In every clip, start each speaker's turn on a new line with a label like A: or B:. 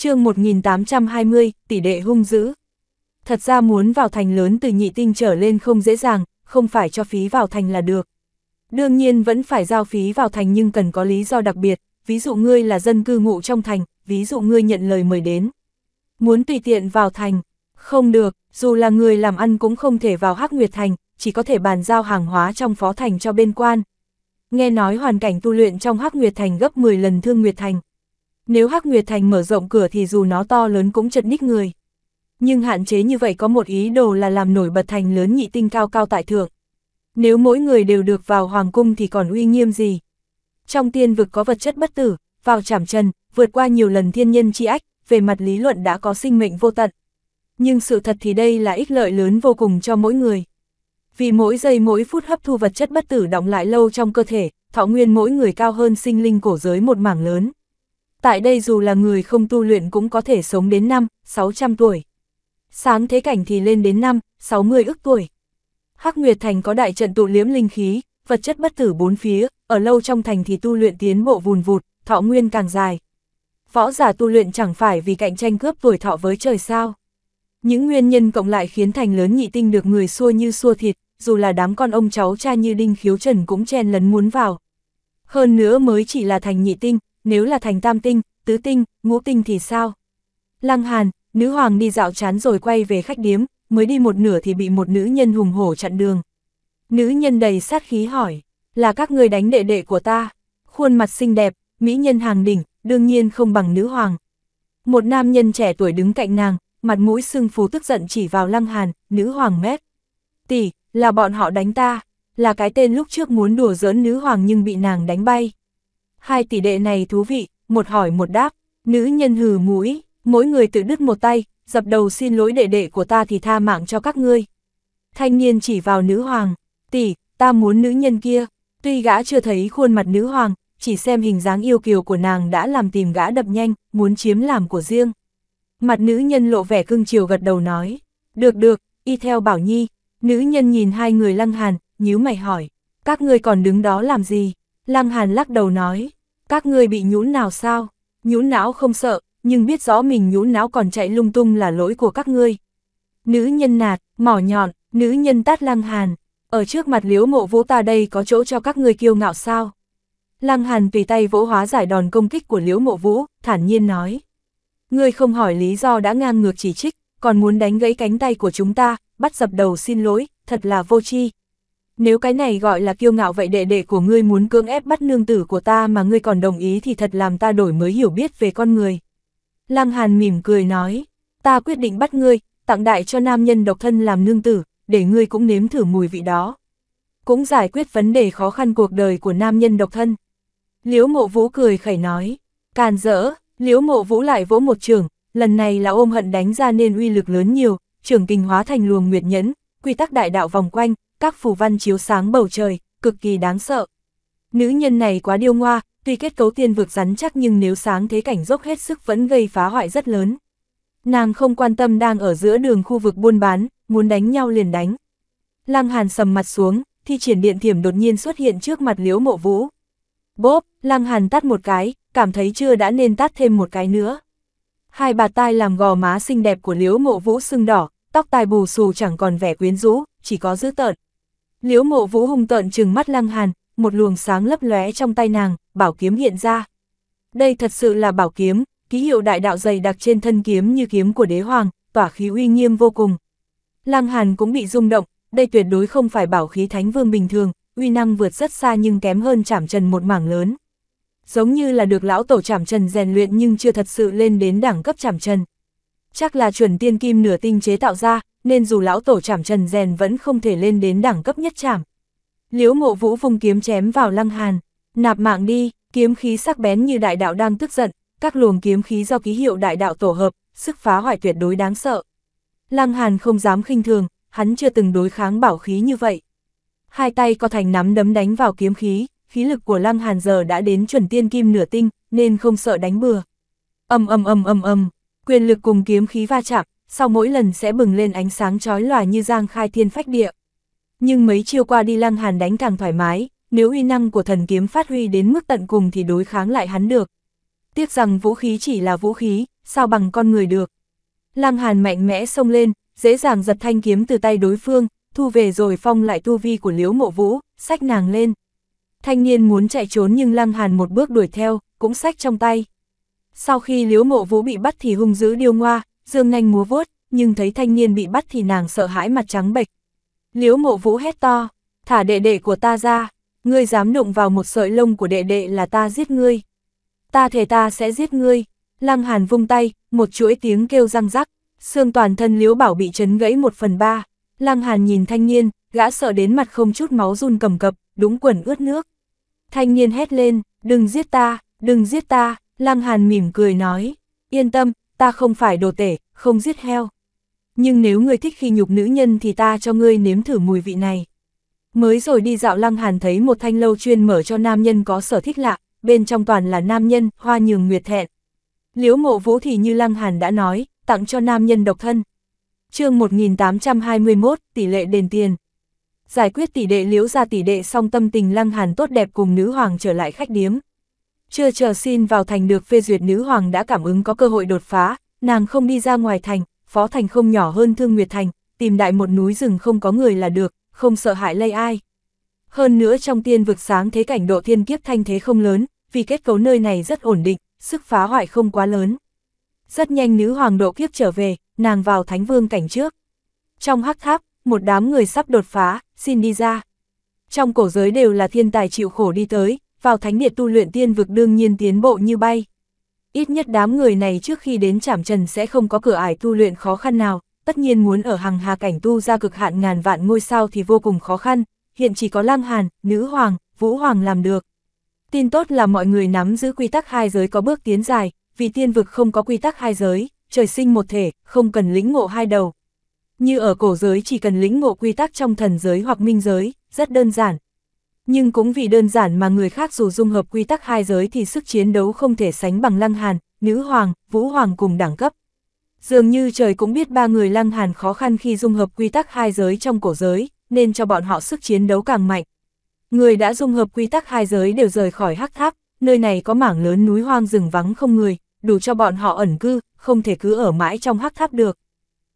A: chương 1820, tỷ đệ hung dữ. Thật ra muốn vào thành lớn từ nhị tinh trở lên không dễ dàng, không phải cho phí vào thành là được. Đương nhiên vẫn phải giao phí vào thành nhưng cần có lý do đặc biệt, ví dụ ngươi là dân cư ngụ trong thành, ví dụ ngươi nhận lời mời đến. Muốn tùy tiện vào thành, không được, dù là người làm ăn cũng không thể vào Hắc Nguyệt Thành, chỉ có thể bàn giao hàng hóa trong phó thành cho bên quan. Nghe nói hoàn cảnh tu luyện trong Hắc Nguyệt Thành gấp 10 lần Thương Nguyệt Thành. Nếu Hắc Nguyệt Thành mở rộng cửa thì dù nó to lớn cũng chật ních người. Nhưng hạn chế như vậy có một ý đồ là làm nổi bật thành lớn nhị tinh cao cao tại thượng. Nếu mỗi người đều được vào hoàng cung thì còn uy nghiêm gì? Trong tiên vực có vật chất bất tử, vào chảm chân vượt qua nhiều lần thiên nhân chi ách, về mặt lý luận đã có sinh mệnh vô tận. Nhưng sự thật thì đây là ích lợi lớn vô cùng cho mỗi người. Vì mỗi giây mỗi phút hấp thu vật chất bất tử đọng lại lâu trong cơ thể, thọ nguyên mỗi người cao hơn sinh linh cổ giới một mảng lớn tại đây dù là người không tu luyện cũng có thể sống đến năm, 600 tuổi. Sáng thế cảnh thì lên đến năm, 60 ức tuổi. Hắc Nguyệt Thành có đại trận tụ liếm linh khí, vật chất bất tử bốn phía, ở lâu trong thành thì tu luyện tiến bộ vùn vụt, thọ nguyên càng dài. Võ giả tu luyện chẳng phải vì cạnh tranh cướp tuổi thọ với trời sao. Những nguyên nhân cộng lại khiến thành lớn nhị tinh được người xua như xua thịt, dù là đám con ông cháu cha như Đinh Khiếu Trần cũng chen lấn muốn vào. Hơn nữa mới chỉ là thành nhị tinh, nếu là thành tam tinh, tứ tinh, ngũ tinh thì sao? Lăng Hàn, nữ hoàng đi dạo chán rồi quay về khách điếm, mới đi một nửa thì bị một nữ nhân hùng hổ chặn đường. Nữ nhân đầy sát khí hỏi, là các người đánh đệ đệ của ta, khuôn mặt xinh đẹp, mỹ nhân hàng đỉnh, đương nhiên không bằng nữ hoàng. Một nam nhân trẻ tuổi đứng cạnh nàng, mặt mũi sưng phú tức giận chỉ vào lăng hàn, nữ hoàng mét. Tỷ, là bọn họ đánh ta, là cái tên lúc trước muốn đùa giỡn nữ hoàng nhưng bị nàng đánh bay hai tỷ đệ này thú vị, một hỏi một đáp, nữ nhân hừ mũi, mỗi người tự đứt một tay, dập đầu xin lỗi đệ đệ của ta thì tha mạng cho các ngươi. Thanh niên chỉ vào nữ hoàng, tỷ, ta muốn nữ nhân kia, tuy gã chưa thấy khuôn mặt nữ hoàng, chỉ xem hình dáng yêu kiều của nàng đã làm tìm gã đập nhanh, muốn chiếm làm của riêng. Mặt nữ nhân lộ vẻ cưng chiều gật đầu nói, được được, y theo bảo nhi, nữ nhân nhìn hai người lăng hàn, nhíu mày hỏi, các ngươi còn đứng đó làm gì? Lăng Hàn lắc đầu nói, các ngươi bị nhũn nào sao? Nhũn não không sợ, nhưng biết rõ mình nhũn não còn chạy lung tung là lỗi của các ngươi. Nữ nhân nạt, mỏ nhọn, nữ nhân tát Lăng Hàn, ở trước mặt liếu mộ vũ ta đây có chỗ cho các ngươi kiêu ngạo sao? Lăng Hàn tùy tay vỗ hóa giải đòn công kích của liếu mộ vũ, thản nhiên nói. Ngươi không hỏi lý do đã ngang ngược chỉ trích, còn muốn đánh gãy cánh tay của chúng ta, bắt dập đầu xin lỗi, thật là vô tri nếu cái này gọi là kiêu ngạo vậy đệ đệ của ngươi muốn cưỡng ép bắt nương tử của ta mà ngươi còn đồng ý thì thật làm ta đổi mới hiểu biết về con người. Lăng Hàn mỉm cười nói, ta quyết định bắt ngươi, tặng đại cho nam nhân độc thân làm nương tử, để ngươi cũng nếm thử mùi vị đó. Cũng giải quyết vấn đề khó khăn cuộc đời của nam nhân độc thân. Liễu mộ vũ cười khẩy nói, càn rỡ, liễu mộ vũ lại vỗ một trường, lần này là ôm hận đánh ra nên uy lực lớn nhiều, trường kinh hóa thành luồng nguyệt nhẫn, quy tắc đại đạo vòng quanh, các phù văn chiếu sáng bầu trời, cực kỳ đáng sợ. Nữ nhân này quá điêu ngoa, tuy kết cấu tiên vực rắn chắc nhưng nếu sáng thế cảnh dốc hết sức vẫn gây phá hoại rất lớn. Nàng không quan tâm đang ở giữa đường khu vực buôn bán, muốn đánh nhau liền đánh. Lăng Hàn sầm mặt xuống, thi triển điện thiểm đột nhiên xuất hiện trước mặt Liễu Mộ Vũ. Bốp, Lăng Hàn tát một cái, cảm thấy chưa đã nên tát thêm một cái nữa. Hai bà tai làm gò má xinh đẹp của Liễu Mộ Vũ sưng đỏ, tóc tai bù xù chẳng còn vẻ quyến rũ, chỉ có dữ tợn. Liễu mộ vũ hung tợn trừng mắt lăng hàn, một luồng sáng lấp lóe trong tay nàng, bảo kiếm hiện ra. Đây thật sự là bảo kiếm, ký hiệu đại đạo dày đặc trên thân kiếm như kiếm của đế hoàng, tỏa khí uy nghiêm vô cùng. Lăng hàn cũng bị rung động, đây tuyệt đối không phải bảo khí thánh vương bình thường, uy năng vượt rất xa nhưng kém hơn chảm trần một mảng lớn. Giống như là được lão tổ chảm trần rèn luyện nhưng chưa thật sự lên đến đẳng cấp chảm trần. Chắc là chuẩn tiên kim nửa tinh chế tạo ra, nên dù lão tổ chảm trần rèn vẫn không thể lên đến đẳng cấp nhất chảm. Liễu ngộ vũ vùng kiếm chém vào lăng hàn, nạp mạng đi, kiếm khí sắc bén như đại đạo đang tức giận, các luồng kiếm khí do ký hiệu đại đạo tổ hợp, sức phá hoại tuyệt đối đáng sợ. Lăng hàn không dám khinh thường, hắn chưa từng đối kháng bảo khí như vậy. Hai tay có thành nắm đấm đánh vào kiếm khí, khí lực của lăng hàn giờ đã đến chuẩn tiên kim nửa tinh, nên không sợ đánh bừa. Âm âm âm âm âm, quyền lực cùng kiếm khí va chạm, sau mỗi lần sẽ bừng lên ánh sáng chói lòa như giang khai thiên phách địa. Nhưng mấy chiêu qua đi lăng hàn đánh càng thoải mái, nếu uy năng của thần kiếm phát huy đến mức tận cùng thì đối kháng lại hắn được. Tiếc rằng vũ khí chỉ là vũ khí, sao bằng con người được. Lăng hàn mạnh mẽ xông lên, dễ dàng giật thanh kiếm từ tay đối phương, thu về rồi phong lại tu vi của liếu mộ vũ, sách nàng lên. Thanh niên muốn chạy trốn nhưng lăng hàn một bước đuổi theo, cũng sách trong tay. Sau khi liếu mộ vũ bị bắt thì hung dữ điêu ngoa, dương nhanh múa vuốt, nhưng thấy thanh niên bị bắt thì nàng sợ hãi mặt trắng bệch. Liễu mộ vũ hét to, thả đệ đệ của ta ra, ngươi dám đụng vào một sợi lông của đệ đệ là ta giết ngươi. Ta thề ta sẽ giết ngươi, lăng hàn vung tay, một chuỗi tiếng kêu răng rắc, xương toàn thân liễu bảo bị chấn gãy một phần ba, lăng hàn nhìn thanh niên, gã sợ đến mặt không chút máu run cầm cập, đúng quần ướt nước. Thanh niên hét lên, đừng giết ta, đừng giết ta, lăng hàn mỉm cười nói, yên tâm, ta không phải đồ tể, không giết heo. Nhưng nếu ngươi thích khi nhục nữ nhân thì ta cho ngươi nếm thử mùi vị này. Mới rồi đi dạo lăng hàn thấy một thanh lâu chuyên mở cho nam nhân có sở thích lạ, bên trong toàn là nam nhân, hoa nhường nguyệt thẹn. Liễu mộ vũ thì như lăng hàn đã nói, tặng cho nam nhân độc thân. chương 1821, tỷ lệ đền tiền. Giải quyết tỷ đệ liễu ra tỷ đệ xong tâm tình lăng hàn tốt đẹp cùng nữ hoàng trở lại khách điếm. Chưa chờ xin vào thành được phê duyệt nữ hoàng đã cảm ứng có cơ hội đột phá, nàng không đi ra ngoài thành, phó thành không nhỏ hơn thương nguyệt thành, tìm đại một núi rừng không có người là được, không sợ hại lây ai. Hơn nữa trong tiên vực sáng thế cảnh độ thiên kiếp thanh thế không lớn, vì kết cấu nơi này rất ổn định, sức phá hoại không quá lớn. Rất nhanh nữ hoàng độ kiếp trở về, nàng vào thánh vương cảnh trước. Trong hắc tháp, một đám người sắp đột phá, xin đi ra. Trong cổ giới đều là thiên tài chịu khổ đi tới, vào thánh địa tu luyện tiên vực đương nhiên tiến bộ như bay. Ít nhất đám người này trước khi đến trảm trần sẽ không có cửa ải tu luyện khó khăn nào, tất nhiên muốn ở hàng hà cảnh tu ra cực hạn ngàn vạn ngôi sao thì vô cùng khó khăn, hiện chỉ có lang hàn, nữ hoàng, vũ hoàng làm được. Tin tốt là mọi người nắm giữ quy tắc hai giới có bước tiến dài, vì tiên vực không có quy tắc hai giới, trời sinh một thể, không cần lĩnh ngộ hai đầu. Như ở cổ giới chỉ cần lĩnh ngộ quy tắc trong thần giới hoặc minh giới, rất đơn giản, nhưng cũng vì đơn giản mà người khác dù dung hợp quy tắc hai giới thì sức chiến đấu không thể sánh bằng Lăng Hàn, Nữ Hoàng, Vũ Hoàng cùng đẳng cấp. Dường như trời cũng biết ba người Lăng Hàn khó khăn khi dung hợp quy tắc hai giới trong cổ giới, nên cho bọn họ sức chiến đấu càng mạnh. Người đã dung hợp quy tắc hai giới đều rời khỏi hắc tháp, nơi này có mảng lớn núi hoang rừng vắng không người, đủ cho bọn họ ẩn cư, không thể cứ ở mãi trong hắc tháp được.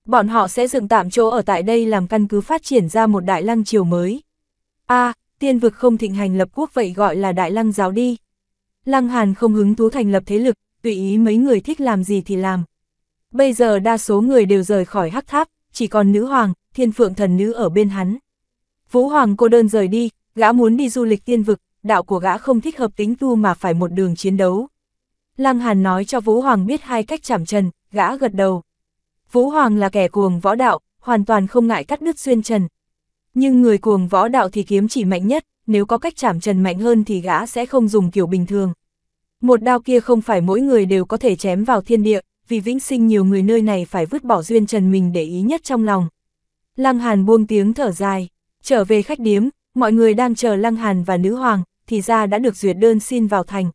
A: Bọn họ sẽ dựng tạm chỗ ở tại đây làm căn cứ phát triển ra một đại lăng triều mới. A, à, tiên vực không thịnh hành lập quốc vậy gọi là đại lăng giáo đi. Lăng Hàn không hứng thú thành lập thế lực, tùy ý mấy người thích làm gì thì làm. Bây giờ đa số người đều rời khỏi hắc tháp, chỉ còn nữ hoàng, thiên phượng thần nữ ở bên hắn. Vũ hoàng cô đơn rời đi, gã muốn đi du lịch tiên vực, đạo của gã không thích hợp tính tu mà phải một đường chiến đấu. Lăng Hàn nói cho Vũ Hoàng biết hai cách chảm trần, gã gật đầu. Vũ Hoàng là kẻ cuồng võ đạo, hoàn toàn không ngại cắt đứt xuyên trần, nhưng người cuồng võ đạo thì kiếm chỉ mạnh nhất, nếu có cách chảm trần mạnh hơn thì gã sẽ không dùng kiểu bình thường. Một đao kia không phải mỗi người đều có thể chém vào thiên địa, vì vĩnh sinh nhiều người nơi này phải vứt bỏ duyên trần mình để ý nhất trong lòng. Lăng Hàn buông tiếng thở dài, trở về khách điếm, mọi người đang chờ Lăng Hàn và nữ hoàng, thì ra đã được duyệt đơn xin vào thành.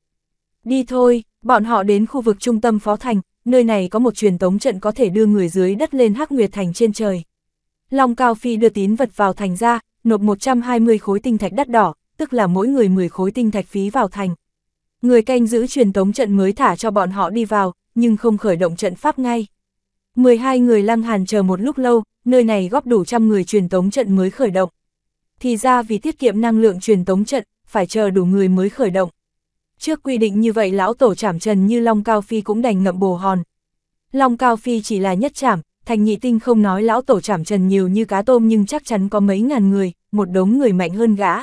A: Đi thôi, bọn họ đến khu vực trung tâm phó thành, nơi này có một truyền tống trận có thể đưa người dưới đất lên hắc nguyệt thành trên trời. Long Cao Phi đưa tín vật vào thành ra, nộp 120 khối tinh thạch đắt đỏ, tức là mỗi người 10 khối tinh thạch phí vào thành. Người canh giữ truyền tống trận mới thả cho bọn họ đi vào, nhưng không khởi động trận pháp ngay. 12 người lăng hàn chờ một lúc lâu, nơi này góp đủ trăm người truyền tống trận mới khởi động. Thì ra vì tiết kiệm năng lượng truyền tống trận, phải chờ đủ người mới khởi động. Trước quy định như vậy lão tổ trảm trần như Long Cao Phi cũng đành ngậm bồ hòn. Long Cao Phi chỉ là nhất trảm. Thành nhị tinh không nói lão tổ chảm trần nhiều như cá tôm nhưng chắc chắn có mấy ngàn người, một đống người mạnh hơn gã.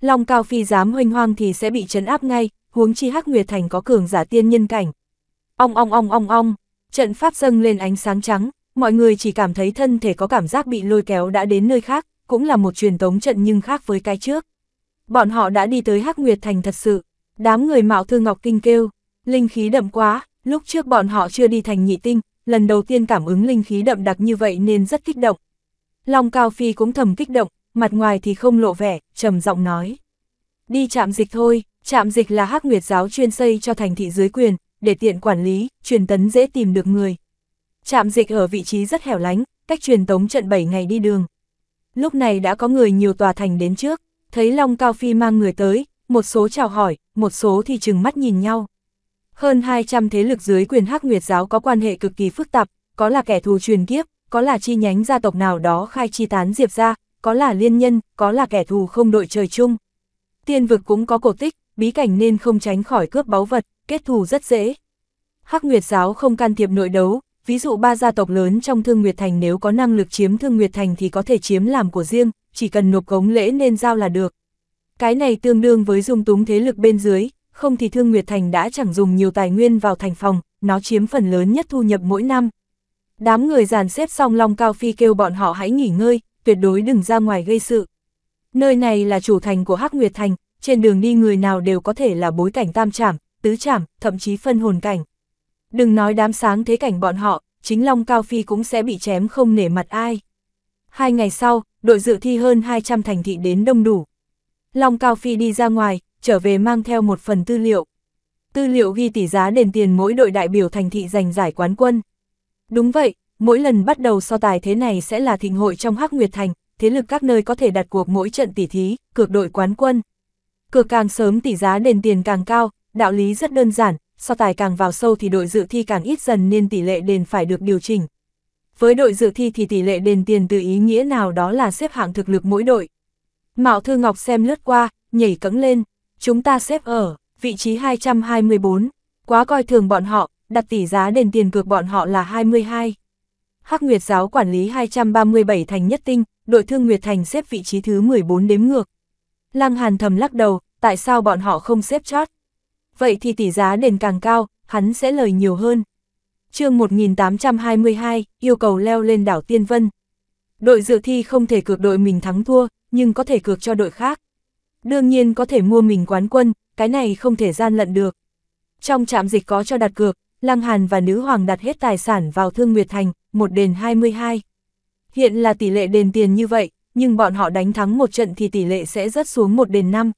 A: Long Cao Phi dám hoành hoang thì sẽ bị trấn áp ngay, huống chi Hắc Nguyệt Thành có cường giả tiên nhân cảnh. Ong ong ong ong ong, trận pháp dâng lên ánh sáng trắng, mọi người chỉ cảm thấy thân thể có cảm giác bị lôi kéo đã đến nơi khác, cũng là một truyền tống trận nhưng khác với cái trước. Bọn họ đã đi tới Hắc Nguyệt Thành thật sự, đám người mạo thư Ngọc Kinh kêu, linh khí đậm quá, lúc trước bọn họ chưa đi thành nhị tinh, lần đầu tiên cảm ứng linh khí đậm đặc như vậy nên rất kích động. Long Cao Phi cũng thầm kích động, mặt ngoài thì không lộ vẻ, trầm giọng nói. Đi chạm dịch thôi, chạm dịch là hắc nguyệt giáo chuyên xây cho thành thị dưới quyền, để tiện quản lý, truyền tấn dễ tìm được người. Chạm dịch ở vị trí rất hẻo lánh, cách truyền tống trận 7 ngày đi đường. Lúc này đã có người nhiều tòa thành đến trước, thấy Long Cao Phi mang người tới, một số chào hỏi, một số thì chừng mắt nhìn nhau. Hơn 200 thế lực dưới quyền Hắc Nguyệt giáo có quan hệ cực kỳ phức tạp, có là kẻ thù truyền kiếp, có là chi nhánh gia tộc nào đó khai chi tán diệp ra, có là liên nhân, có là kẻ thù không đội trời chung. Tiên vực cũng có cổ tích, bí cảnh nên không tránh khỏi cướp báu vật, kết thù rất dễ. Hắc Nguyệt giáo không can thiệp nội đấu, ví dụ ba gia tộc lớn trong Thương Nguyệt Thành nếu có năng lực chiếm Thương Nguyệt Thành thì có thể chiếm làm của riêng, chỉ cần nộp cống lễ nên giao là được. Cái này tương đương với dung túng thế lực bên dưới, không thì Thương Nguyệt Thành đã chẳng dùng nhiều tài nguyên vào thành phòng, nó chiếm phần lớn nhất thu nhập mỗi năm. Đám người dàn xếp xong Long Cao Phi kêu bọn họ hãy nghỉ ngơi, tuyệt đối đừng ra ngoài gây sự. Nơi này là chủ thành của Hắc Nguyệt Thành, trên đường đi người nào đều có thể là bối cảnh tam trảm, tứ trảm, thậm chí phân hồn cảnh. Đừng nói đám sáng thế cảnh bọn họ, chính Long Cao Phi cũng sẽ bị chém không nể mặt ai. Hai ngày sau, đội dự thi hơn 200 thành thị đến đông đủ. Long Cao Phi đi ra ngoài, trở về mang theo một phần tư liệu. Tư liệu ghi tỷ giá đền tiền mỗi đội đại biểu thành thị giành giải quán quân. Đúng vậy, mỗi lần bắt đầu so tài thế này sẽ là thịnh hội trong Hắc Nguyệt Thành, thế lực các nơi có thể đặt cuộc mỗi trận tỷ thí, cược đội quán quân. Cược càng sớm tỷ giá đền tiền càng cao, đạo lý rất đơn giản, so tài càng vào sâu thì đội dự thi càng ít dần nên tỷ lệ đền phải được điều chỉnh. Với đội dự thi thì tỷ lệ đền tiền từ ý nghĩa nào đó là xếp hạng thực lực mỗi đội. Mạo Thư Ngọc xem lướt qua, nhảy cẫng lên chúng ta xếp ở vị trí 224, quá coi thường bọn họ, đặt tỷ giá đền tiền cược bọn họ là 22. Hắc Nguyệt giáo quản lý 237 thành nhất tinh, đội thương Nguyệt thành xếp vị trí thứ 14 đếm ngược. Lăng Hàn thầm lắc đầu, tại sao bọn họ không xếp chót? Vậy thì tỷ giá đền càng cao, hắn sẽ lời nhiều hơn. chương 1822, yêu cầu leo lên đảo Tiên Vân. Đội dự thi không thể cược đội mình thắng thua, nhưng có thể cược cho đội khác đương nhiên có thể mua mình quán quân, cái này không thể gian lận được. Trong trạm dịch có cho đặt cược, Lăng Hàn và Nữ Hoàng đặt hết tài sản vào Thương Nguyệt Thành, một đền 22. Hiện là tỷ lệ đền tiền như vậy, nhưng bọn họ đánh thắng một trận thì tỷ lệ sẽ rớt xuống một đền 5.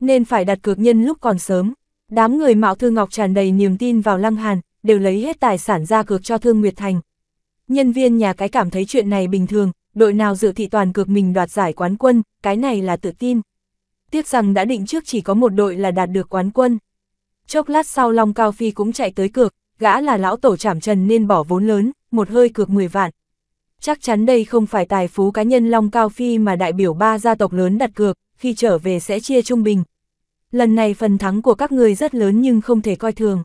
A: Nên phải đặt cược nhân lúc còn sớm. Đám người Mạo Thư Ngọc tràn đầy niềm tin vào Lăng Hàn, đều lấy hết tài sản ra cược cho Thương Nguyệt Thành. Nhân viên nhà cái cảm thấy chuyện này bình thường, đội nào dự thị toàn cược mình đoạt giải quán quân, cái này là tự tin. Tiếc rằng đã định trước chỉ có một đội là đạt được quán quân. Chốc lát sau Long Cao Phi cũng chạy tới cược, gã là lão tổ trảm trần nên bỏ vốn lớn, một hơi cược 10 vạn. Chắc chắn đây không phải tài phú cá nhân Long Cao Phi mà đại biểu ba gia tộc lớn đặt cược, khi trở về sẽ chia trung bình. Lần này phần thắng của các người rất lớn nhưng không thể coi thường.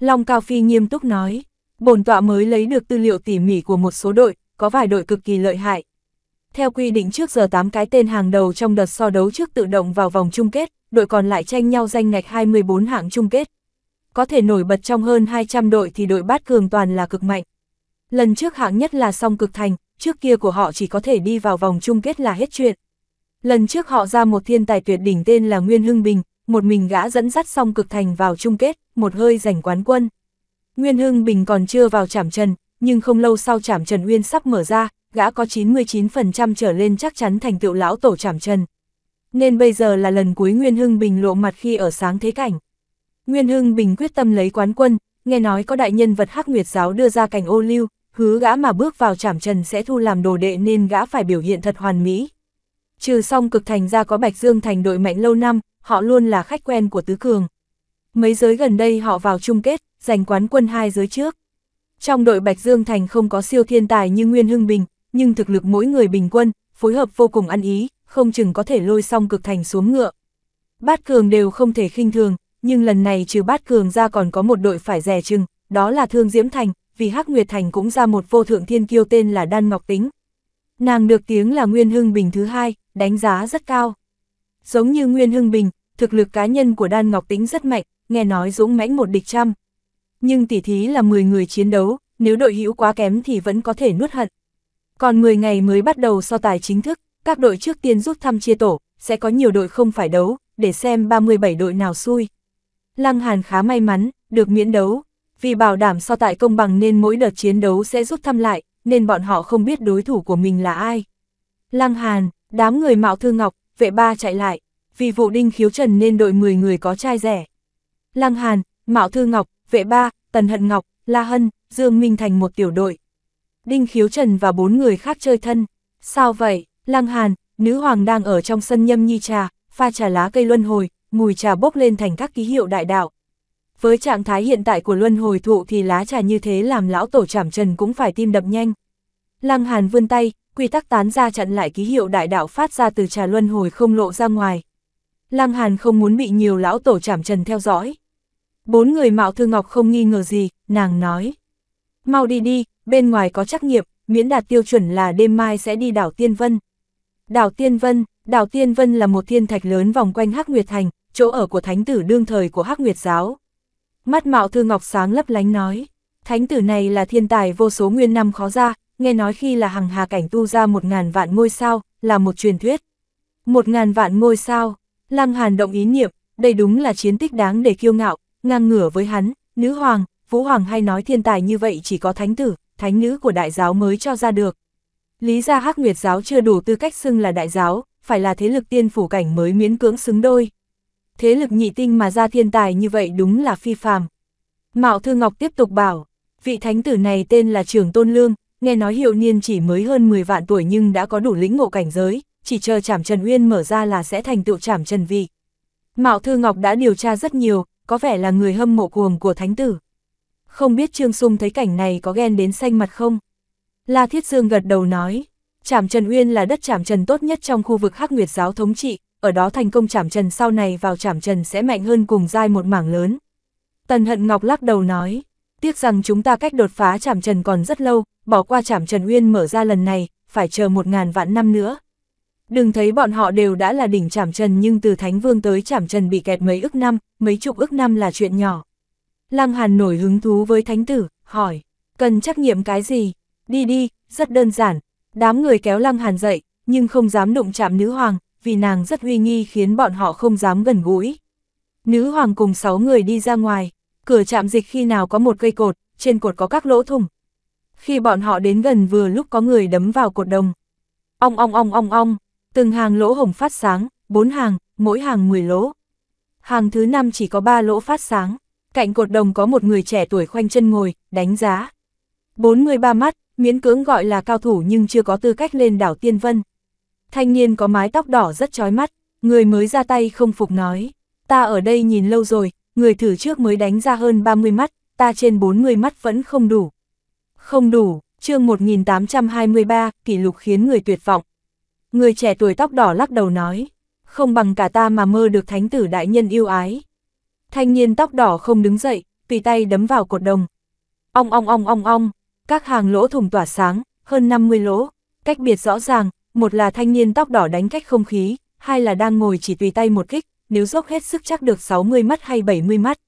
A: Long Cao Phi nghiêm túc nói, bổn tọa mới lấy được tư liệu tỉ mỉ của một số đội, có vài đội cực kỳ lợi hại, theo quy định trước giờ 8 cái tên hàng đầu trong đợt so đấu trước tự động vào vòng chung kết, đội còn lại tranh nhau danh ngạch 24 hạng chung kết. Có thể nổi bật trong hơn 200 đội thì đội bát cường toàn là cực mạnh. Lần trước hạng nhất là song cực thành, trước kia của họ chỉ có thể đi vào vòng chung kết là hết chuyện. Lần trước họ ra một thiên tài tuyệt đỉnh tên là Nguyên Hưng Bình, một mình gã dẫn dắt song cực thành vào chung kết, một hơi giành quán quân. Nguyên Hưng Bình còn chưa vào chảm trần, nhưng không lâu sau chảm trần Uyên sắp mở ra, gã có 99% trở lên chắc chắn thành tựu lão tổ chảm chân. Nên bây giờ là lần cuối Nguyên Hưng Bình lộ mặt khi ở sáng thế cảnh. Nguyên Hưng Bình quyết tâm lấy quán quân, nghe nói có đại nhân vật Hắc Nguyệt giáo đưa ra cảnh ô lưu, hứa gã mà bước vào chảm trần sẽ thu làm đồ đệ nên gã phải biểu hiện thật hoàn mỹ. Trừ song cực thành ra có Bạch Dương thành đội mạnh lâu năm, họ luôn là khách quen của Tứ Cường. Mấy giới gần đây họ vào chung kết, giành quán quân hai giới trước. Trong đội Bạch Dương Thành không có siêu thiên tài như Nguyên Hưng Bình, nhưng thực lực mỗi người bình quân, phối hợp vô cùng ăn ý, không chừng có thể lôi xong cực thành xuống ngựa. Bát Cường đều không thể khinh thường, nhưng lần này trừ Bát Cường ra còn có một đội phải rẻ chừng, đó là Thương Diễm Thành, vì Hắc Nguyệt Thành cũng ra một vô thượng thiên kiêu tên là Đan Ngọc Tính. Nàng được tiếng là Nguyên Hưng Bình thứ hai, đánh giá rất cao. Giống như Nguyên Hưng Bình, thực lực cá nhân của Đan Ngọc Tính rất mạnh, nghe nói dũng mãnh một địch trăm. Nhưng tỉ thí là 10 người chiến đấu, nếu đội hữu quá kém thì vẫn có thể nuốt hận. Còn 10 ngày mới bắt đầu so tài chính thức, các đội trước tiên rút thăm chia tổ, sẽ có nhiều đội không phải đấu, để xem 37 đội nào xui. Lăng Hàn khá may mắn, được miễn đấu. Vì bảo đảm so tài công bằng nên mỗi đợt chiến đấu sẽ rút thăm lại, nên bọn họ không biết đối thủ của mình là ai. Lăng Hàn, đám người mạo thư ngọc, vệ ba chạy lại, vì vụ đinh khiếu trần nên đội 10 người có trai rẻ. Lăng Hàn, mạo thư ngọc, vệ ba, tần hận ngọc, la hân, dương minh thành một tiểu đội. Đinh Khiếu Trần và bốn người khác chơi thân. Sao vậy, Lăng Hàn, nữ hoàng đang ở trong sân nhâm nhi trà, pha trà lá cây luân hồi, mùi trà bốc lên thành các ký hiệu đại đạo. Với trạng thái hiện tại của luân hồi thụ thì lá trà như thế làm lão tổ trảm trần cũng phải tim đập nhanh. Lăng Hàn vươn tay, quy tắc tán ra chặn lại ký hiệu đại đạo phát ra từ trà luân hồi không lộ ra ngoài. Lăng Hàn không muốn bị nhiều lão tổ trảm trần theo dõi. Bốn người mạo thư ngọc không nghi ngờ gì, nàng nói. Mau đi đi, bên ngoài có trắc nghiệm, miễn đạt tiêu chuẩn là đêm mai sẽ đi đảo Tiên Vân. Đảo Tiên Vân, đảo Tiên Vân là một thiên thạch lớn vòng quanh Hắc Nguyệt Thành, chỗ ở của thánh tử đương thời của Hắc Nguyệt giáo. Mắt Mạo Thư Ngọc sáng lấp lánh nói, thánh tử này là thiên tài vô số nguyên năm khó ra, nghe nói khi là hằng hà cảnh tu ra một ngàn vạn ngôi sao, là một truyền thuyết. Một ngàn vạn ngôi sao, Lăng Hàn động ý niệm, đây đúng là chiến tích đáng để kiêu ngạo, ngang ngửa với hắn, nữ hoàng, vũ hoàng hay nói thiên tài như vậy chỉ có thánh tử thánh nữ của đại giáo mới cho ra được. Lý ra hắc nguyệt giáo chưa đủ tư cách xưng là đại giáo, phải là thế lực tiên phủ cảnh mới miễn cưỡng xứng đôi. Thế lực nhị tinh mà ra thiên tài như vậy đúng là phi phàm. Mạo Thư Ngọc tiếp tục bảo, vị thánh tử này tên là Trường Tôn Lương, nghe nói hiệu niên chỉ mới hơn 10 vạn tuổi nhưng đã có đủ lĩnh ngộ cảnh giới, chỉ chờ Trảm Trần Uyên mở ra là sẽ thành tựu Trảm Trần Vị. Mạo Thư Ngọc đã điều tra rất nhiều, có vẻ là người hâm mộ cuồng của thánh tử không biết Trương Sung thấy cảnh này có ghen đến xanh mặt không? La Thiết Dương gật đầu nói, Trảm Trần Uyên là đất Trảm Trần tốt nhất trong khu vực Hắc Nguyệt giáo thống trị, ở đó thành công Trảm Trần sau này vào Trảm Trần sẽ mạnh hơn cùng giai một mảng lớn. Tần Hận Ngọc lắc đầu nói, tiếc rằng chúng ta cách đột phá Trảm Trần còn rất lâu, bỏ qua Trảm Trần Uyên mở ra lần này, phải chờ một ngàn vạn năm nữa. Đừng thấy bọn họ đều đã là đỉnh Trảm Trần nhưng từ Thánh Vương tới Trảm Trần bị kẹt mấy ức năm, mấy chục ức năm là chuyện nhỏ. Lăng Hàn nổi hứng thú với thánh tử, hỏi, cần trắc nghiệm cái gì? Đi đi, rất đơn giản. Đám người kéo Lăng Hàn dậy, nhưng không dám đụng chạm nữ hoàng, vì nàng rất uy nghi khiến bọn họ không dám gần gũi. Nữ hoàng cùng 6 người đi ra ngoài, cửa chạm dịch khi nào có một cây cột, trên cột có các lỗ thủng. Khi bọn họ đến gần vừa lúc có người đấm vào cột đồng. Ong ong ong ong ong, từng hàng lỗ hồng phát sáng, bốn hàng, mỗi hàng 10 lỗ. Hàng thứ năm chỉ có 3 lỗ phát sáng cạnh cột đồng có một người trẻ tuổi khoanh chân ngồi, đánh giá. 43 mắt, miễn cưỡng gọi là cao thủ nhưng chưa có tư cách lên đảo Tiên Vân. Thanh niên có mái tóc đỏ rất chói mắt, người mới ra tay không phục nói. Ta ở đây nhìn lâu rồi, người thử trước mới đánh ra hơn 30 mắt, ta trên 40 mắt vẫn không đủ. Không đủ, chương 1823, kỷ lục khiến người tuyệt vọng. Người trẻ tuổi tóc đỏ lắc đầu nói, không bằng cả ta mà mơ được thánh tử đại nhân yêu ái. Thanh niên tóc đỏ không đứng dậy, tùy tay đấm vào cột đồng. Ong ong ong ong ong, các hàng lỗ thủng tỏa sáng, hơn 50 lỗ, cách biệt rõ ràng, một là thanh niên tóc đỏ đánh cách không khí, hai là đang ngồi chỉ tùy tay một kích, nếu dốc hết sức chắc được 60 mắt hay 70 mắt.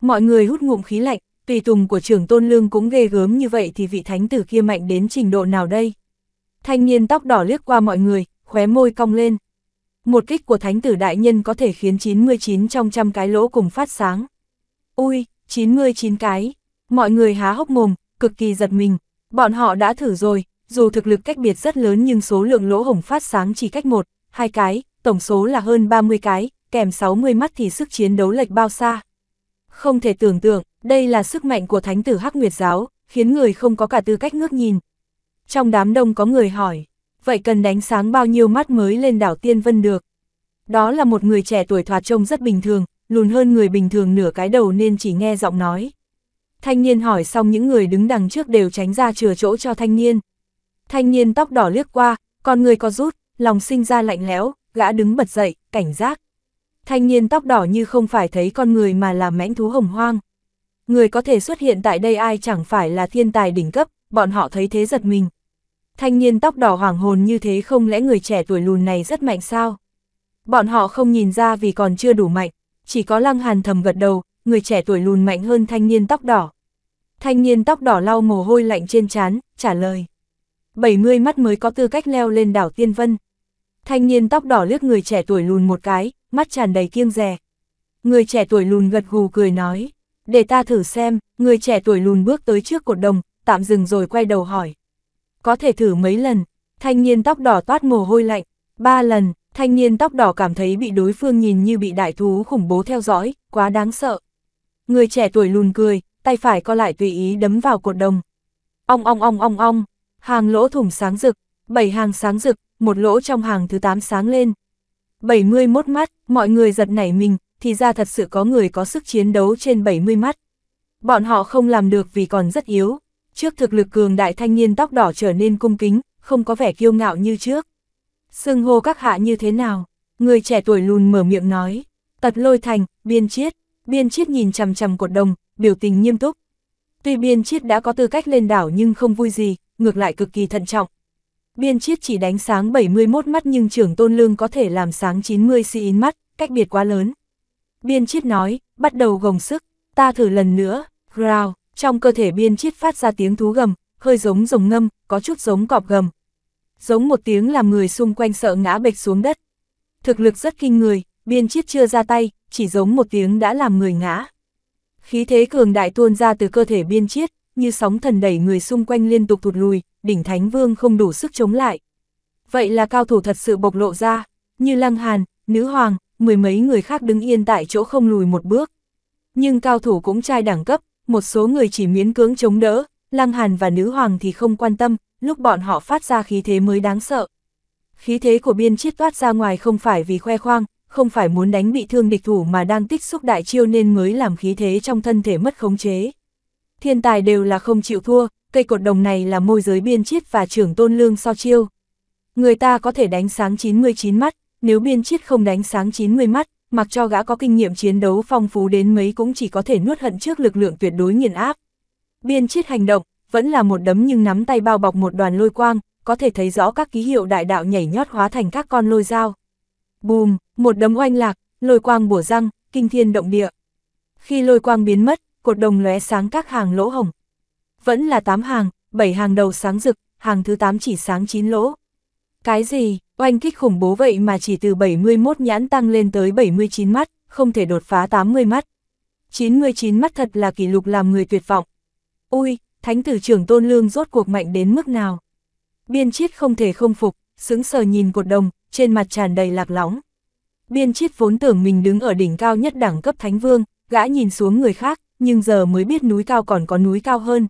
A: Mọi người hút ngụm khí lạnh, tùy tùng của trưởng tôn lương cũng ghê gớm như vậy thì vị thánh tử kia mạnh đến trình độ nào đây? Thanh niên tóc đỏ liếc qua mọi người, khóe môi cong lên một kích của thánh tử đại nhân có thể khiến 99 trong trăm cái lỗ cùng phát sáng. Ui, 99 cái, mọi người há hốc mồm, cực kỳ giật mình, bọn họ đã thử rồi, dù thực lực cách biệt rất lớn nhưng số lượng lỗ hổng phát sáng chỉ cách một, hai cái, tổng số là hơn 30 cái, kèm 60 mắt thì sức chiến đấu lệch bao xa. Không thể tưởng tượng, đây là sức mạnh của thánh tử Hắc Nguyệt Giáo, khiến người không có cả tư cách ngước nhìn. Trong đám đông có người hỏi, vậy cần đánh sáng bao nhiêu mắt mới lên đảo Tiên Vân được. Đó là một người trẻ tuổi thoạt trông rất bình thường, lùn hơn người bình thường nửa cái đầu nên chỉ nghe giọng nói. Thanh niên hỏi xong những người đứng đằng trước đều tránh ra chừa chỗ cho thanh niên. Thanh niên tóc đỏ liếc qua, con người có rút, lòng sinh ra lạnh lẽo, gã đứng bật dậy, cảnh giác. Thanh niên tóc đỏ như không phải thấy con người mà là mãnh thú hồng hoang. Người có thể xuất hiện tại đây ai chẳng phải là thiên tài đỉnh cấp, bọn họ thấy thế giật mình. Thanh niên tóc đỏ hoảng hồn như thế không lẽ người trẻ tuổi lùn này rất mạnh sao? Bọn họ không nhìn ra vì còn chưa đủ mạnh, chỉ có lăng hàn thầm gật đầu, người trẻ tuổi lùn mạnh hơn thanh niên tóc đỏ. Thanh niên tóc đỏ lau mồ hôi lạnh trên trán, trả lời. 70 mắt mới có tư cách leo lên đảo Tiên Vân. Thanh niên tóc đỏ liếc người trẻ tuổi lùn một cái, mắt tràn đầy kiêng rè. Người trẻ tuổi lùn gật gù cười nói, để ta thử xem, người trẻ tuổi lùn bước tới trước cột đồng, tạm dừng rồi quay đầu hỏi, có thể thử mấy lần, thanh niên tóc đỏ toát mồ hôi lạnh, ba lần, thanh niên tóc đỏ cảm thấy bị đối phương nhìn như bị đại thú khủng bố theo dõi, quá đáng sợ. Người trẻ tuổi lùn cười, tay phải co lại tùy ý đấm vào cột đồng. Ong ong ong ong ong, hàng lỗ thủng sáng rực, bảy hàng sáng rực, một lỗ trong hàng thứ 8 sáng lên. 71 mắt, mọi người giật nảy mình, thì ra thật sự có người có sức chiến đấu trên 70 mắt. Bọn họ không làm được vì còn rất yếu, Trước thực lực cường đại thanh niên tóc đỏ trở nên cung kính, không có vẻ kiêu ngạo như trước. Sưng hô các hạ như thế nào? Người trẻ tuổi lùn mở miệng nói. Tật lôi thành, biên chiết. Biên chiết nhìn chằm chằm cột đồng, biểu tình nghiêm túc. Tuy biên chiết đã có tư cách lên đảo nhưng không vui gì, ngược lại cực kỳ thận trọng. Biên chiết chỉ đánh sáng 71 mắt nhưng trưởng tôn lương có thể làm sáng 90 si in mắt, cách biệt quá lớn. Biên chiết nói, bắt đầu gồng sức, ta thử lần nữa, growl, trong cơ thể biên chiết phát ra tiếng thú gầm, hơi giống rồng ngâm, có chút giống cọp gầm. Giống một tiếng làm người xung quanh sợ ngã bệch xuống đất. Thực lực rất kinh người, biên chiết chưa ra tay, chỉ giống một tiếng đã làm người ngã. Khí thế cường đại tuôn ra từ cơ thể biên chiết, như sóng thần đẩy người xung quanh liên tục thụt lùi, đỉnh Thánh Vương không đủ sức chống lại. Vậy là cao thủ thật sự bộc lộ ra, như Lăng Hàn, Nữ Hoàng, mười mấy người khác đứng yên tại chỗ không lùi một bước. Nhưng cao thủ cũng trai đẳng cấp, một số người chỉ miễn cưỡng chống đỡ, Lăng Hàn và nữ hoàng thì không quan tâm, lúc bọn họ phát ra khí thế mới đáng sợ. Khí thế của biên chiết toát ra ngoài không phải vì khoe khoang, không phải muốn đánh bị thương địch thủ mà đang tích xúc đại chiêu nên mới làm khí thế trong thân thể mất khống chế. Thiên tài đều là không chịu thua, cây cột đồng này là môi giới biên chiết và trưởng tôn lương so chiêu. Người ta có thể đánh sáng 99 mắt, nếu biên chiết không đánh sáng 90 mắt, mặc cho gã có kinh nghiệm chiến đấu phong phú đến mấy cũng chỉ có thể nuốt hận trước lực lượng tuyệt đối nghiền áp. Biên chiết hành động, vẫn là một đấm nhưng nắm tay bao bọc một đoàn lôi quang, có thể thấy rõ các ký hiệu đại đạo nhảy nhót hóa thành các con lôi dao. Bùm, một đấm oanh lạc, lôi quang bổ răng, kinh thiên động địa. Khi lôi quang biến mất, cột đồng lóe sáng các hàng lỗ hồng. Vẫn là 8 hàng, 7 hàng đầu sáng rực, hàng thứ 8 chỉ sáng 9 lỗ. Cái gì, oanh kích khủng bố vậy mà chỉ từ 71 nhãn tăng lên tới 79 mắt, không thể đột phá 80 mắt. 99 mắt thật là kỷ lục làm người tuyệt vọng. Ui, thánh tử trưởng tôn lương rốt cuộc mạnh đến mức nào. Biên chiết không thể không phục, sững sờ nhìn cột đồng, trên mặt tràn đầy lạc lõng. Biên chiết vốn tưởng mình đứng ở đỉnh cao nhất đẳng cấp thánh vương, gã nhìn xuống người khác, nhưng giờ mới biết núi cao còn có núi cao hơn.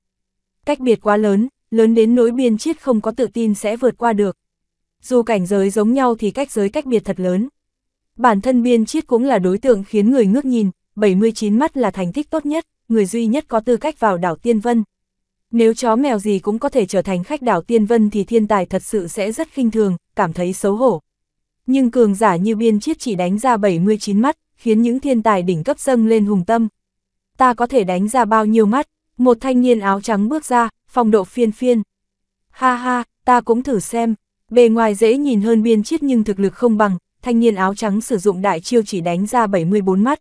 A: Cách biệt quá lớn, lớn đến nỗi biên chiết không có tự tin sẽ vượt qua được dù cảnh giới giống nhau thì cách giới cách biệt thật lớn. Bản thân biên chiết cũng là đối tượng khiến người ngước nhìn, 79 mắt là thành tích tốt nhất, người duy nhất có tư cách vào đảo Tiên Vân. Nếu chó mèo gì cũng có thể trở thành khách đảo Tiên Vân thì thiên tài thật sự sẽ rất khinh thường, cảm thấy xấu hổ. Nhưng cường giả như biên chiết chỉ đánh ra 79 mắt, khiến những thiên tài đỉnh cấp dâng lên hùng tâm. Ta có thể đánh ra bao nhiêu mắt, một thanh niên áo trắng bước ra, phong độ phiên phiên. Ha ha, ta cũng thử xem, Bề ngoài dễ nhìn hơn biên chiết nhưng thực lực không bằng, thanh niên áo trắng sử dụng đại chiêu chỉ đánh ra 74 mắt.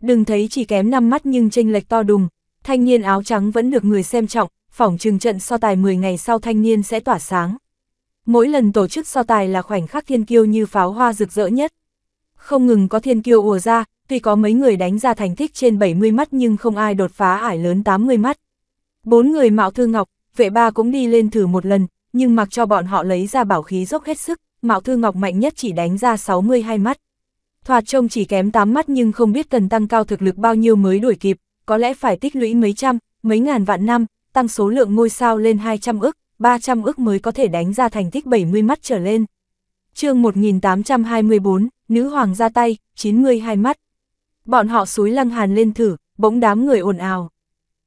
A: Đừng thấy chỉ kém 5 mắt nhưng chênh lệch to đùng, thanh niên áo trắng vẫn được người xem trọng, phỏng trừng trận so tài 10 ngày sau thanh niên sẽ tỏa sáng. Mỗi lần tổ chức so tài là khoảnh khắc thiên kiêu như pháo hoa rực rỡ nhất. Không ngừng có thiên kiêu ùa ra, tuy có mấy người đánh ra thành tích trên 70 mắt nhưng không ai đột phá ải lớn 80 mắt. Bốn người mạo thư ngọc, vệ ba cũng đi lên thử một lần, nhưng mặc cho bọn họ lấy ra bảo khí dốc hết sức, Mạo Thư Ngọc mạnh nhất chỉ đánh ra 62 mắt. Thoạt trông chỉ kém 8 mắt nhưng không biết cần tăng cao thực lực bao nhiêu mới đuổi kịp, có lẽ phải tích lũy mấy trăm, mấy ngàn vạn năm, tăng số lượng ngôi sao lên 200 ức, 300 ức mới có thể đánh ra thành tích 70 mắt trở lên. chương 1824, Nữ Hoàng ra tay, 92 mắt. Bọn họ suối lăng hàn lên thử, bỗng đám người ồn ào.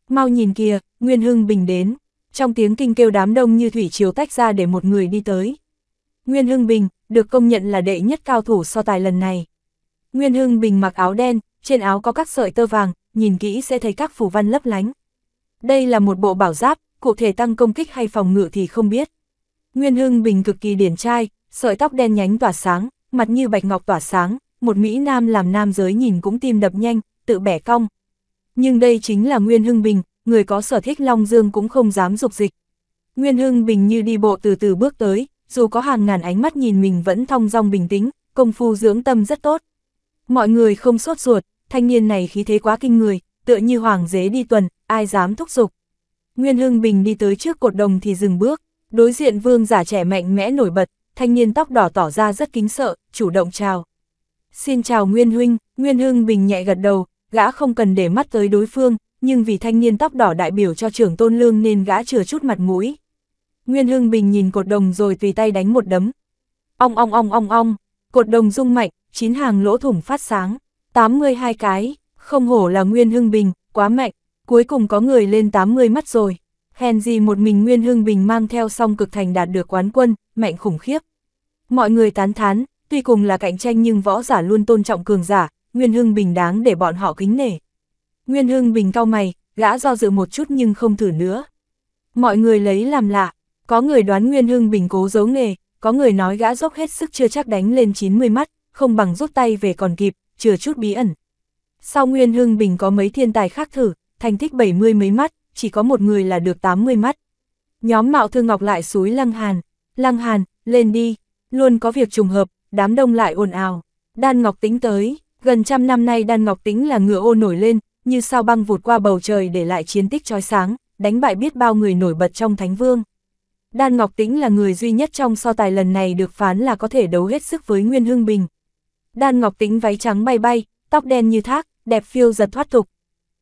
A: Mau nhìn kìa, Nguyên Hưng Bình đến trong tiếng kinh kêu đám đông như thủy chiều tách ra để một người đi tới. Nguyên Hưng Bình, được công nhận là đệ nhất cao thủ so tài lần này. Nguyên Hưng Bình mặc áo đen, trên áo có các sợi tơ vàng, nhìn kỹ sẽ thấy các phủ văn lấp lánh. Đây là một bộ bảo giáp, cụ thể tăng công kích hay phòng ngự thì không biết. Nguyên Hưng Bình cực kỳ điển trai, sợi tóc đen nhánh tỏa sáng, mặt như bạch ngọc tỏa sáng, một Mỹ Nam làm nam giới nhìn cũng tim đập nhanh, tự bẻ cong. Nhưng đây chính là Nguyên Hưng Bình, người có sở thích Long Dương cũng không dám dục dịch. Nguyên Hưng Bình như đi bộ từ từ bước tới, dù có hàng ngàn ánh mắt nhìn mình vẫn thong dong bình tĩnh, công phu dưỡng tâm rất tốt. Mọi người không sốt ruột, thanh niên này khí thế quá kinh người, tựa như hoàng dế đi tuần, ai dám thúc giục. Nguyên Hưng Bình đi tới trước cột đồng thì dừng bước, đối diện vương giả trẻ mạnh mẽ nổi bật, thanh niên tóc đỏ tỏ ra rất kính sợ, chủ động chào. Xin chào Nguyên Huynh, Nguyên Hưng Bình nhẹ gật đầu, gã không cần để mắt tới đối phương, nhưng vì thanh niên tóc đỏ đại biểu cho trưởng tôn lương nên gã chừa chút mặt mũi. Nguyên Hưng Bình nhìn cột đồng rồi tùy tay đánh một đấm. Ong ong ong ong ong, cột đồng rung mạnh, chín hàng lỗ thủng phát sáng, 82 cái, không hổ là Nguyên Hưng Bình, quá mạnh, cuối cùng có người lên 80 mắt rồi. Hèn gì một mình Nguyên Hưng Bình mang theo song cực thành đạt được quán quân, mạnh khủng khiếp. Mọi người tán thán, tuy cùng là cạnh tranh nhưng võ giả luôn tôn trọng cường giả, Nguyên Hưng Bình đáng để bọn họ kính nể. Nguyên Hưng Bình cau mày, gã do dự một chút nhưng không thử nữa. Mọi người lấy làm lạ, có người đoán Nguyên Hưng Bình cố giấu nghề, có người nói gã dốc hết sức chưa chắc đánh lên 90 mắt, không bằng rút tay về còn kịp, chừa chút bí ẩn. Sau Nguyên Hưng Bình có mấy thiên tài khác thử, thành tích 70 mấy mắt, chỉ có một người là được 80 mắt. Nhóm Mạo Thư Ngọc lại suối Lăng Hàn, Lăng Hàn, lên đi, luôn có việc trùng hợp, đám đông lại ồn ào. Đan Ngọc Tĩnh tới, gần trăm năm nay Đan Ngọc Tĩnh là ngựa ô nổi lên, như sao băng vụt qua bầu trời để lại chiến tích trói sáng, đánh bại biết bao người nổi bật trong Thánh Vương. Đan Ngọc Tĩnh là người duy nhất trong so tài lần này được phán là có thể đấu hết sức với Nguyên Hưng Bình. Đan Ngọc Tĩnh váy trắng bay bay, tóc đen như thác, đẹp phiêu giật thoát tục.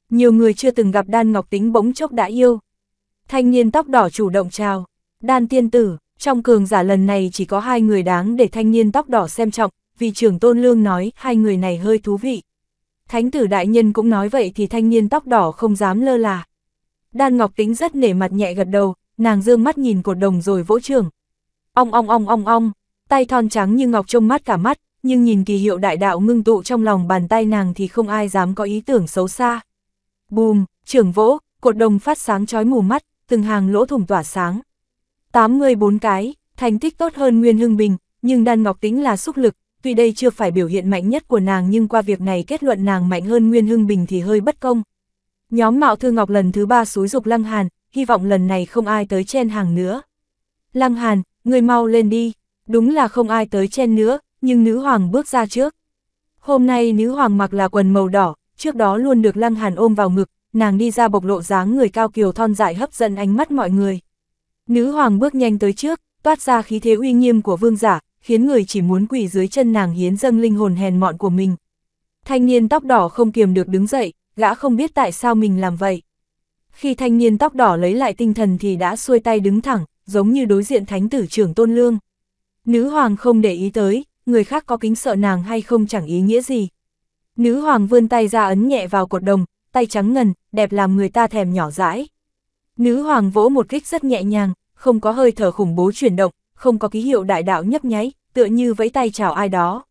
A: Nhiều người chưa từng gặp Đan Ngọc Tĩnh bỗng chốc đã yêu. Thanh niên tóc đỏ chủ động chào, Đan Tiên Tử, trong cường giả lần này chỉ có hai người đáng để thanh niên tóc đỏ xem trọng, vì trưởng tôn lương nói hai người này hơi thú vị. Thánh tử đại nhân cũng nói vậy thì thanh niên tóc đỏ không dám lơ là. Đan Ngọc Tính rất nể mặt nhẹ gật đầu, nàng dương mắt nhìn cột đồng rồi vỗ trường. Ong ong ong ong ong, tay thon trắng như ngọc trông mắt cả mắt, nhưng nhìn kỳ hiệu đại đạo ngưng tụ trong lòng bàn tay nàng thì không ai dám có ý tưởng xấu xa. Bùm, trưởng vỗ, cột đồng phát sáng chói mù mắt, từng hàng lỗ thủng tỏa sáng. 84 cái, thành tích tốt hơn Nguyên Hưng Bình, nhưng Đan Ngọc Tĩnh là xúc lực, tuy đây chưa phải biểu hiện mạnh nhất của nàng nhưng qua việc này kết luận nàng mạnh hơn Nguyên Hưng Bình thì hơi bất công. Nhóm Mạo Thư Ngọc lần thứ ba xúi dục Lăng Hàn, hy vọng lần này không ai tới chen hàng nữa. Lăng Hàn, người mau lên đi, đúng là không ai tới chen nữa, nhưng nữ hoàng bước ra trước. Hôm nay nữ hoàng mặc là quần màu đỏ, trước đó luôn được Lăng Hàn ôm vào ngực, nàng đi ra bộc lộ dáng người cao kiều thon dại hấp dẫn ánh mắt mọi người. Nữ hoàng bước nhanh tới trước, toát ra khí thế uy nghiêm của vương giả, khiến người chỉ muốn quỳ dưới chân nàng hiến dâng linh hồn hèn mọn của mình. Thanh niên tóc đỏ không kiềm được đứng dậy, gã không biết tại sao mình làm vậy. Khi thanh niên tóc đỏ lấy lại tinh thần thì đã xuôi tay đứng thẳng, giống như đối diện thánh tử trưởng tôn lương. Nữ hoàng không để ý tới, người khác có kính sợ nàng hay không chẳng ý nghĩa gì. Nữ hoàng vươn tay ra ấn nhẹ vào cột đồng, tay trắng ngần, đẹp làm người ta thèm nhỏ dãi. Nữ hoàng vỗ một kích rất nhẹ nhàng, không có hơi thở khủng bố chuyển động, không có ký hiệu đại đạo nhấp nháy, tựa như vẫy tay chào ai đó.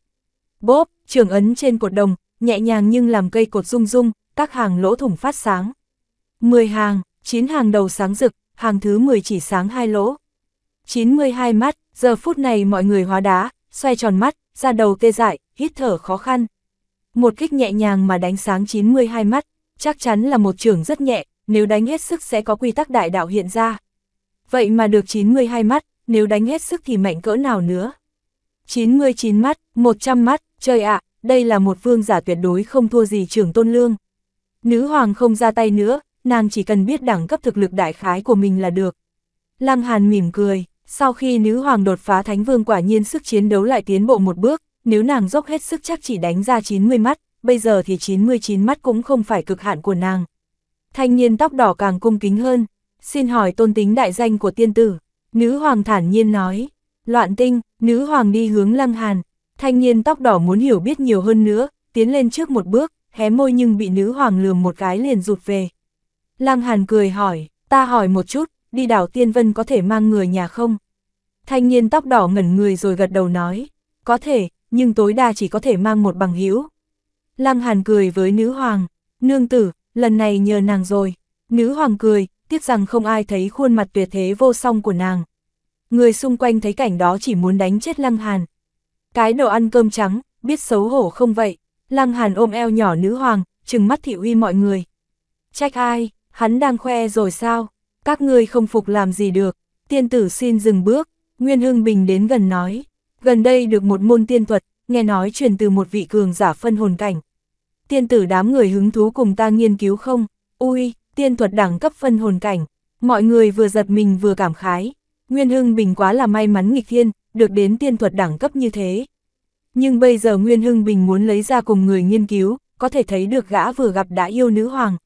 A: Bốp, trường ấn trên cột đồng, nhẹ nhàng nhưng làm cây cột rung rung, các hàng lỗ thủng phát sáng. 10 hàng, 9 hàng đầu sáng rực, hàng thứ 10 chỉ sáng hai lỗ. 92 mắt, giờ phút này mọi người hóa đá, xoay tròn mắt, ra đầu tê dại, hít thở khó khăn. Một kích nhẹ nhàng mà đánh sáng 92 mắt, chắc chắn là một trường rất nhẹ, nếu đánh hết sức sẽ có quy tắc đại đạo hiện ra. Vậy mà được 92 mắt, nếu đánh hết sức thì mạnh cỡ nào nữa. 99 mắt, 100 mắt, trời ạ, đây là một vương giả tuyệt đối không thua gì trưởng tôn lương. Nữ hoàng không ra tay nữa, nàng chỉ cần biết đẳng cấp thực lực đại khái của mình là được. Lăng Hàn mỉm cười, sau khi nữ hoàng đột phá thánh vương quả nhiên sức chiến đấu lại tiến bộ một bước, nếu nàng dốc hết sức chắc chỉ đánh ra 90 mắt, bây giờ thì 99 mắt cũng không phải cực hạn của nàng. Thanh niên tóc đỏ càng cung kính hơn, xin hỏi tôn tính đại danh của tiên tử. Nữ hoàng thản nhiên nói, loạn tinh, nữ hoàng đi hướng lăng hàn, thanh niên tóc đỏ muốn hiểu biết nhiều hơn nữa, tiến lên trước một bước, hé môi nhưng bị nữ hoàng lườm một cái liền rụt về. Lăng hàn cười hỏi, ta hỏi một chút, đi đảo Tiên Vân có thể mang người nhà không? Thanh niên tóc đỏ ngẩn người rồi gật đầu nói, có thể, nhưng tối đa chỉ có thể mang một bằng hữu. Lăng hàn cười với nữ hoàng, nương tử, lần này nhờ nàng rồi. Nữ hoàng cười, tiếc rằng không ai thấy khuôn mặt tuyệt thế vô song của nàng. Người xung quanh thấy cảnh đó chỉ muốn đánh chết Lăng Hàn. Cái đồ ăn cơm trắng, biết xấu hổ không vậy? Lăng Hàn ôm eo nhỏ nữ hoàng, trừng mắt thị uy mọi người. Trách ai, hắn đang khoe rồi sao? Các ngươi không phục làm gì được. Tiên tử xin dừng bước, Nguyên Hưng Bình đến gần nói. Gần đây được một môn tiên thuật, nghe nói truyền từ một vị cường giả phân hồn cảnh. Tiên tử đám người hứng thú cùng ta nghiên cứu không? Ui, tiên thuật đẳng cấp phân hồn cảnh, mọi người vừa giật mình vừa cảm khái. Nguyên Hưng Bình quá là may mắn nghịch thiên, được đến tiên thuật đẳng cấp như thế. Nhưng bây giờ Nguyên Hưng Bình muốn lấy ra cùng người nghiên cứu, có thể thấy được gã vừa gặp đã yêu nữ hoàng.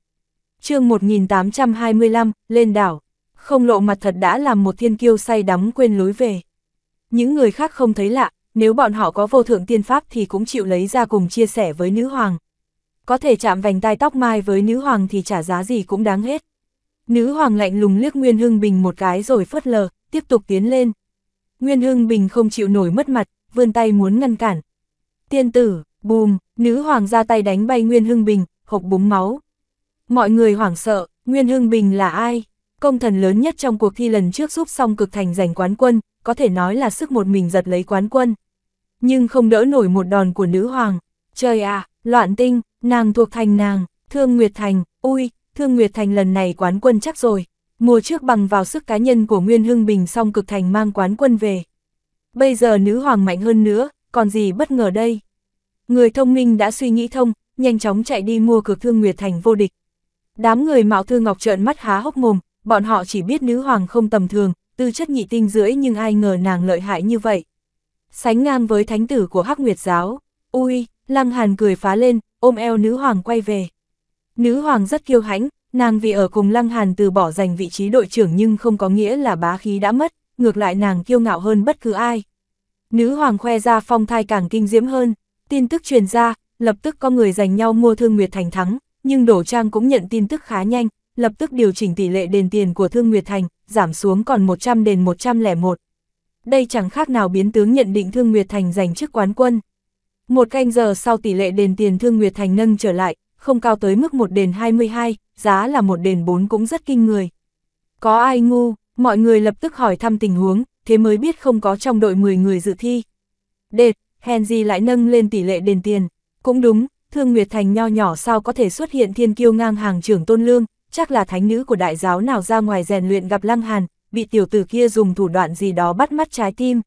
A: chương 1825, lên đảo, không lộ mặt thật đã làm một thiên kiêu say đắm quên lối về. Những người khác không thấy lạ, nếu bọn họ có vô thượng tiên pháp thì cũng chịu lấy ra cùng chia sẻ với nữ hoàng có thể chạm vành tai tóc mai với nữ hoàng thì trả giá gì cũng đáng hết. Nữ hoàng lạnh lùng liếc Nguyên Hưng Bình một cái rồi phớt lờ, tiếp tục tiến lên. Nguyên Hưng Bình không chịu nổi mất mặt, vươn tay muốn ngăn cản. Tiên tử, bùm, nữ hoàng ra tay đánh bay Nguyên Hưng Bình, hộc búng máu. Mọi người hoảng sợ, Nguyên Hưng Bình là ai? Công thần lớn nhất trong cuộc thi lần trước giúp xong cực thành giành quán quân, có thể nói là sức một mình giật lấy quán quân. Nhưng không đỡ nổi một đòn của nữ hoàng. Trời à, loạn tinh, Nàng thuộc thành nàng, Thương Nguyệt Thành, ui, Thương Nguyệt Thành lần này quán quân chắc rồi. Mùa trước bằng vào sức cá nhân của Nguyên Hưng Bình song cực thành mang quán quân về. Bây giờ nữ hoàng mạnh hơn nữa, còn gì bất ngờ đây? Người thông minh đã suy nghĩ thông, nhanh chóng chạy đi mua cược Thương Nguyệt Thành vô địch. Đám người mạo thư ngọc trợn mắt há hốc mồm, bọn họ chỉ biết nữ hoàng không tầm thường, tư chất nhị tinh rưỡi nhưng ai ngờ nàng lợi hại như vậy. Sánh ngang với thánh tử của Hắc Nguyệt giáo, ui, Lăng Hàn cười phá lên, ôm eo nữ hoàng quay về. Nữ hoàng rất kiêu hãnh, nàng vì ở cùng Lăng Hàn từ bỏ giành vị trí đội trưởng nhưng không có nghĩa là bá khí đã mất, ngược lại nàng kiêu ngạo hơn bất cứ ai. Nữ hoàng khoe ra phong thai càng kinh diễm hơn, tin tức truyền ra, lập tức có người giành nhau mua Thương Nguyệt Thành thắng, nhưng Đổ Trang cũng nhận tin tức khá nhanh, lập tức điều chỉnh tỷ lệ đền tiền của Thương Nguyệt Thành, giảm xuống còn 100 đền 101. Đây chẳng khác nào biến tướng nhận định Thương Nguyệt Thành giành chức quán quân. Một canh giờ sau tỷ lệ đền tiền Thương Nguyệt Thành nâng trở lại, không cao tới mức một đền 22, giá là một đền 4 cũng rất kinh người. Có ai ngu, mọi người lập tức hỏi thăm tình huống, thế mới biết không có trong đội 10 người dự thi. Đệt, Henry lại nâng lên tỷ lệ đền tiền. Cũng đúng, Thương Nguyệt Thành nho nhỏ sao có thể xuất hiện thiên kiêu ngang hàng trưởng tôn lương, chắc là thánh nữ của đại giáo nào ra ngoài rèn luyện gặp Lăng Hàn, bị tiểu tử kia dùng thủ đoạn gì đó bắt mắt trái tim.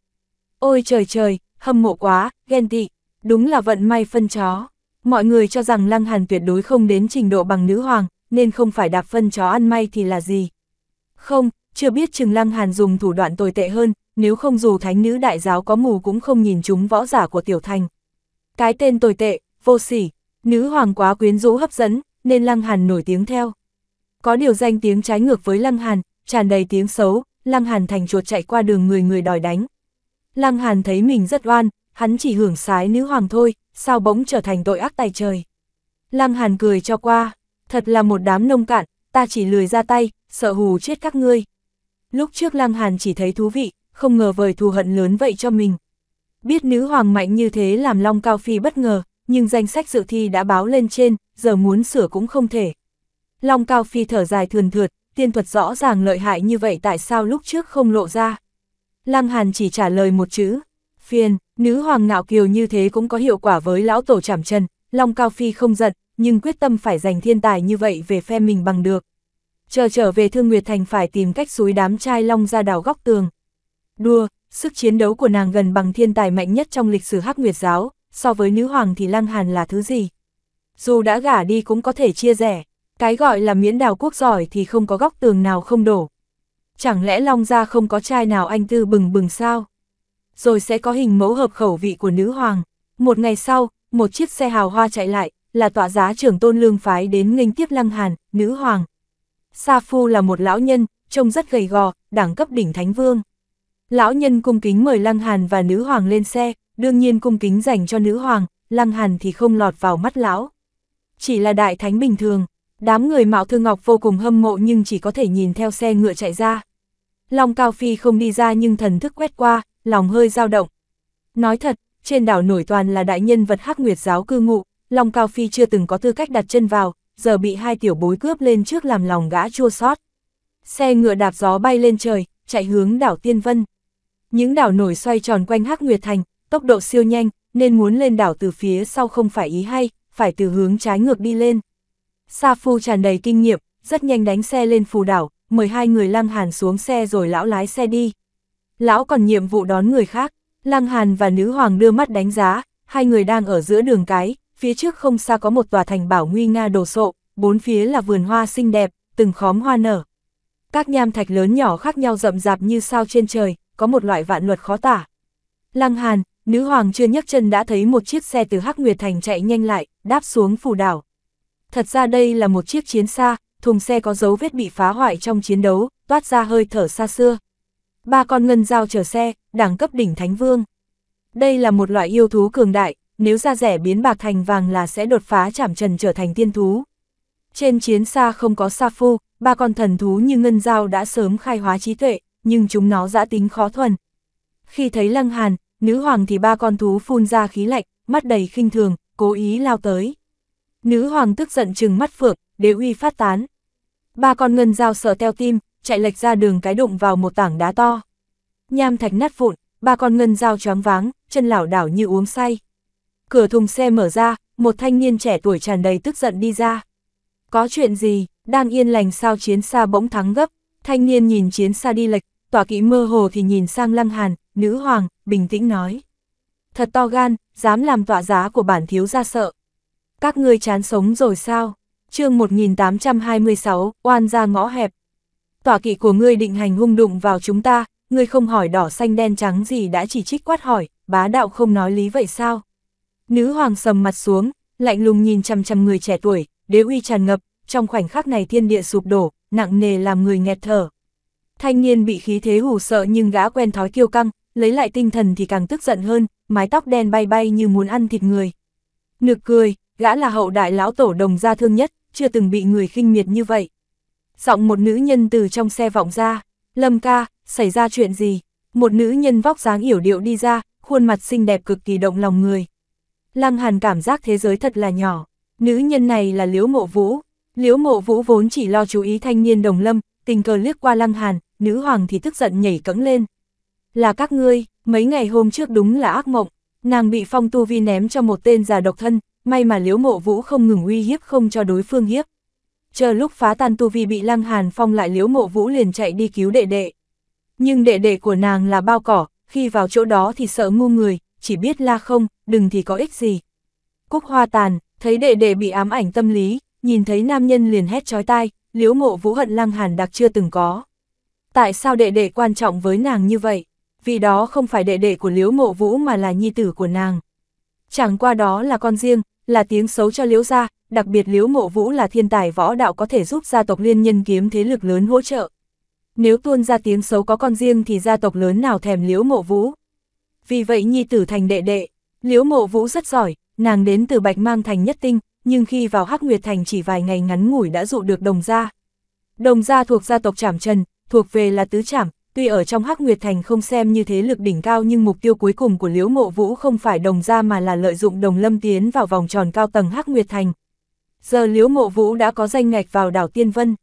A: Ôi trời trời, hâm mộ quá, ghen tị, Đúng là vận may phân chó. Mọi người cho rằng Lăng Hàn tuyệt đối không đến trình độ bằng nữ hoàng, nên không phải đạp phân chó ăn may thì là gì. Không, chưa biết chừng Lăng Hàn dùng thủ đoạn tồi tệ hơn, nếu không dù thánh nữ đại giáo có mù cũng không nhìn chúng võ giả của tiểu thành. Cái tên tồi tệ, vô sỉ, nữ hoàng quá quyến rũ hấp dẫn, nên Lăng Hàn nổi tiếng theo. Có điều danh tiếng trái ngược với Lăng Hàn, tràn đầy tiếng xấu, Lăng Hàn thành chuột chạy qua đường người người đòi đánh. Lăng Hàn thấy mình rất oan, hắn chỉ hưởng sái nữ hoàng thôi, sao bỗng trở thành tội ác tài trời. Lăng Hàn cười cho qua, thật là một đám nông cạn, ta chỉ lười ra tay, sợ hù chết các ngươi. Lúc trước Lăng Hàn chỉ thấy thú vị, không ngờ vời thù hận lớn vậy cho mình. Biết nữ hoàng mạnh như thế làm Long Cao Phi bất ngờ, nhưng danh sách dự thi đã báo lên trên, giờ muốn sửa cũng không thể. Long Cao Phi thở dài thườn thượt, tiên thuật rõ ràng lợi hại như vậy tại sao lúc trước không lộ ra. Lăng Hàn chỉ trả lời một chữ, phiền. Nữ hoàng ngạo kiều như thế cũng có hiệu quả với lão tổ chảm trần, Long Cao Phi không giận, nhưng quyết tâm phải giành thiên tài như vậy về phe mình bằng được. Chờ trở về Thương Nguyệt Thành phải tìm cách xúi đám trai Long ra đào góc tường. Đua, sức chiến đấu của nàng gần bằng thiên tài mạnh nhất trong lịch sử Hắc Nguyệt giáo, so với nữ hoàng thì Lăng Hàn là thứ gì? Dù đã gả đi cũng có thể chia rẻ, cái gọi là miễn đào quốc giỏi thì không có góc tường nào không đổ. Chẳng lẽ Long gia không có trai nào anh tư bừng bừng sao? rồi sẽ có hình mẫu hợp khẩu vị của nữ hoàng. Một ngày sau, một chiếc xe hào hoa chạy lại, là tọa giá trưởng tôn lương phái đến nghênh tiếp lăng hàn, nữ hoàng. Sa Phu là một lão nhân, trông rất gầy gò, đẳng cấp đỉnh thánh vương. Lão nhân cung kính mời lăng hàn và nữ hoàng lên xe, đương nhiên cung kính dành cho nữ hoàng, lăng hàn thì không lọt vào mắt lão. Chỉ là đại thánh bình thường, đám người mạo thương ngọc vô cùng hâm mộ nhưng chỉ có thể nhìn theo xe ngựa chạy ra. Long Cao Phi không đi ra nhưng thần thức quét qua, lòng hơi dao động. Nói thật, trên đảo nổi toàn là đại nhân vật hắc nguyệt giáo cư ngụ, Long Cao Phi chưa từng có tư cách đặt chân vào, giờ bị hai tiểu bối cướp lên trước làm lòng gã chua sót. Xe ngựa đạp gió bay lên trời, chạy hướng đảo Tiên Vân. Những đảo nổi xoay tròn quanh Hắc Nguyệt Thành, tốc độ siêu nhanh, nên muốn lên đảo từ phía sau không phải ý hay, phải từ hướng trái ngược đi lên. Sa Phu tràn đầy kinh nghiệm, rất nhanh đánh xe lên phù đảo, mời hai người lăng hàn xuống xe rồi lão lái xe đi lão còn nhiệm vụ đón người khác. Lăng Hàn và nữ hoàng đưa mắt đánh giá, hai người đang ở giữa đường cái, phía trước không xa có một tòa thành bảo nguy nga đồ sộ, bốn phía là vườn hoa xinh đẹp, từng khóm hoa nở. Các nham thạch lớn nhỏ khác nhau rậm rạp như sao trên trời, có một loại vạn luật khó tả. Lăng Hàn, nữ hoàng chưa nhấc chân đã thấy một chiếc xe từ Hắc Nguyệt Thành chạy nhanh lại, đáp xuống phù đảo. Thật ra đây là một chiếc chiến xa, thùng xe có dấu vết bị phá hoại trong chiến đấu, toát ra hơi thở xa xưa ba con ngân giao chở xe, đẳng cấp đỉnh Thánh Vương. Đây là một loại yêu thú cường đại, nếu ra rẻ biến bạc thành vàng là sẽ đột phá chảm trần trở thành tiên thú. Trên chiến xa không có sa phu, ba con thần thú như ngân giao đã sớm khai hóa trí tuệ, nhưng chúng nó dã tính khó thuần. Khi thấy lăng hàn, nữ hoàng thì ba con thú phun ra khí lạnh, mắt đầy khinh thường, cố ý lao tới. Nữ hoàng tức giận chừng mắt phượng, đế uy phát tán. Ba con ngân giao sợ teo tim, chạy lệch ra đường cái đụng vào một tảng đá to. Nham thạch nát vụn, ba con ngân dao choáng váng, chân lảo đảo như uống say. Cửa thùng xe mở ra, một thanh niên trẻ tuổi tràn đầy tức giận đi ra. Có chuyện gì, đang yên lành sao chiến xa bỗng thắng gấp, thanh niên nhìn chiến xa đi lệch, tỏa kỹ mơ hồ thì nhìn sang lăng hàn, nữ hoàng, bình tĩnh nói. Thật to gan, dám làm tọa giá của bản thiếu ra sợ. Các ngươi chán sống rồi sao? chương 1826, oan ra ngõ hẹp tỏa kỵ của ngươi định hành hung đụng vào chúng ta, ngươi không hỏi đỏ xanh đen trắng gì đã chỉ trích quát hỏi, bá đạo không nói lý vậy sao? Nữ hoàng sầm mặt xuống, lạnh lùng nhìn chằm chằm người trẻ tuổi, đế uy tràn ngập, trong khoảnh khắc này thiên địa sụp đổ, nặng nề làm người nghẹt thở. Thanh niên bị khí thế hù sợ nhưng gã quen thói kiêu căng, lấy lại tinh thần thì càng tức giận hơn, mái tóc đen bay bay như muốn ăn thịt người. Nực cười, gã là hậu đại lão tổ đồng gia thương nhất, chưa từng bị người khinh miệt như vậy giọng một nữ nhân từ trong xe vọng ra, Lâm ca, xảy ra chuyện gì? Một nữ nhân vóc dáng yểu điệu đi ra, khuôn mặt xinh đẹp cực kỳ động lòng người. Lăng Hàn cảm giác thế giới thật là nhỏ, nữ nhân này là Liễu Mộ Vũ. Liễu Mộ Vũ vốn chỉ lo chú ý thanh niên đồng lâm, tình cờ liếc qua Lăng Hàn, nữ hoàng thì tức giận nhảy cẫng lên. Là các ngươi, mấy ngày hôm trước đúng là ác mộng, nàng bị phong tu vi ném cho một tên già độc thân, may mà Liễu Mộ Vũ không ngừng uy hiếp không cho đối phương hiếp chờ lúc phá tan tu vi bị Lăng Hàn Phong lại liễu mộ vũ liền chạy đi cứu đệ đệ. Nhưng đệ đệ của nàng là bao cỏ, khi vào chỗ đó thì sợ ngu người, chỉ biết la không, đừng thì có ích gì. Cúc hoa tàn, thấy đệ đệ bị ám ảnh tâm lý, nhìn thấy nam nhân liền hét chói tai, liễu mộ vũ hận Lăng Hàn đặc chưa từng có. Tại sao đệ đệ quan trọng với nàng như vậy? Vì đó không phải đệ đệ của liễu mộ vũ mà là nhi tử của nàng. Chẳng qua đó là con riêng, là tiếng xấu cho liễu gia, đặc biệt Liễu Mộ Vũ là thiên tài võ đạo có thể giúp gia tộc liên nhân kiếm thế lực lớn hỗ trợ. Nếu tuôn ra tiếng xấu có con riêng thì gia tộc lớn nào thèm Liễu Mộ Vũ. Vì vậy nhi tử thành đệ đệ, Liễu Mộ Vũ rất giỏi, nàng đến từ Bạch Mang Thành nhất tinh, nhưng khi vào Hắc Nguyệt Thành chỉ vài ngày ngắn ngủi đã dụ được đồng gia. Đồng gia thuộc gia tộc Trảm Trần, thuộc về là tứ trảm, tuy ở trong Hắc Nguyệt Thành không xem như thế lực đỉnh cao nhưng mục tiêu cuối cùng của Liễu Mộ Vũ không phải đồng gia mà là lợi dụng đồng lâm tiến vào vòng tròn cao tầng Hắc Nguyệt Thành. Giờ Liễu Mộ Vũ đã có danh ngạch vào đảo Tiên Vân.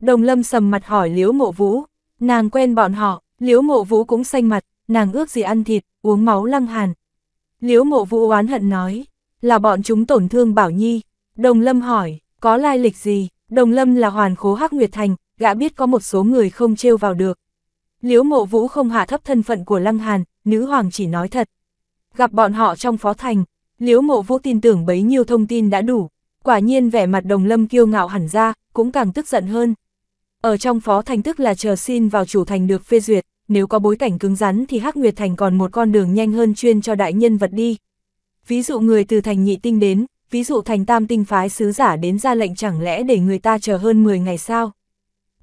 A: Đồng Lâm sầm mặt hỏi Liễu Mộ Vũ, nàng quen bọn họ, Liễu Mộ Vũ cũng xanh mặt, nàng ước gì ăn thịt, uống máu lăng hàn. Liễu Mộ Vũ oán hận nói, là bọn chúng tổn thương Bảo Nhi. Đồng Lâm hỏi, có lai lịch gì? Đồng Lâm là hoàn khố Hắc Nguyệt Thành, gã biết có một số người không trêu vào được. Liễu Mộ Vũ không hạ thấp thân phận của Lăng Hàn, nữ hoàng chỉ nói thật. Gặp bọn họ trong phó thành, Liễu Mộ Vũ tin tưởng bấy nhiêu thông tin đã đủ, Quả nhiên vẻ mặt đồng lâm kiêu ngạo hẳn ra, cũng càng tức giận hơn. Ở trong phó thành tức là chờ xin vào chủ thành được phê duyệt, nếu có bối cảnh cứng rắn thì Hắc Nguyệt Thành còn một con đường nhanh hơn chuyên cho đại nhân vật đi. Ví dụ người từ thành nhị tinh đến, ví dụ thành tam tinh phái sứ giả đến ra lệnh chẳng lẽ để người ta chờ hơn 10 ngày sao?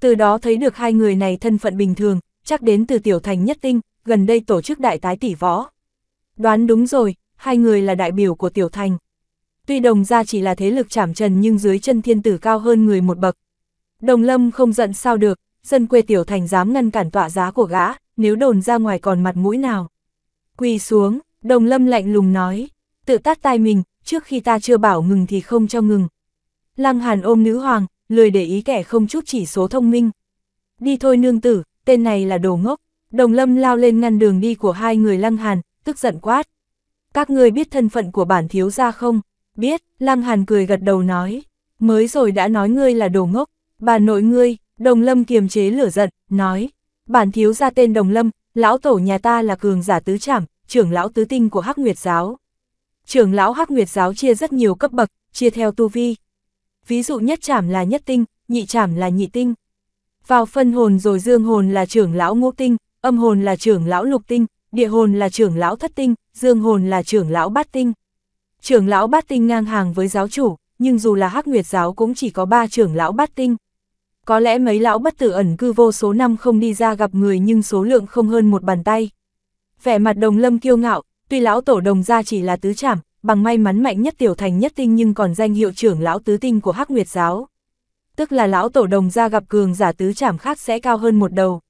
A: Từ đó thấy được hai người này thân phận bình thường, chắc đến từ tiểu thành nhất tinh, gần đây tổ chức đại tái tỷ võ. Đoán đúng rồi, hai người là đại biểu của tiểu thành. Tuy đồng gia chỉ là thế lực chảm trần nhưng dưới chân thiên tử cao hơn người một bậc. Đồng lâm không giận sao được, dân quê tiểu thành dám ngăn cản tọa giá của gã, nếu đồn ra ngoài còn mặt mũi nào. Quỳ xuống, đồng lâm lạnh lùng nói, tự tát tai mình, trước khi ta chưa bảo ngừng thì không cho ngừng. Lăng hàn ôm nữ hoàng, lười để ý kẻ không chút chỉ số thông minh. Đi thôi nương tử, tên này là đồ ngốc. Đồng lâm lao lên ngăn đường đi của hai người lăng hàn, tức giận quát. Các người biết thân phận của bản thiếu gia không? biết, Lăng Hàn cười gật đầu nói, mới rồi đã nói ngươi là đồ ngốc, bà nội ngươi, Đồng Lâm kiềm chế lửa giận, nói, bản thiếu ra tên Đồng Lâm, lão tổ nhà ta là cường giả tứ trảm, trưởng lão tứ tinh của Hắc Nguyệt giáo. Trưởng lão Hắc Nguyệt giáo chia rất nhiều cấp bậc, chia theo tu vi. Ví dụ nhất trảm là nhất tinh, nhị trảm là nhị tinh. Vào phân hồn rồi dương hồn là trưởng lão ngũ tinh, âm hồn là trưởng lão lục tinh, địa hồn là trưởng lão thất tinh, dương hồn là trưởng lão bát tinh. Trưởng lão bát tinh ngang hàng với giáo chủ, nhưng dù là hắc nguyệt giáo cũng chỉ có ba trưởng lão bát tinh. Có lẽ mấy lão bất tử ẩn cư vô số năm không đi ra gặp người nhưng số lượng không hơn một bàn tay. Vẻ mặt đồng lâm kiêu ngạo, tuy lão tổ đồng gia chỉ là tứ trảm, bằng may mắn mạnh nhất tiểu thành nhất tinh nhưng còn danh hiệu trưởng lão tứ tinh của hắc nguyệt giáo. Tức là lão tổ đồng gia gặp cường giả tứ trảm khác sẽ cao hơn một đầu.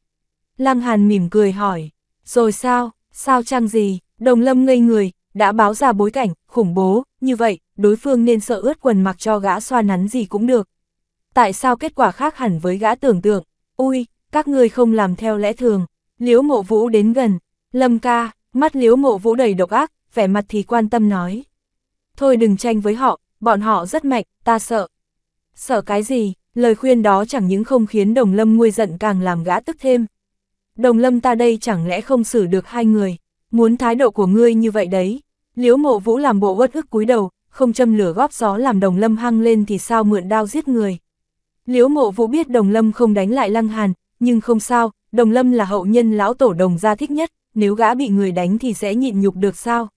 A: Lăng Hàn mỉm cười hỏi, rồi sao, sao chăng gì, đồng lâm ngây người, đã báo ra bối cảnh, khủng bố, như vậy, đối phương nên sợ ướt quần mặc cho gã xoa nắn gì cũng được. Tại sao kết quả khác hẳn với gã tưởng tượng? Ui, các ngươi không làm theo lẽ thường. Liễu mộ vũ đến gần. Lâm ca, mắt liễu mộ vũ đầy độc ác, vẻ mặt thì quan tâm nói. Thôi đừng tranh với họ, bọn họ rất mạnh, ta sợ. Sợ cái gì, lời khuyên đó chẳng những không khiến đồng lâm nguôi giận càng làm gã tức thêm. Đồng lâm ta đây chẳng lẽ không xử được hai người, muốn thái độ của ngươi như vậy đấy, Liễu mộ vũ làm bộ uất ức cúi đầu, không châm lửa góp gió làm đồng lâm hăng lên thì sao mượn đao giết người. Liễu mộ vũ biết đồng lâm không đánh lại lăng hàn, nhưng không sao, đồng lâm là hậu nhân lão tổ đồng gia thích nhất, nếu gã bị người đánh thì sẽ nhịn nhục được sao.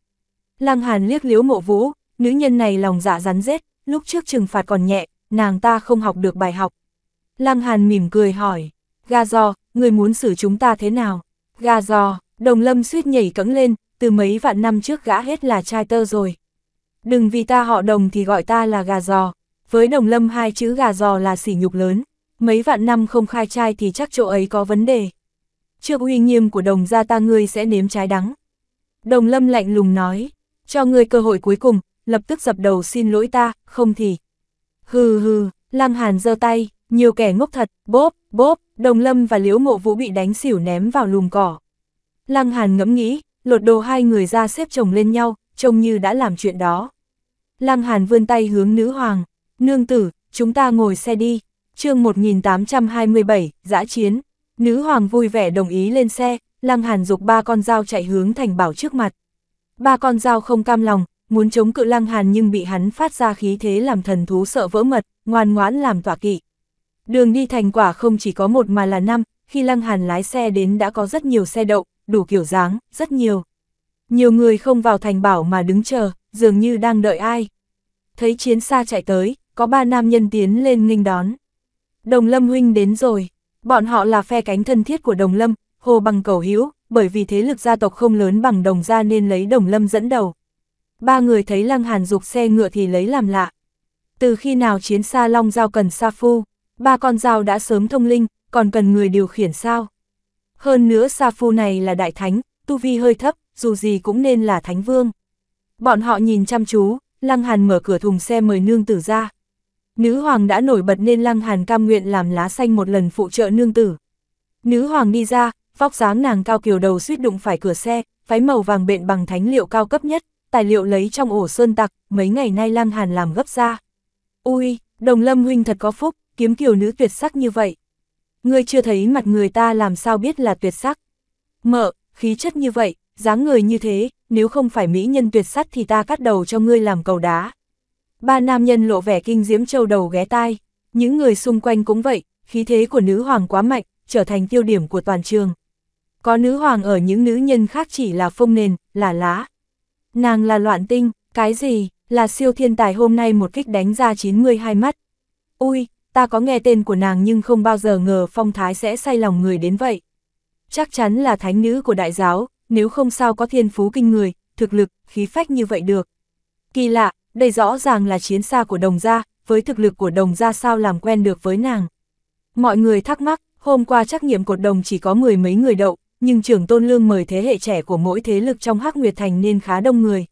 A: Lăng hàn liếc liễu mộ vũ, nữ nhân này lòng dạ rắn rết, lúc trước trừng phạt còn nhẹ, nàng ta không học được bài học. Lăng hàn mỉm cười hỏi, ga giò, người muốn xử chúng ta thế nào? Ga giò, đồng lâm suýt nhảy cẫng lên, từ mấy vạn năm trước gã hết là trai tơ rồi. Đừng vì ta họ đồng thì gọi ta là gà giò, với đồng lâm hai chữ gà giò là sỉ nhục lớn, mấy vạn năm không khai trai thì chắc chỗ ấy có vấn đề. Trước uy nghiêm của đồng gia ta ngươi sẽ nếm trái đắng. Đồng lâm lạnh lùng nói, cho ngươi cơ hội cuối cùng, lập tức dập đầu xin lỗi ta, không thì. Hừ hừ, lang Hàn giơ tay, nhiều kẻ ngốc thật, bóp, bóp, Đồng Lâm và Liễu Mộ Vũ bị đánh xỉu ném vào lùm cỏ. Lăng Hàn ngẫm nghĩ, lột đồ hai người ra xếp chồng lên nhau, trông như đã làm chuyện đó. Lăng Hàn vươn tay hướng nữ hoàng, nương tử, chúng ta ngồi xe đi, chương 1827, giã chiến. Nữ hoàng vui vẻ đồng ý lên xe, Lăng Hàn dục ba con dao chạy hướng thành bảo trước mặt. Ba con dao không cam lòng, muốn chống cự Lăng Hàn nhưng bị hắn phát ra khí thế làm thần thú sợ vỡ mật, ngoan ngoãn làm tỏa kỵ. Đường đi thành quả không chỉ có một mà là năm, khi Lăng Hàn lái xe đến đã có rất nhiều xe đậu, đủ kiểu dáng, rất nhiều. Nhiều người không vào thành bảo mà đứng chờ, dường như đang đợi ai. Thấy chiến xa chạy tới, có ba nam nhân tiến lên nghênh đón. Đồng Lâm huynh đến rồi, bọn họ là phe cánh thân thiết của Đồng Lâm, Hồ Bằng Cầu Hữu, bởi vì thế lực gia tộc không lớn bằng Đồng gia nên lấy Đồng Lâm dẫn đầu. Ba người thấy Lăng Hàn dục xe ngựa thì lấy làm lạ. Từ khi nào chiến xa Long Giao cần Sa Phu, ba con dao đã sớm thông linh, còn cần người điều khiển sao? Hơn nữa Sa Phu này là đại thánh, tu vi hơi thấp, dù gì cũng nên là thánh vương. Bọn họ nhìn chăm chú, Lăng Hàn mở cửa thùng xe mời nương tử ra. Nữ hoàng đã nổi bật nên Lăng Hàn cam nguyện làm lá xanh một lần phụ trợ nương tử. Nữ hoàng đi ra, vóc dáng nàng cao kiều đầu suýt đụng phải cửa xe, váy màu vàng bện bằng thánh liệu cao cấp nhất, tài liệu lấy trong ổ sơn tặc, mấy ngày nay Lăng Hàn làm gấp ra. Ui, Đồng Lâm huynh thật có phúc, kiếm kiều nữ tuyệt sắc như vậy. Ngươi chưa thấy mặt người ta làm sao biết là tuyệt sắc. Mợ, khí chất như vậy, dáng người như thế, nếu không phải mỹ nhân tuyệt sắc thì ta cắt đầu cho ngươi làm cầu đá. Ba nam nhân lộ vẻ kinh diễm trâu đầu ghé tai, những người xung quanh cũng vậy, khí thế của nữ hoàng quá mạnh, trở thành tiêu điểm của toàn trường. Có nữ hoàng ở những nữ nhân khác chỉ là phông nền, là lá. Nàng là loạn tinh, cái gì, là siêu thiên tài hôm nay một kích đánh ra 92 mắt. Ui, ta có nghe tên của nàng nhưng không bao giờ ngờ phong thái sẽ say lòng người đến vậy. Chắc chắn là thánh nữ của đại giáo, nếu không sao có thiên phú kinh người, thực lực, khí phách như vậy được. Kỳ lạ, đây rõ ràng là chiến xa của đồng gia, với thực lực của đồng gia sao làm quen được với nàng. Mọi người thắc mắc, hôm qua trắc nghiệm cột đồng chỉ có mười mấy người đậu, nhưng trưởng tôn lương mời thế hệ trẻ của mỗi thế lực trong hắc Nguyệt Thành nên khá đông người.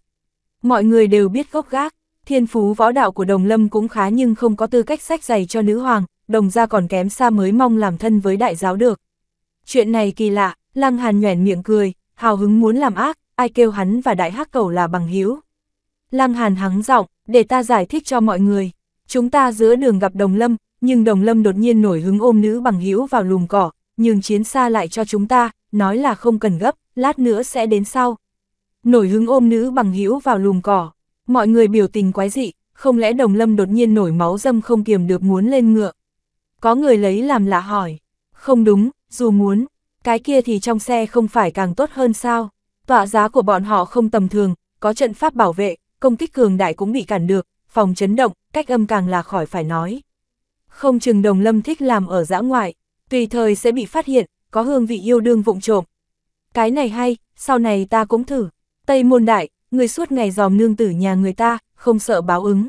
A: Mọi người đều biết gốc gác, Thiên phú võ đạo của Đồng Lâm cũng khá nhưng không có tư cách sách giày cho nữ hoàng, đồng gia còn kém xa mới mong làm thân với đại giáo được. Chuyện này kỳ lạ, Lăng Hàn nhoẻn miệng cười, hào hứng muốn làm ác, ai kêu hắn và đại hắc cầu là bằng hiếu. Lăng Hàn hắng giọng, để ta giải thích cho mọi người. Chúng ta giữa đường gặp Đồng Lâm, nhưng Đồng Lâm đột nhiên nổi hứng ôm nữ bằng hiếu vào lùm cỏ, nhưng chiến xa lại cho chúng ta, nói là không cần gấp, lát nữa sẽ đến sau. Nổi hứng ôm nữ bằng Hiếu vào lùm cỏ. Mọi người biểu tình quái dị, không lẽ đồng lâm đột nhiên nổi máu dâm không kiềm được muốn lên ngựa. Có người lấy làm lạ hỏi, không đúng, dù muốn, cái kia thì trong xe không phải càng tốt hơn sao. Tọa giá của bọn họ không tầm thường, có trận pháp bảo vệ, công kích cường đại cũng bị cản được, phòng chấn động, cách âm càng là khỏi phải nói. Không chừng đồng lâm thích làm ở dã ngoại, tùy thời sẽ bị phát hiện, có hương vị yêu đương vụng trộm. Cái này hay, sau này ta cũng thử. Tây môn đại, người suốt ngày dòm nương tử nhà người ta, không sợ báo ứng.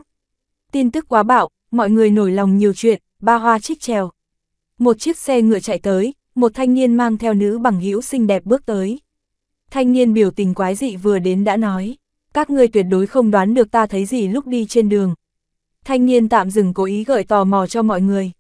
A: Tin tức quá bạo, mọi người nổi lòng nhiều chuyện, ba hoa trích trèo. Một chiếc xe ngựa chạy tới, một thanh niên mang theo nữ bằng hữu xinh đẹp bước tới. Thanh niên biểu tình quái dị vừa đến đã nói, các người tuyệt đối không đoán được ta thấy gì lúc đi trên đường. Thanh niên tạm dừng cố ý gợi tò mò cho mọi người.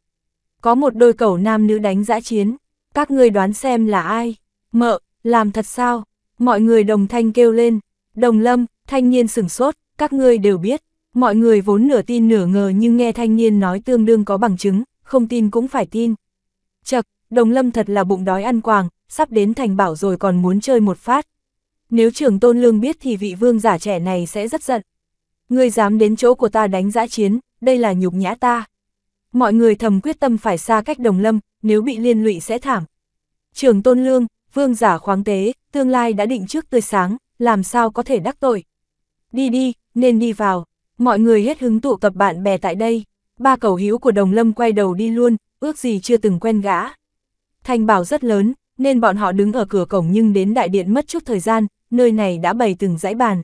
A: Có một đôi cẩu nam nữ đánh giã chiến, các người đoán xem là ai? Mợ, làm thật sao? Mọi người đồng thanh kêu lên, Đồng lâm, thanh niên sửng sốt, các ngươi đều biết, mọi người vốn nửa tin nửa ngờ nhưng nghe thanh niên nói tương đương có bằng chứng, không tin cũng phải tin. Chật, đồng lâm thật là bụng đói ăn quàng, sắp đến thành bảo rồi còn muốn chơi một phát. Nếu trưởng tôn lương biết thì vị vương giả trẻ này sẽ rất giận. Ngươi dám đến chỗ của ta đánh giã chiến, đây là nhục nhã ta. Mọi người thầm quyết tâm phải xa cách đồng lâm, nếu bị liên lụy sẽ thảm. Trưởng tôn lương, vương giả khoáng tế, tương lai đã định trước tươi sáng, làm sao có thể đắc tội. Đi đi, nên đi vào, mọi người hết hứng tụ tập bạn bè tại đây, ba cầu hữu của Đồng Lâm quay đầu đi luôn, ước gì chưa từng quen gã. Thành bảo rất lớn, nên bọn họ đứng ở cửa cổng nhưng đến đại điện mất chút thời gian, nơi này đã bày từng dãy bàn.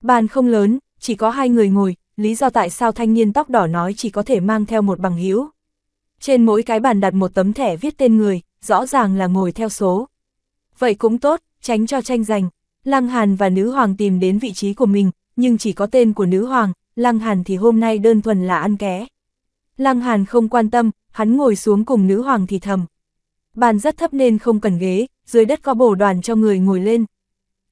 A: Bàn không lớn, chỉ có hai người ngồi, lý do tại sao thanh niên tóc đỏ nói chỉ có thể mang theo một bằng hữu. Trên mỗi cái bàn đặt một tấm thẻ viết tên người, rõ ràng là ngồi theo số. Vậy cũng tốt, tránh cho tranh giành. Lăng Hàn và nữ hoàng tìm đến vị trí của mình, nhưng chỉ có tên của nữ hoàng, Lăng Hàn thì hôm nay đơn thuần là ăn ké. Lăng Hàn không quan tâm, hắn ngồi xuống cùng nữ hoàng thì thầm. Bàn rất thấp nên không cần ghế, dưới đất có bổ đoàn cho người ngồi lên.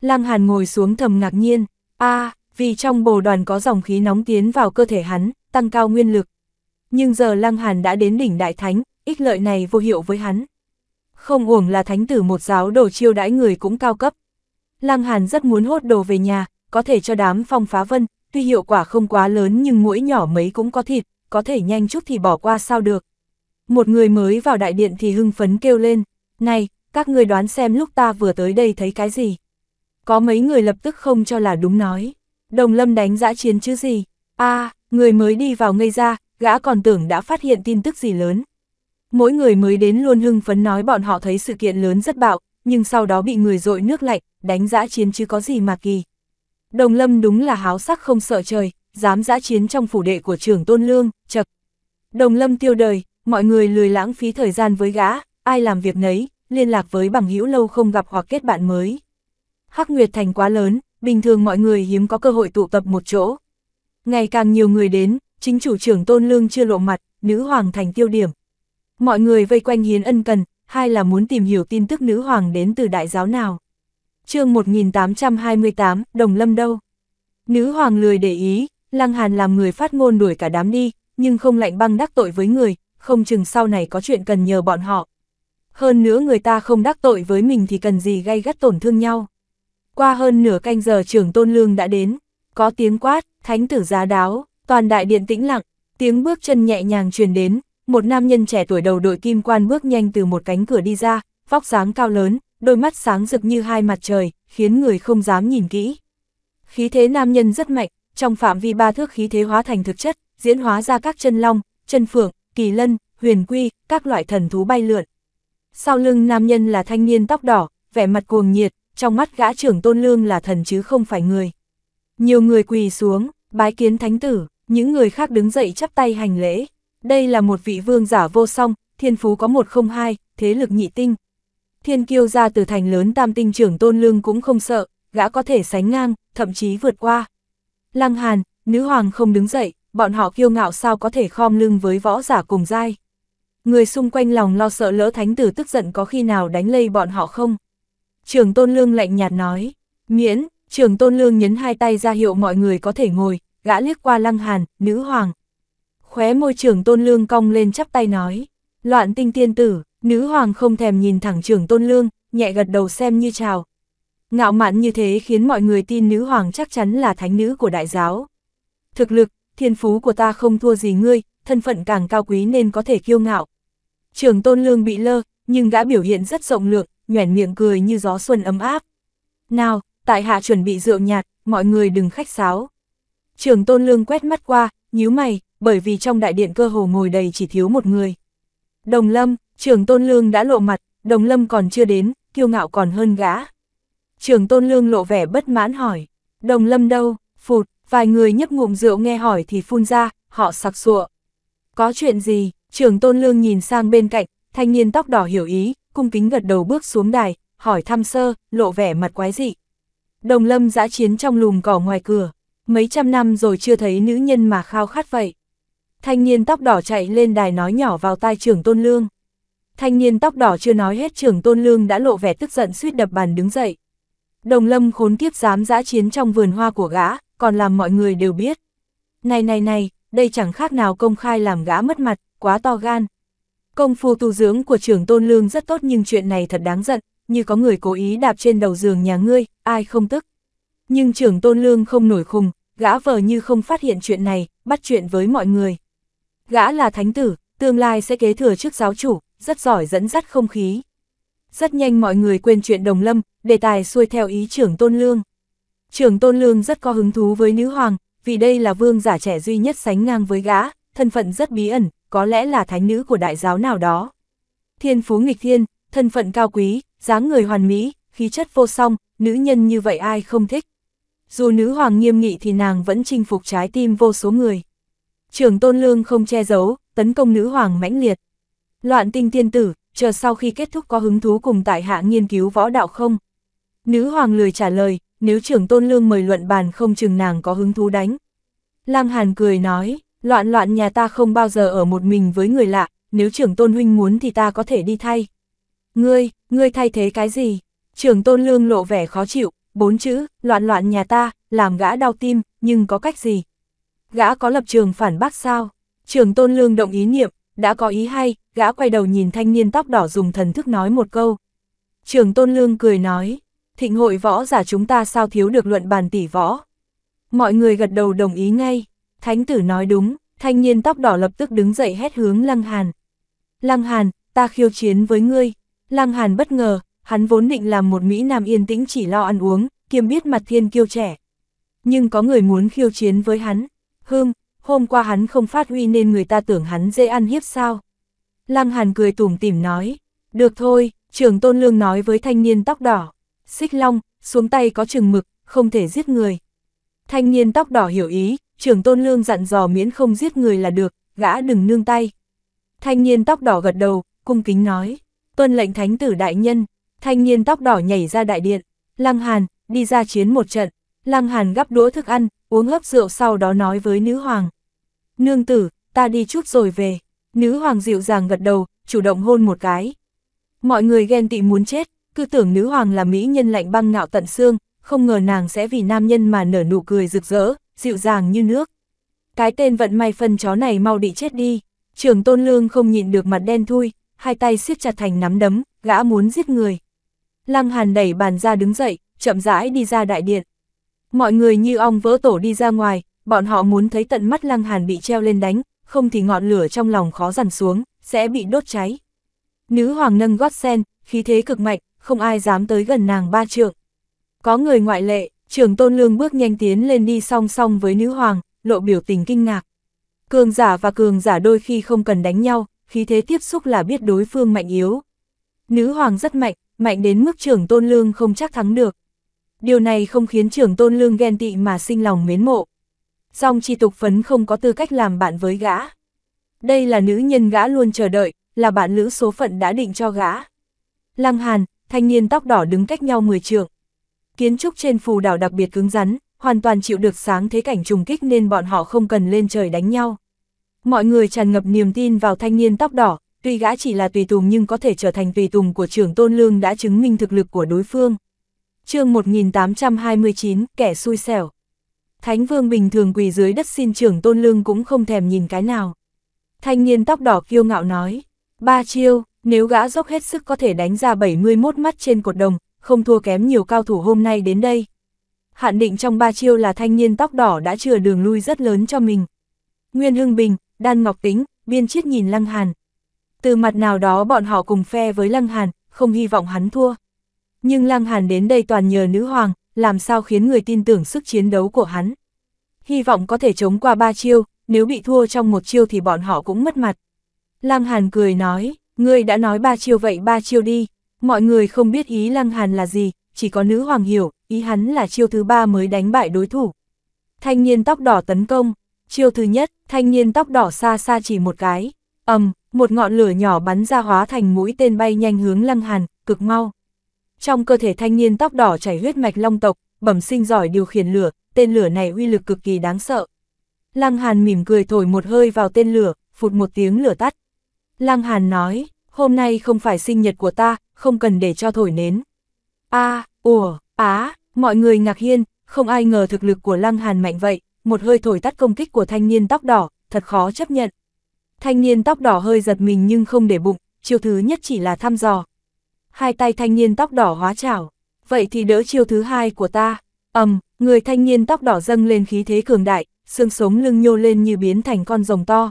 A: Lăng Hàn ngồi xuống thầm ngạc nhiên, a vì trong bổ đoàn có dòng khí nóng tiến vào cơ thể hắn, tăng cao nguyên lực. Nhưng giờ Lăng Hàn đã đến đỉnh đại thánh, ích lợi này vô hiệu với hắn. Không uổng là thánh tử một giáo đồ chiêu đãi người cũng cao cấp. Lăng Hàn rất muốn hốt đồ về nhà, có thể cho đám phong phá vân, tuy hiệu quả không quá lớn nhưng mũi nhỏ mấy cũng có thịt, có thể nhanh chút thì bỏ qua sao được. Một người mới vào đại điện thì hưng phấn kêu lên, này, các người đoán xem lúc ta vừa tới đây thấy cái gì. Có mấy người lập tức không cho là đúng nói, đồng lâm đánh giã chiến chứ gì, a à, người mới đi vào ngây ra, gã còn tưởng đã phát hiện tin tức gì lớn. Mỗi người mới đến luôn hưng phấn nói bọn họ thấy sự kiện lớn rất bạo, nhưng sau đó bị người dội nước lạnh, đánh giã chiến chứ có gì mà kỳ. Đồng lâm đúng là háo sắc không sợ trời, dám giã chiến trong phủ đệ của trưởng tôn lương, chật. Đồng lâm tiêu đời, mọi người lười lãng phí thời gian với gã, ai làm việc nấy, liên lạc với bằng hữu lâu không gặp hoặc kết bạn mới. Hắc Nguyệt Thành quá lớn, bình thường mọi người hiếm có cơ hội tụ tập một chỗ. Ngày càng nhiều người đến, chính chủ trưởng tôn lương chưa lộ mặt, nữ hoàng thành tiêu điểm. Mọi người vây quanh hiến ân cần, hai là muốn tìm hiểu tin tức nữ hoàng đến từ đại giáo nào. chương 1828, Đồng Lâm đâu? Nữ hoàng lười để ý, Lăng Hàn làm người phát ngôn đuổi cả đám đi, nhưng không lạnh băng đắc tội với người, không chừng sau này có chuyện cần nhờ bọn họ. Hơn nữa người ta không đắc tội với mình thì cần gì gây gắt tổn thương nhau. Qua hơn nửa canh giờ trưởng tôn lương đã đến, có tiếng quát, thánh tử giá đáo, toàn đại điện tĩnh lặng, tiếng bước chân nhẹ nhàng truyền đến, một nam nhân trẻ tuổi đầu đội kim quan bước nhanh từ một cánh cửa đi ra, vóc dáng cao lớn, đôi mắt sáng rực như hai mặt trời, khiến người không dám nhìn kỹ. Khí thế nam nhân rất mạnh, trong phạm vi ba thước khí thế hóa thành thực chất, diễn hóa ra các chân long, chân phượng, kỳ lân, huyền quy, các loại thần thú bay lượn. Sau lưng nam nhân là thanh niên tóc đỏ, vẻ mặt cuồng nhiệt, trong mắt gã trưởng tôn lương là thần chứ không phải người. Nhiều người quỳ xuống, bái kiến thánh tử, những người khác đứng dậy chắp tay hành lễ. Đây là một vị vương giả vô song, thiên phú có một không hai, thế lực nhị tinh. Thiên kiêu ra từ thành lớn tam tinh trưởng tôn lương cũng không sợ, gã có thể sánh ngang, thậm chí vượt qua. Lăng Hàn, nữ hoàng không đứng dậy, bọn họ kiêu ngạo sao có thể khom lưng với võ giả cùng giai. Người xung quanh lòng lo sợ lỡ thánh tử tức giận có khi nào đánh lây bọn họ không. Trường Tôn Lương lạnh nhạt nói, miễn, Trường Tôn Lương nhấn hai tay ra hiệu mọi người có thể ngồi, gã liếc qua Lăng Hàn, nữ hoàng, Khóe môi trưởng tôn lương cong lên chắp tay nói. Loạn tinh tiên tử, nữ hoàng không thèm nhìn thẳng trưởng tôn lương, nhẹ gật đầu xem như chào. Ngạo mạn như thế khiến mọi người tin nữ hoàng chắc chắn là thánh nữ của đại giáo. Thực lực, thiên phú của ta không thua gì ngươi, thân phận càng cao quý nên có thể kiêu ngạo. Trưởng tôn lương bị lơ, nhưng gã biểu hiện rất rộng lượng, nhoẻn miệng cười như gió xuân ấm áp. Nào, tại hạ chuẩn bị rượu nhạt, mọi người đừng khách sáo. Trưởng tôn lương quét mắt qua, nhíu mày, bởi vì trong đại điện cơ hồ ngồi đầy chỉ thiếu một người. Đồng Lâm, trường Tôn Lương đã lộ mặt, Đồng Lâm còn chưa đến, kiêu ngạo còn hơn gã. trường Tôn Lương lộ vẻ bất mãn hỏi, Đồng Lâm đâu, phụt, vài người nhấp ngụm rượu nghe hỏi thì phun ra, họ sặc sụa. Có chuyện gì, trường Tôn Lương nhìn sang bên cạnh, thanh niên tóc đỏ hiểu ý, cung kính gật đầu bước xuống đài, hỏi thăm sơ, lộ vẻ mặt quái dị. Đồng Lâm giã chiến trong lùm cỏ ngoài cửa, mấy trăm năm rồi chưa thấy nữ nhân mà khao khát vậy. Thanh niên tóc đỏ chạy lên đài nói nhỏ vào tai trưởng Tôn Lương. Thanh niên tóc đỏ chưa nói hết trưởng Tôn Lương đã lộ vẻ tức giận suýt đập bàn đứng dậy. Đồng lâm khốn kiếp dám giã chiến trong vườn hoa của gã, còn làm mọi người đều biết. Này này này, đây chẳng khác nào công khai làm gã mất mặt, quá to gan. Công phu tu dưỡng của trưởng Tôn Lương rất tốt nhưng chuyện này thật đáng giận, như có người cố ý đạp trên đầu giường nhà ngươi, ai không tức. Nhưng trưởng Tôn Lương không nổi khùng, gã vờ như không phát hiện chuyện này, bắt chuyện với mọi người. Gã là thánh tử, tương lai sẽ kế thừa trước giáo chủ, rất giỏi dẫn dắt không khí. Rất nhanh mọi người quên chuyện đồng lâm, đề tài xuôi theo ý trưởng Tôn Lương. Trưởng Tôn Lương rất có hứng thú với nữ hoàng, vì đây là vương giả trẻ duy nhất sánh ngang với gã, thân phận rất bí ẩn, có lẽ là thánh nữ của đại giáo nào đó. Thiên phú nghịch thiên, thân phận cao quý, dáng người hoàn mỹ, khí chất vô song, nữ nhân như vậy ai không thích. Dù nữ hoàng nghiêm nghị thì nàng vẫn chinh phục trái tim vô số người. Trường Tôn Lương không che giấu, tấn công nữ hoàng mãnh liệt. Loạn tinh tiên tử, chờ sau khi kết thúc có hứng thú cùng tại hạ nghiên cứu võ đạo không? Nữ hoàng lười trả lời, nếu trưởng Tôn Lương mời luận bàn không chừng nàng có hứng thú đánh. Lăng Hàn cười nói, loạn loạn nhà ta không bao giờ ở một mình với người lạ, nếu trưởng Tôn Huynh muốn thì ta có thể đi thay. Ngươi, ngươi thay thế cái gì? Trưởng Tôn Lương lộ vẻ khó chịu, bốn chữ, loạn loạn nhà ta, làm gã đau tim, nhưng có cách gì, gã có lập trường phản bác sao? Trường tôn lương động ý niệm, đã có ý hay, gã quay đầu nhìn thanh niên tóc đỏ dùng thần thức nói một câu. Trường tôn lương cười nói, thịnh hội võ giả chúng ta sao thiếu được luận bàn tỷ võ. Mọi người gật đầu đồng ý ngay, thánh tử nói đúng, thanh niên tóc đỏ lập tức đứng dậy hét hướng lăng hàn. Lăng hàn, ta khiêu chiến với ngươi. Lăng hàn bất ngờ, hắn vốn định làm một Mỹ Nam yên tĩnh chỉ lo ăn uống, kiêm biết mặt thiên kiêu trẻ. Nhưng có người muốn khiêu chiến với hắn, hương, hôm qua hắn không phát huy nên người ta tưởng hắn dễ ăn hiếp sao. Lăng Hàn cười tủm tỉm nói, được thôi, trưởng Tôn Lương nói với thanh niên tóc đỏ, xích long, xuống tay có chừng mực, không thể giết người. Thanh niên tóc đỏ hiểu ý, trưởng Tôn Lương dặn dò miễn không giết người là được, gã đừng nương tay. Thanh niên tóc đỏ gật đầu, cung kính nói, tuân lệnh thánh tử đại nhân, thanh niên tóc đỏ nhảy ra đại điện, Lăng Hàn, đi ra chiến một trận. Lăng Hàn gắp đũa thức ăn, uống hớp rượu sau đó nói với nữ hoàng. Nương tử, ta đi chút rồi về. Nữ hoàng dịu dàng gật đầu, chủ động hôn một cái. Mọi người ghen tị muốn chết, cứ tưởng nữ hoàng là mỹ nhân lạnh băng ngạo tận xương, không ngờ nàng sẽ vì nam nhân mà nở nụ cười rực rỡ, dịu dàng như nước. Cái tên vận may phân chó này mau bị chết đi. Trường Tôn Lương không nhịn được mặt đen thui, hai tay siết chặt thành nắm đấm, gã muốn giết người. Lăng Hàn đẩy bàn ra đứng dậy, chậm rãi đi ra đại điện. Mọi người như ong vỡ tổ đi ra ngoài, bọn họ muốn thấy tận mắt Lăng Hàn bị treo lên đánh, không thì ngọn lửa trong lòng khó dằn xuống, sẽ bị đốt cháy. Nữ hoàng nâng gót sen, khí thế cực mạnh, không ai dám tới gần nàng ba trượng. Có người ngoại lệ, trưởng tôn lương bước nhanh tiến lên đi song song với nữ hoàng, lộ biểu tình kinh ngạc. Cường giả và cường giả đôi khi không cần đánh nhau, khí thế tiếp xúc là biết đối phương mạnh yếu. Nữ hoàng rất mạnh, mạnh đến mức trưởng tôn lương không chắc thắng được. Điều này không khiến trưởng tôn lương ghen tị mà sinh lòng mến mộ. Song chi tục phấn không có tư cách làm bạn với gã. Đây là nữ nhân gã luôn chờ đợi, là bạn lữ số phận đã định cho gã. Lăng Hàn, thanh niên tóc đỏ đứng cách nhau 10 trượng. Kiến trúc trên phù đảo đặc biệt cứng rắn, hoàn toàn chịu được sáng thế cảnh trùng kích nên bọn họ không cần lên trời đánh nhau. Mọi người tràn ngập niềm tin vào thanh niên tóc đỏ, tuy gã chỉ là tùy tùng nhưng có thể trở thành tùy tùng của trưởng tôn lương đã chứng minh thực lực của đối phương chương 1829, kẻ xui xẻo. Thánh vương bình thường quỳ dưới đất xin trưởng tôn lương cũng không thèm nhìn cái nào. Thanh niên tóc đỏ kiêu ngạo nói, ba chiêu, nếu gã dốc hết sức có thể đánh ra 71 mắt trên cột đồng, không thua kém nhiều cao thủ hôm nay đến đây. Hạn định trong ba chiêu là thanh niên tóc đỏ đã chừa đường lui rất lớn cho mình. Nguyên Hưng Bình, Đan Ngọc Tính, Biên Chiết nhìn Lăng Hàn. Từ mặt nào đó bọn họ cùng phe với Lăng Hàn, không hy vọng hắn thua nhưng Lăng Hàn đến đây toàn nhờ nữ hoàng, làm sao khiến người tin tưởng sức chiến đấu của hắn. Hy vọng có thể chống qua ba chiêu, nếu bị thua trong một chiêu thì bọn họ cũng mất mặt. Lăng Hàn cười nói, ngươi đã nói ba chiêu vậy ba chiêu đi, mọi người không biết ý Lăng Hàn là gì, chỉ có nữ hoàng hiểu, ý hắn là chiêu thứ ba mới đánh bại đối thủ. Thanh niên tóc đỏ tấn công, chiêu thứ nhất, thanh niên tóc đỏ xa xa chỉ một cái, ầm, um, một ngọn lửa nhỏ bắn ra hóa thành mũi tên bay nhanh hướng Lăng Hàn, cực mau trong cơ thể thanh niên tóc đỏ chảy huyết mạch long tộc, bẩm sinh giỏi điều khiển lửa, tên lửa này uy lực cực kỳ đáng sợ. Lăng Hàn mỉm cười thổi một hơi vào tên lửa, phụt một tiếng lửa tắt. Lăng Hàn nói, hôm nay không phải sinh nhật của ta, không cần để cho thổi nến. a à, ủa, á, mọi người ngạc nhiên, không ai ngờ thực lực của Lăng Hàn mạnh vậy, một hơi thổi tắt công kích của thanh niên tóc đỏ, thật khó chấp nhận. Thanh niên tóc đỏ hơi giật mình nhưng không để bụng, chiêu thứ nhất chỉ là thăm dò, hai tay thanh niên tóc đỏ hóa chảo, vậy thì đỡ chiêu thứ hai của ta, ầm, người thanh niên tóc đỏ dâng lên khí thế cường đại, xương sống lưng nhô lên như biến thành con rồng to.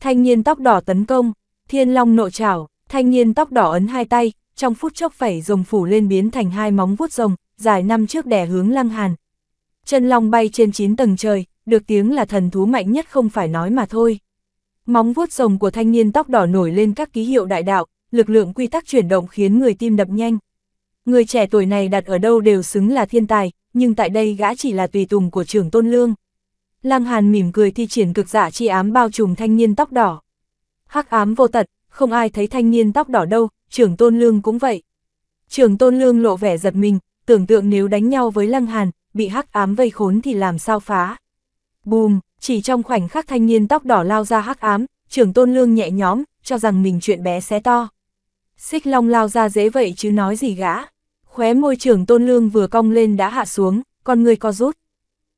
A: Thanh niên tóc đỏ tấn công, thiên long nộ chảo, thanh niên tóc đỏ ấn hai tay, trong phút chốc phẩy rồng phủ lên biến thành hai móng vuốt rồng, dài năm trước đẻ hướng lăng hàn. Chân long bay trên chín tầng trời, được tiếng là thần thú mạnh nhất không phải nói mà thôi. Móng vuốt rồng của thanh niên tóc đỏ nổi lên các ký hiệu đại đạo, lực lượng quy tắc chuyển động khiến người tim đập nhanh. Người trẻ tuổi này đặt ở đâu đều xứng là thiên tài, nhưng tại đây gã chỉ là tùy tùng của trưởng tôn lương. Lăng Hàn mỉm cười thi triển cực giả dạ chi ám bao trùm thanh niên tóc đỏ. Hắc ám vô tật, không ai thấy thanh niên tóc đỏ đâu, trưởng tôn lương cũng vậy. Trưởng tôn lương lộ vẻ giật mình, tưởng tượng nếu đánh nhau với Lăng Hàn, bị hắc ám vây khốn thì làm sao phá. Bùm, chỉ trong khoảnh khắc thanh niên tóc đỏ lao ra hắc ám, trưởng tôn lương nhẹ nhóm, cho rằng mình chuyện bé xé to. Xích long lao ra dễ vậy chứ nói gì gã. Khóe môi trưởng tôn lương vừa cong lên đã hạ xuống, con người co rút.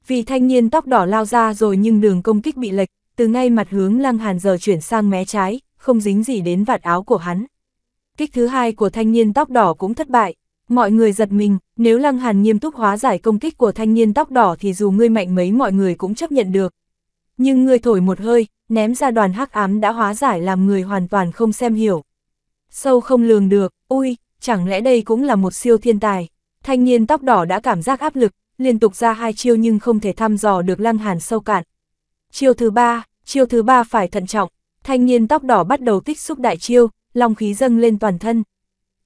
A: Vì thanh niên tóc đỏ lao ra rồi nhưng đường công kích bị lệch, từ ngay mặt hướng lăng hàn giờ chuyển sang mé trái, không dính gì đến vạt áo của hắn. Kích thứ hai của thanh niên tóc đỏ cũng thất bại. Mọi người giật mình, nếu lăng hàn nghiêm túc hóa giải công kích của thanh niên tóc đỏ thì dù ngươi mạnh mấy mọi người cũng chấp nhận được. Nhưng ngươi thổi một hơi, ném ra đoàn hắc ám đã hóa giải làm người hoàn toàn không xem hiểu. Sâu không lường được, ui, chẳng lẽ đây cũng là một siêu thiên tài. Thanh niên tóc đỏ đã cảm giác áp lực, liên tục ra hai chiêu nhưng không thể thăm dò được lăng hàn sâu cạn. Chiêu thứ ba, chiêu thứ ba phải thận trọng, thanh niên tóc đỏ bắt đầu tích xúc đại chiêu, long khí dâng lên toàn thân.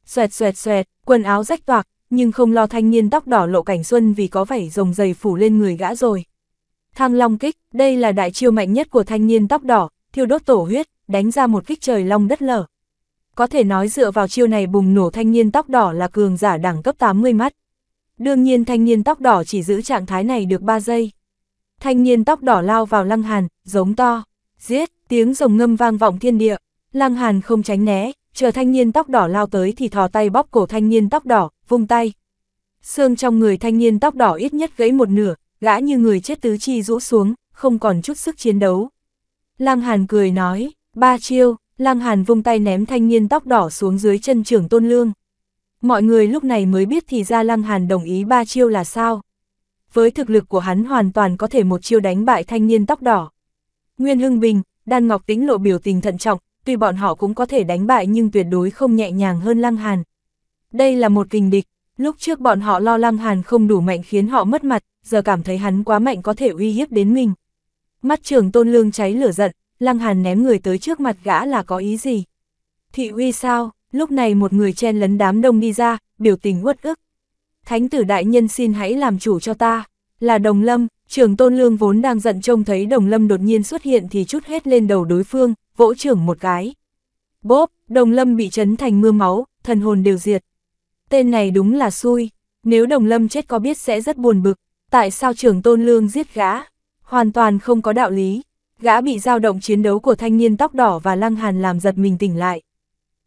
A: Xoẹt xoẹt xoẹt, quần áo rách toạc, nhưng không lo thanh niên tóc đỏ lộ cảnh xuân vì có vảy rồng dày phủ lên người gã rồi. Thăng long kích, đây là đại chiêu mạnh nhất của thanh niên tóc đỏ, thiêu đốt tổ huyết, đánh ra một kích trời long đất lở có thể nói dựa vào chiêu này bùng nổ thanh niên tóc đỏ là cường giả đẳng cấp 80 mắt. Đương nhiên thanh niên tóc đỏ chỉ giữ trạng thái này được 3 giây. Thanh niên tóc đỏ lao vào lăng hàn, giống to, giết, tiếng rồng ngâm vang vọng thiên địa. Lăng hàn không tránh né, chờ thanh niên tóc đỏ lao tới thì thò tay bóp cổ thanh niên tóc đỏ, vung tay. Xương trong người thanh niên tóc đỏ ít nhất gãy một nửa, gã như người chết tứ chi rũ xuống, không còn chút sức chiến đấu. Lăng hàn cười nói, ba chiêu, Lăng Hàn vung tay ném thanh niên tóc đỏ xuống dưới chân trưởng Tôn Lương. Mọi người lúc này mới biết thì ra Lăng Hàn đồng ý ba chiêu là sao. Với thực lực của hắn hoàn toàn có thể một chiêu đánh bại thanh niên tóc đỏ. Nguyên Hưng Bình, Đan Ngọc Tĩnh lộ biểu tình thận trọng, tuy bọn họ cũng có thể đánh bại nhưng tuyệt đối không nhẹ nhàng hơn Lăng Hàn. Đây là một kình địch, lúc trước bọn họ lo Lăng Hàn không đủ mạnh khiến họ mất mặt, giờ cảm thấy hắn quá mạnh có thể uy hiếp đến mình. Mắt trường Tôn Lương cháy lửa giận, Lăng Hàn ném người tới trước mặt gã là có ý gì? Thị uy sao? Lúc này một người chen lấn đám đông đi ra, biểu tình uất ức. Thánh tử đại nhân xin hãy làm chủ cho ta. Là Đồng Lâm, trưởng Tôn Lương vốn đang giận trông thấy Đồng Lâm đột nhiên xuất hiện thì chút hết lên đầu đối phương, vỗ trưởng một cái. Bốp, Đồng Lâm bị chấn thành mưa máu, thần hồn đều diệt. Tên này đúng là xui, nếu Đồng Lâm chết có biết sẽ rất buồn bực, tại sao trưởng Tôn Lương giết gã? Hoàn toàn không có đạo lý. Gã bị dao động chiến đấu của thanh niên tóc đỏ và lăng hàn làm giật mình tỉnh lại.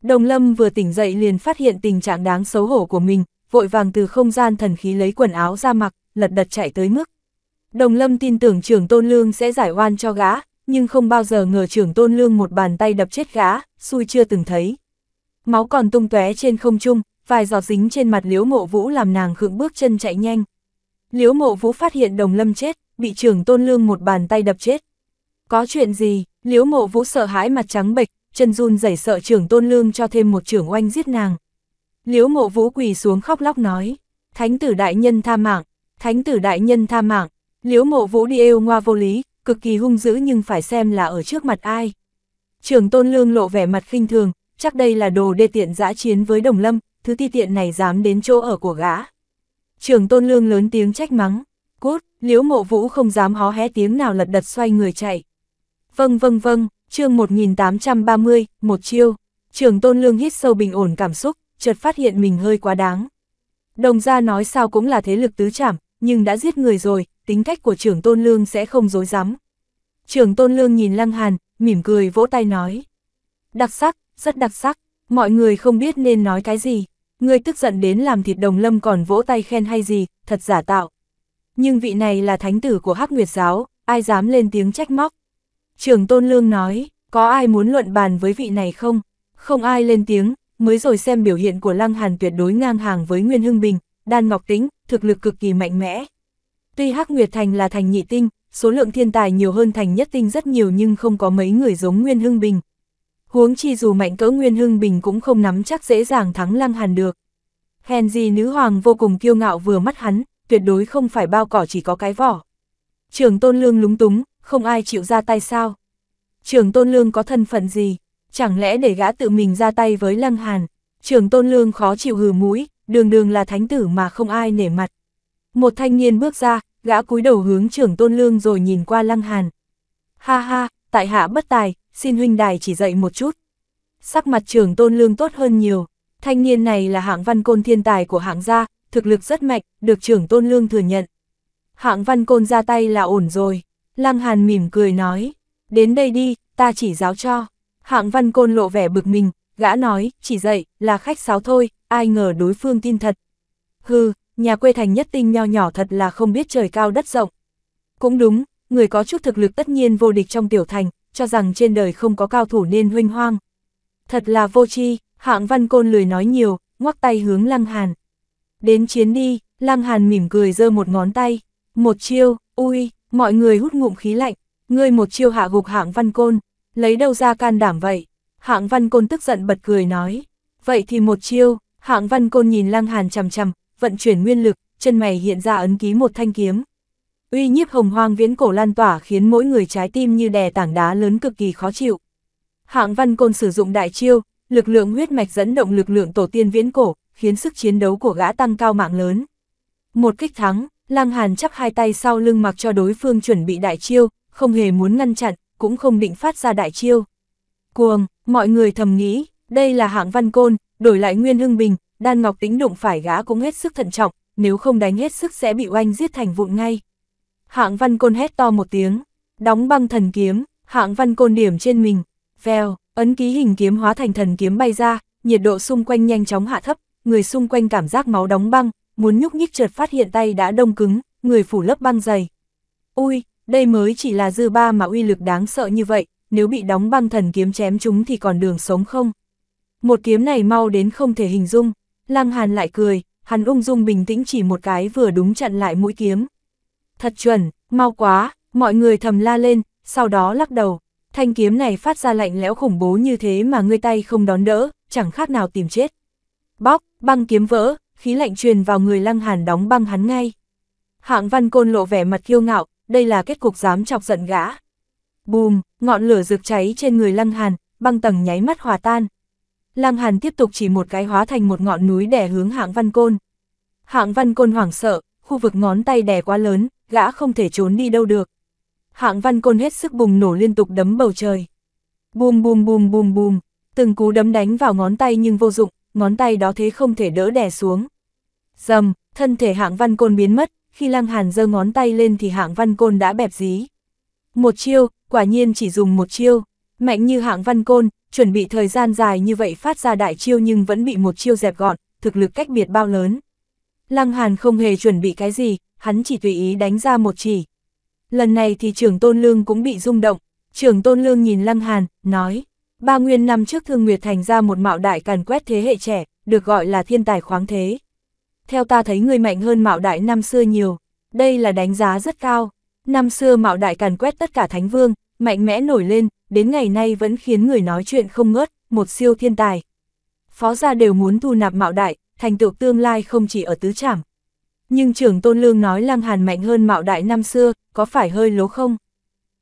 A: Đồng lâm vừa tỉnh dậy liền phát hiện tình trạng đáng xấu hổ của mình, vội vàng từ không gian thần khí lấy quần áo ra mặc, lật đật chạy tới mức. Đồng lâm tin tưởng trưởng tôn lương sẽ giải oan cho gã, nhưng không bao giờ ngờ trưởng tôn lương một bàn tay đập chết gã, xui chưa từng thấy. Máu còn tung tóe trên không trung, vài giọt dính trên mặt liễu mộ vũ làm nàng khựng bước chân chạy nhanh. Liễu mộ vũ phát hiện đồng lâm chết, bị trưởng tôn lương một bàn tay đập chết, có chuyện gì, liễu mộ vũ sợ hãi mặt trắng bệch, chân run rẩy sợ trưởng tôn lương cho thêm một trưởng oanh giết nàng. Liễu mộ vũ quỳ xuống khóc lóc nói, thánh tử đại nhân tha mạng, thánh tử đại nhân tha mạng, liễu mộ vũ đi êu ngoa vô lý, cực kỳ hung dữ nhưng phải xem là ở trước mặt ai. Trưởng tôn lương lộ vẻ mặt khinh thường, chắc đây là đồ đê tiện giã chiến với đồng lâm, thứ ti tiện này dám đến chỗ ở của gã. Trưởng tôn lương lớn tiếng trách mắng, cút, liễu mộ vũ không dám hó hé tiếng nào lật đật xoay người chạy. Vâng vâng vâng, chương 1830, một chiêu. Trường Tôn Lương hít sâu bình ổn cảm xúc, chợt phát hiện mình hơi quá đáng. Đồng gia nói sao cũng là thế lực tứ chảm, nhưng đã giết người rồi, tính cách của trưởng Tôn Lương sẽ không dối rắm trường Tôn Lương nhìn Lăng Hàn, mỉm cười vỗ tay nói. Đặc sắc, rất đặc sắc, mọi người không biết nên nói cái gì. Người tức giận đến làm thịt đồng lâm còn vỗ tay khen hay gì, thật giả tạo. Nhưng vị này là thánh tử của Hắc Nguyệt Giáo, ai dám lên tiếng trách móc. Trường Tôn Lương nói, có ai muốn luận bàn với vị này không? Không ai lên tiếng, mới rồi xem biểu hiện của Lăng Hàn tuyệt đối ngang hàng với Nguyên Hưng Bình, Đan Ngọc Tĩnh, thực lực cực kỳ mạnh mẽ. Tuy Hắc Nguyệt Thành là thành nhị tinh, số lượng thiên tài nhiều hơn thành nhất tinh rất nhiều nhưng không có mấy người giống Nguyên Hưng Bình. Huống chi dù mạnh cỡ Nguyên Hưng Bình cũng không nắm chắc dễ dàng thắng Lăng Hàn được. Hèn gì nữ hoàng vô cùng kiêu ngạo vừa mắt hắn, tuyệt đối không phải bao cỏ chỉ có cái vỏ. Trường Tôn Lương lúng túng, không ai chịu ra tay sao? Trường Tôn Lương có thân phận gì? Chẳng lẽ để gã tự mình ra tay với Lăng Hàn? Trường Tôn Lương khó chịu hừ mũi, đường đường là thánh tử mà không ai nể mặt. Một thanh niên bước ra, gã cúi đầu hướng trưởng Tôn Lương rồi nhìn qua Lăng Hàn. Ha ha, tại hạ bất tài, xin huynh đài chỉ dạy một chút. Sắc mặt Trường Tôn Lương tốt hơn nhiều, thanh niên này là hạng văn côn thiên tài của hạng gia, thực lực rất mạnh, được trưởng Tôn Lương thừa nhận. Hạng văn côn ra tay là ổn rồi, Lăng Hàn mỉm cười nói, đến đây đi, ta chỉ giáo cho. Hạng văn côn lộ vẻ bực mình, gã nói, chỉ dạy, là khách sáo thôi, ai ngờ đối phương tin thật. Hừ, nhà quê thành nhất tinh nho nhỏ thật là không biết trời cao đất rộng. Cũng đúng, người có chút thực lực tất nhiên vô địch trong tiểu thành, cho rằng trên đời không có cao thủ nên huynh hoang. Thật là vô tri, hạng văn côn lười nói nhiều, ngoắc tay hướng Lăng Hàn. Đến chiến đi, Lăng Hàn mỉm cười giơ một ngón tay, một chiêu, ui, Mọi người hút ngụm khí lạnh, ngươi một chiêu hạ gục hạng văn côn, lấy đâu ra can đảm vậy? Hạng văn côn tức giận bật cười nói. Vậy thì một chiêu, hạng văn côn nhìn lăng hàn chằm chằm, vận chuyển nguyên lực, chân mày hiện ra ấn ký một thanh kiếm. Uy nhiếp hồng hoang viễn cổ lan tỏa khiến mỗi người trái tim như đè tảng đá lớn cực kỳ khó chịu. Hạng văn côn sử dụng đại chiêu, lực lượng huyết mạch dẫn động lực lượng tổ tiên viễn cổ, khiến sức chiến đấu của gã tăng cao mạng lớn. Một kích thắng, Lăng Hàn chắp hai tay sau lưng mặc cho đối phương chuẩn bị đại chiêu, không hề muốn ngăn chặn, cũng không định phát ra đại chiêu. Cuồng, mọi người thầm nghĩ, đây là hạng văn côn, đổi lại Nguyên Hưng Bình, Đan Ngọc tính đụng phải gã cũng hết sức thận trọng, nếu không đánh hết sức sẽ bị oanh giết thành vụn ngay. Hạng văn côn hét to một tiếng, đóng băng thần kiếm, hạng văn côn điểm trên mình, veo ấn ký hình kiếm hóa thành thần kiếm bay ra, nhiệt độ xung quanh nhanh chóng hạ thấp, người xung quanh cảm giác máu đóng băng, muốn nhúc nhích chợt phát hiện tay đã đông cứng, người phủ lớp băng dày. Ui, đây mới chỉ là dư ba mà uy lực đáng sợ như vậy, nếu bị đóng băng thần kiếm chém chúng thì còn đường sống không? Một kiếm này mau đến không thể hình dung, Lăng Hàn lại cười, hắn ung dung bình tĩnh chỉ một cái vừa đúng chặn lại mũi kiếm. Thật chuẩn, mau quá, mọi người thầm la lên, sau đó lắc đầu, thanh kiếm này phát ra lạnh lẽo khủng bố như thế mà ngươi tay không đón đỡ, chẳng khác nào tìm chết. Bóc, băng kiếm vỡ, khí lạnh truyền vào người Lăng Hàn đóng băng hắn ngay. Hạng Văn Côn lộ vẻ mặt kiêu ngạo, đây là kết cục dám chọc giận gã. Bùm, ngọn lửa rực cháy trên người Lăng Hàn, băng tầng nháy mắt hòa tan. Lăng Hàn tiếp tục chỉ một cái hóa thành một ngọn núi đè hướng Hạng Văn Côn. Hạng Văn Côn hoảng sợ, khu vực ngón tay đè quá lớn, gã không thể trốn đi đâu được. Hạng Văn Côn hết sức bùng nổ liên tục đấm bầu trời. Bùm bùm bùm bùm bùm, từng cú đấm đánh vào ngón tay nhưng vô dụng, ngón tay đó thế không thể đỡ đè xuống. Dầm, thân thể hạng văn côn biến mất, khi lăng hàn giơ ngón tay lên thì hạng văn côn đã bẹp dí. Một chiêu, quả nhiên chỉ dùng một chiêu, mạnh như hạng văn côn, chuẩn bị thời gian dài như vậy phát ra đại chiêu nhưng vẫn bị một chiêu dẹp gọn, thực lực cách biệt bao lớn. Lăng hàn không hề chuẩn bị cái gì, hắn chỉ tùy ý đánh ra một chỉ. Lần này thì trưởng tôn lương cũng bị rung động, trưởng tôn lương nhìn lăng hàn, nói. Ba nguyên năm trước Thương Nguyệt thành ra một mạo đại càn quét thế hệ trẻ, được gọi là thiên tài khoáng thế. Theo ta thấy người mạnh hơn mạo đại năm xưa nhiều, đây là đánh giá rất cao. Năm xưa mạo đại càn quét tất cả thánh vương, mạnh mẽ nổi lên, đến ngày nay vẫn khiến người nói chuyện không ngớt, một siêu thiên tài. Phó gia đều muốn thu nạp mạo đại, thành tựu tương lai không chỉ ở tứ trảm. Nhưng trưởng Tôn Lương nói Lăng Hàn mạnh hơn mạo đại năm xưa, có phải hơi lố không?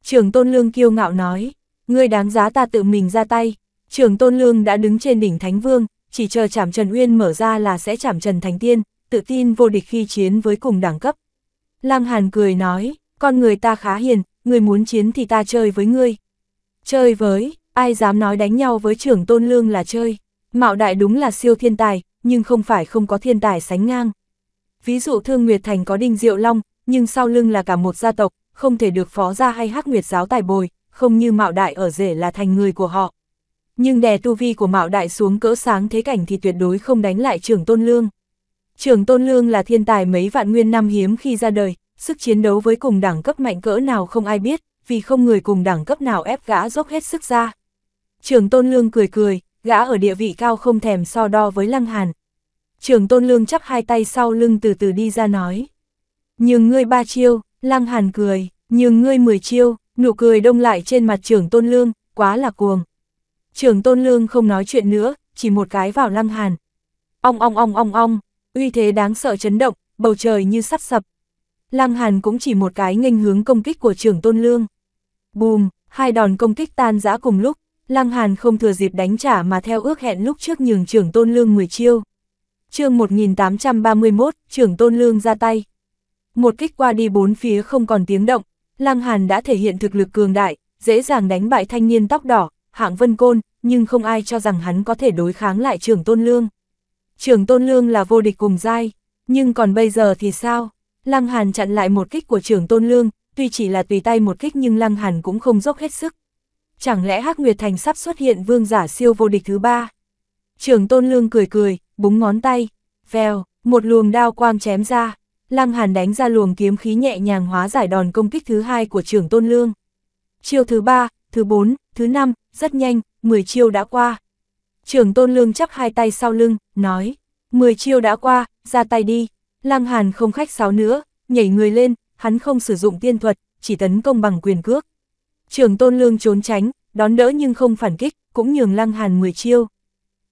A: Trưởng Tôn Lương kiêu ngạo nói, Ngươi đáng giá ta tự mình ra tay. Trường Tôn Lương đã đứng trên đỉnh Thánh Vương, chỉ chờ chảm Trần Uyên mở ra là sẽ chảm Trần Thánh Tiên, tự tin vô địch khi chiến với cùng đẳng cấp. Lăng Hàn cười nói, con người ta khá hiền, người muốn chiến thì ta chơi với ngươi. Chơi với, ai dám nói đánh nhau với trưởng Tôn Lương là chơi. Mạo Đại đúng là siêu thiên tài, nhưng không phải không có thiên tài sánh ngang. Ví dụ Thương Nguyệt Thành có Đinh Diệu Long, nhưng sau lưng là cả một gia tộc, không thể được phó gia hay hắc nguyệt giáo tài bồi, không như Mạo Đại ở rể là thành người của họ. Nhưng đè tu vi của Mạo Đại xuống cỡ sáng thế cảnh thì tuyệt đối không đánh lại trưởng Tôn Lương. Trưởng Tôn Lương là thiên tài mấy vạn nguyên năm hiếm khi ra đời, sức chiến đấu với cùng đẳng cấp mạnh cỡ nào không ai biết, vì không người cùng đẳng cấp nào ép gã dốc hết sức ra. Trưởng Tôn Lương cười cười, gã ở địa vị cao không thèm so đo với Lăng Hàn. Trưởng Tôn Lương chắp hai tay sau lưng từ từ đi ra nói. Nhưng ngươi ba chiêu, Lăng Hàn cười, nhưng ngươi mười chiêu, Nụ cười đông lại trên mặt trưởng Tôn Lương, quá là cuồng. Trưởng Tôn Lương không nói chuyện nữa, chỉ một cái vào lăng hàn. Ong ong ong ong ong, uy thế đáng sợ chấn động, bầu trời như sắp sập. Lăng hàn cũng chỉ một cái nghênh hướng công kích của trưởng Tôn Lương. Bùm, hai đòn công kích tan rã cùng lúc, Lăng Hàn không thừa dịp đánh trả mà theo ước hẹn lúc trước nhường trưởng Tôn Lương 10 chiêu. chương 1831, trưởng Tôn Lương ra tay. Một kích qua đi bốn phía không còn tiếng động, Lăng Hàn đã thể hiện thực lực cường đại, dễ dàng đánh bại thanh niên tóc đỏ, hạng vân côn, nhưng không ai cho rằng hắn có thể đối kháng lại trường tôn lương. Trường tôn lương là vô địch cùng dai, nhưng còn bây giờ thì sao? Lăng Hàn chặn lại một kích của trường tôn lương, tuy chỉ là tùy tay một kích nhưng Lăng Hàn cũng không dốc hết sức. Chẳng lẽ Hắc Nguyệt Thành sắp xuất hiện vương giả siêu vô địch thứ ba? Trường tôn lương cười cười, búng ngón tay, vèo, một luồng đao quang chém ra, Lăng Hàn đánh ra luồng kiếm khí nhẹ nhàng hóa giải đòn công kích thứ hai của trưởng Tôn Lương. Chiêu thứ ba, thứ bốn, thứ năm, rất nhanh, 10 chiêu đã qua. Trưởng Tôn Lương chắp hai tay sau lưng, nói, 10 chiêu đã qua, ra tay đi. Lăng Hàn không khách sáo nữa, nhảy người lên, hắn không sử dụng tiên thuật, chỉ tấn công bằng quyền cước. Trưởng Tôn Lương trốn tránh, đón đỡ nhưng không phản kích, cũng nhường Lăng Hàn 10 chiêu.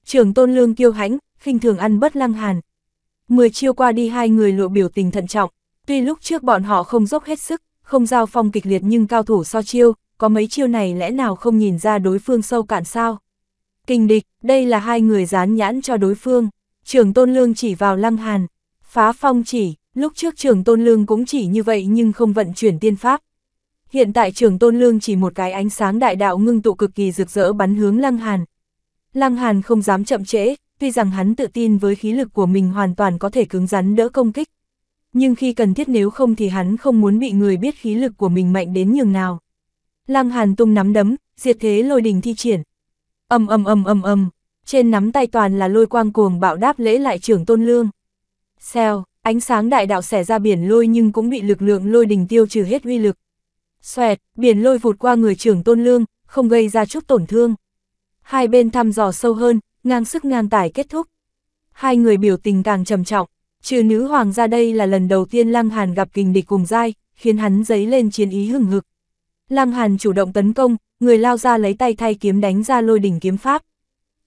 A: Trưởng Tôn Lương kiêu hãnh, khinh thường ăn bất Lăng Hàn, Mười chiêu qua đi hai người lộ biểu tình thận trọng, tuy lúc trước bọn họ không dốc hết sức, không giao phong kịch liệt nhưng cao thủ so chiêu, có mấy chiêu này lẽ nào không nhìn ra đối phương sâu cạn sao? Kinh địch, đây là hai người dán nhãn cho đối phương, trường tôn lương chỉ vào lăng hàn, phá phong chỉ, lúc trước trường tôn lương cũng chỉ như vậy nhưng không vận chuyển tiên pháp. Hiện tại trường tôn lương chỉ một cái ánh sáng đại đạo ngưng tụ cực kỳ rực rỡ bắn hướng lăng hàn. Lăng hàn không dám chậm trễ, tuy rằng hắn tự tin với khí lực của mình hoàn toàn có thể cứng rắn đỡ công kích. Nhưng khi cần thiết nếu không thì hắn không muốn bị người biết khí lực của mình mạnh đến nhường nào. Lăng Hàn tung nắm đấm, diệt thế lôi đình thi triển. âm âm âm âm âm trên nắm tay toàn là lôi quang cuồng bạo đáp lễ lại trưởng Tôn Lương. xeo ánh sáng đại đạo xẻ ra biển lôi nhưng cũng bị lực lượng lôi đình tiêu trừ hết uy lực. Xoẹt, biển lôi vụt qua người trưởng Tôn Lương, không gây ra chút tổn thương. Hai bên thăm dò sâu hơn, ngang sức ngang tài kết thúc. Hai người biểu tình càng trầm trọng, trừ nữ hoàng ra đây là lần đầu tiên Lăng Hàn gặp kình địch cùng dai, khiến hắn dấy lên chiến ý hừng hực. Lăng Hàn chủ động tấn công, người lao ra lấy tay thay kiếm đánh ra lôi đỉnh kiếm pháp.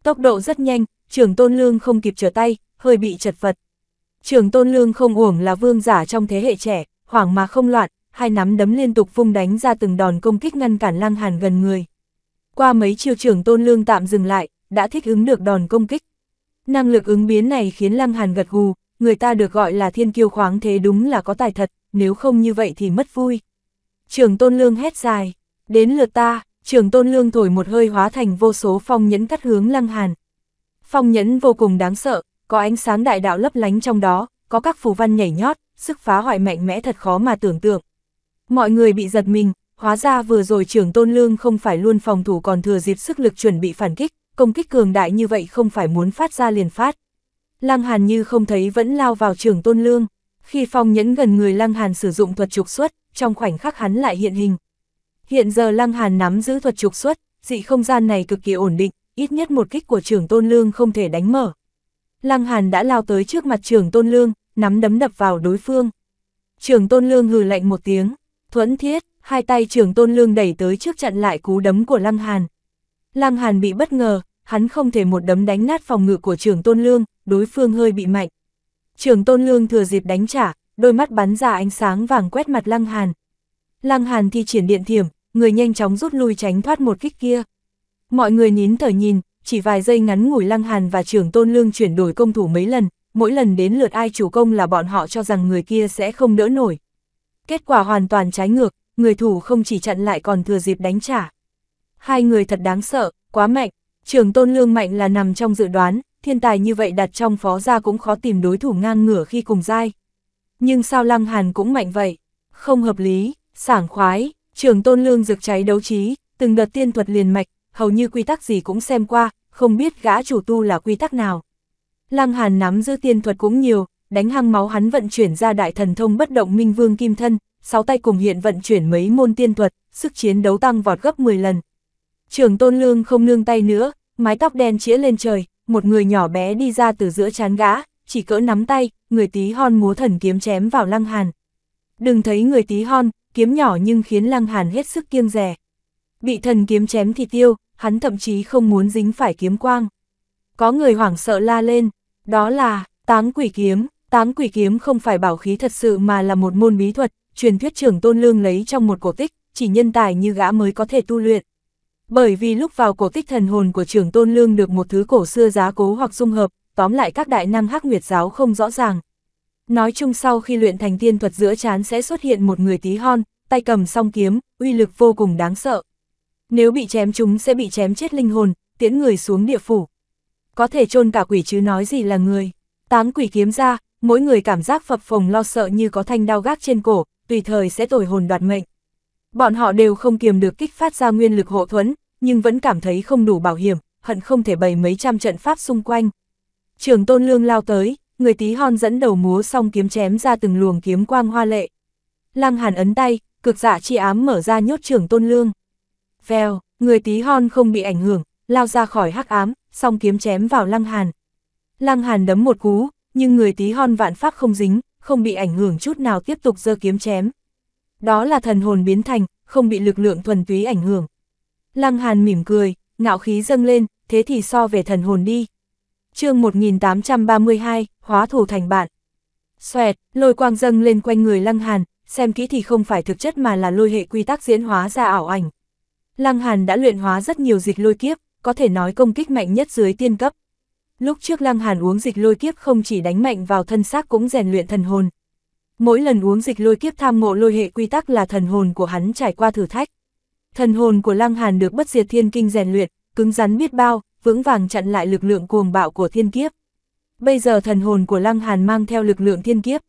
A: Tốc độ rất nhanh, trưởng tôn lương không kịp trở tay, hơi bị chật vật. Trưởng tôn lương không uổng là vương giả trong thế hệ trẻ, hoảng mà không loạn, hai nắm đấm liên tục vung đánh ra từng đòn công kích ngăn cản lăng hàn gần người. Qua mấy chiêu trưởng tôn lương tạm dừng lại, đã thích ứng được đòn công kích. Năng lực ứng biến này khiến Lăng Hàn gật gù, người ta được gọi là thiên kiêu khoáng thế đúng là có tài thật, nếu không như vậy thì mất vui. Trường Tôn Lương hét dài, đến lượt ta, trường Tôn Lương thổi một hơi hóa thành vô số phong nhẫn cắt hướng Lăng Hàn. Phong nhẫn vô cùng đáng sợ, có ánh sáng đại đạo lấp lánh trong đó, có các phù văn nhảy nhót, sức phá hoại mạnh mẽ thật khó mà tưởng tượng. Mọi người bị giật mình, hóa ra vừa rồi trưởng Tôn Lương không phải luôn phòng thủ còn thừa dịp sức lực chuẩn bị phản kích, công kích cường đại như vậy không phải muốn phát ra liền phát. Lăng Hàn như không thấy vẫn lao vào trường tôn lương, khi phong nhẫn gần người Lăng Hàn sử dụng thuật trục xuất, trong khoảnh khắc hắn lại hiện hình. Hiện giờ Lăng Hàn nắm giữ thuật trục xuất, dị không gian này cực kỳ ổn định, ít nhất một kích của trưởng tôn lương không thể đánh mở. Lăng Hàn đã lao tới trước mặt trưởng tôn lương, nắm đấm đập vào đối phương. Trưởng tôn lương hừ lạnh một tiếng, thuẫn thiết, hai tay trưởng tôn lương đẩy tới trước chặn lại cú đấm của Lăng Hàn. Lăng Hàn bị bất ngờ, hắn không thể một đấm đánh nát phòng ngự của trường Tôn Lương, đối phương hơi bị mạnh. Trường Tôn Lương thừa dịp đánh trả, đôi mắt bắn ra ánh sáng vàng quét mặt Lăng Hàn. Lăng Hàn thi triển điện thiểm, người nhanh chóng rút lui tránh thoát một kích kia. Mọi người nín thở nhìn, chỉ vài giây ngắn ngủi Lăng Hàn và Trường Tôn Lương chuyển đổi công thủ mấy lần, mỗi lần đến lượt ai chủ công là bọn họ cho rằng người kia sẽ không đỡ nổi. Kết quả hoàn toàn trái ngược, người thủ không chỉ chặn lại còn thừa dịp đánh trả hai người thật đáng sợ, quá mạnh, trường tôn lương mạnh là nằm trong dự đoán, thiên tài như vậy đặt trong phó gia cũng khó tìm đối thủ ngang ngửa khi cùng giai. Nhưng sao lăng hàn cũng mạnh vậy, không hợp lý, sảng khoái, trường tôn lương rực cháy đấu trí, từng đợt tiên thuật liền mạch, hầu như quy tắc gì cũng xem qua, không biết gã chủ tu là quy tắc nào. Lăng hàn nắm giữ tiên thuật cũng nhiều, đánh hăng máu hắn vận chuyển ra đại thần thông bất động minh vương kim thân, sáu tay cùng hiện vận chuyển mấy môn tiên thuật, sức chiến đấu tăng vọt gấp 10 lần, Trường tôn lương không nương tay nữa, mái tóc đen chĩa lên trời, một người nhỏ bé đi ra từ giữa chán gã, chỉ cỡ nắm tay, người tí hon múa thần kiếm chém vào lăng hàn. Đừng thấy người tí hon, kiếm nhỏ nhưng khiến lăng hàn hết sức kiêng rè. Bị thần kiếm chém thì tiêu, hắn thậm chí không muốn dính phải kiếm quang. Có người hoảng sợ la lên, đó là, táng quỷ kiếm, táng quỷ kiếm không phải bảo khí thật sự mà là một môn bí thuật, truyền thuyết trưởng tôn lương lấy trong một cổ tích, chỉ nhân tài như gã mới có thể tu luyện. Bởi vì lúc vào cổ tích thần hồn của trưởng tôn lương được một thứ cổ xưa giá cố hoặc dung hợp, tóm lại các đại năng hắc nguyệt giáo không rõ ràng. Nói chung sau khi luyện thành tiên thuật giữa chán sẽ xuất hiện một người tí hon, tay cầm song kiếm, uy lực vô cùng đáng sợ. Nếu bị chém chúng sẽ bị chém chết linh hồn, tiễn người xuống địa phủ. Có thể chôn cả quỷ chứ nói gì là người. Tám quỷ kiếm ra, mỗi người cảm giác phập phồng lo sợ như có thanh đao gác trên cổ, tùy thời sẽ tồi hồn đoạt mệnh. Bọn họ đều không kiềm được kích phát ra nguyên lực hộ thuẫn, nhưng vẫn cảm thấy không đủ bảo hiểm, hận không thể bày mấy trăm trận pháp xung quanh. Trường Tôn Lương lao tới, người tí hon dẫn đầu múa xong kiếm chém ra từng luồng kiếm quang hoa lệ. Lăng Hàn ấn tay, cực dạ chi ám mở ra nhốt Trường Tôn Lương. Vèo, người tí hon không bị ảnh hưởng, lao ra khỏi hắc ám, song kiếm chém vào Lăng Hàn. Lăng Hàn đấm một cú, nhưng người tí hon vạn pháp không dính, không bị ảnh hưởng chút nào tiếp tục giơ kiếm chém. Đó là thần hồn biến thành, không bị lực lượng thuần túy ảnh hưởng. Lăng Hàn mỉm cười, ngạo khí dâng lên, thế thì so về thần hồn đi. chương 1832, hóa thủ thành bạn. Xoẹt, lôi quang dâng lên quanh người Lăng Hàn, xem kỹ thì không phải thực chất mà là lôi hệ quy tắc diễn hóa ra ảo ảnh. Lăng Hàn đã luyện hóa rất nhiều dịch lôi kiếp, có thể nói công kích mạnh nhất dưới tiên cấp. Lúc trước Lăng Hàn uống dịch lôi kiếp không chỉ đánh mạnh vào thân xác cũng rèn luyện thần hồn. Mỗi lần uống dịch lôi kiếp tham ngộ lôi hệ quy tắc là thần hồn của hắn trải qua thử thách. Thần hồn của Lăng Hàn được bất diệt thiên kinh rèn luyện, cứng rắn biết bao, vững vàng chặn lại lực lượng cuồng bạo của thiên kiếp. Bây giờ thần hồn của Lăng Hàn mang theo lực lượng thiên kiếp.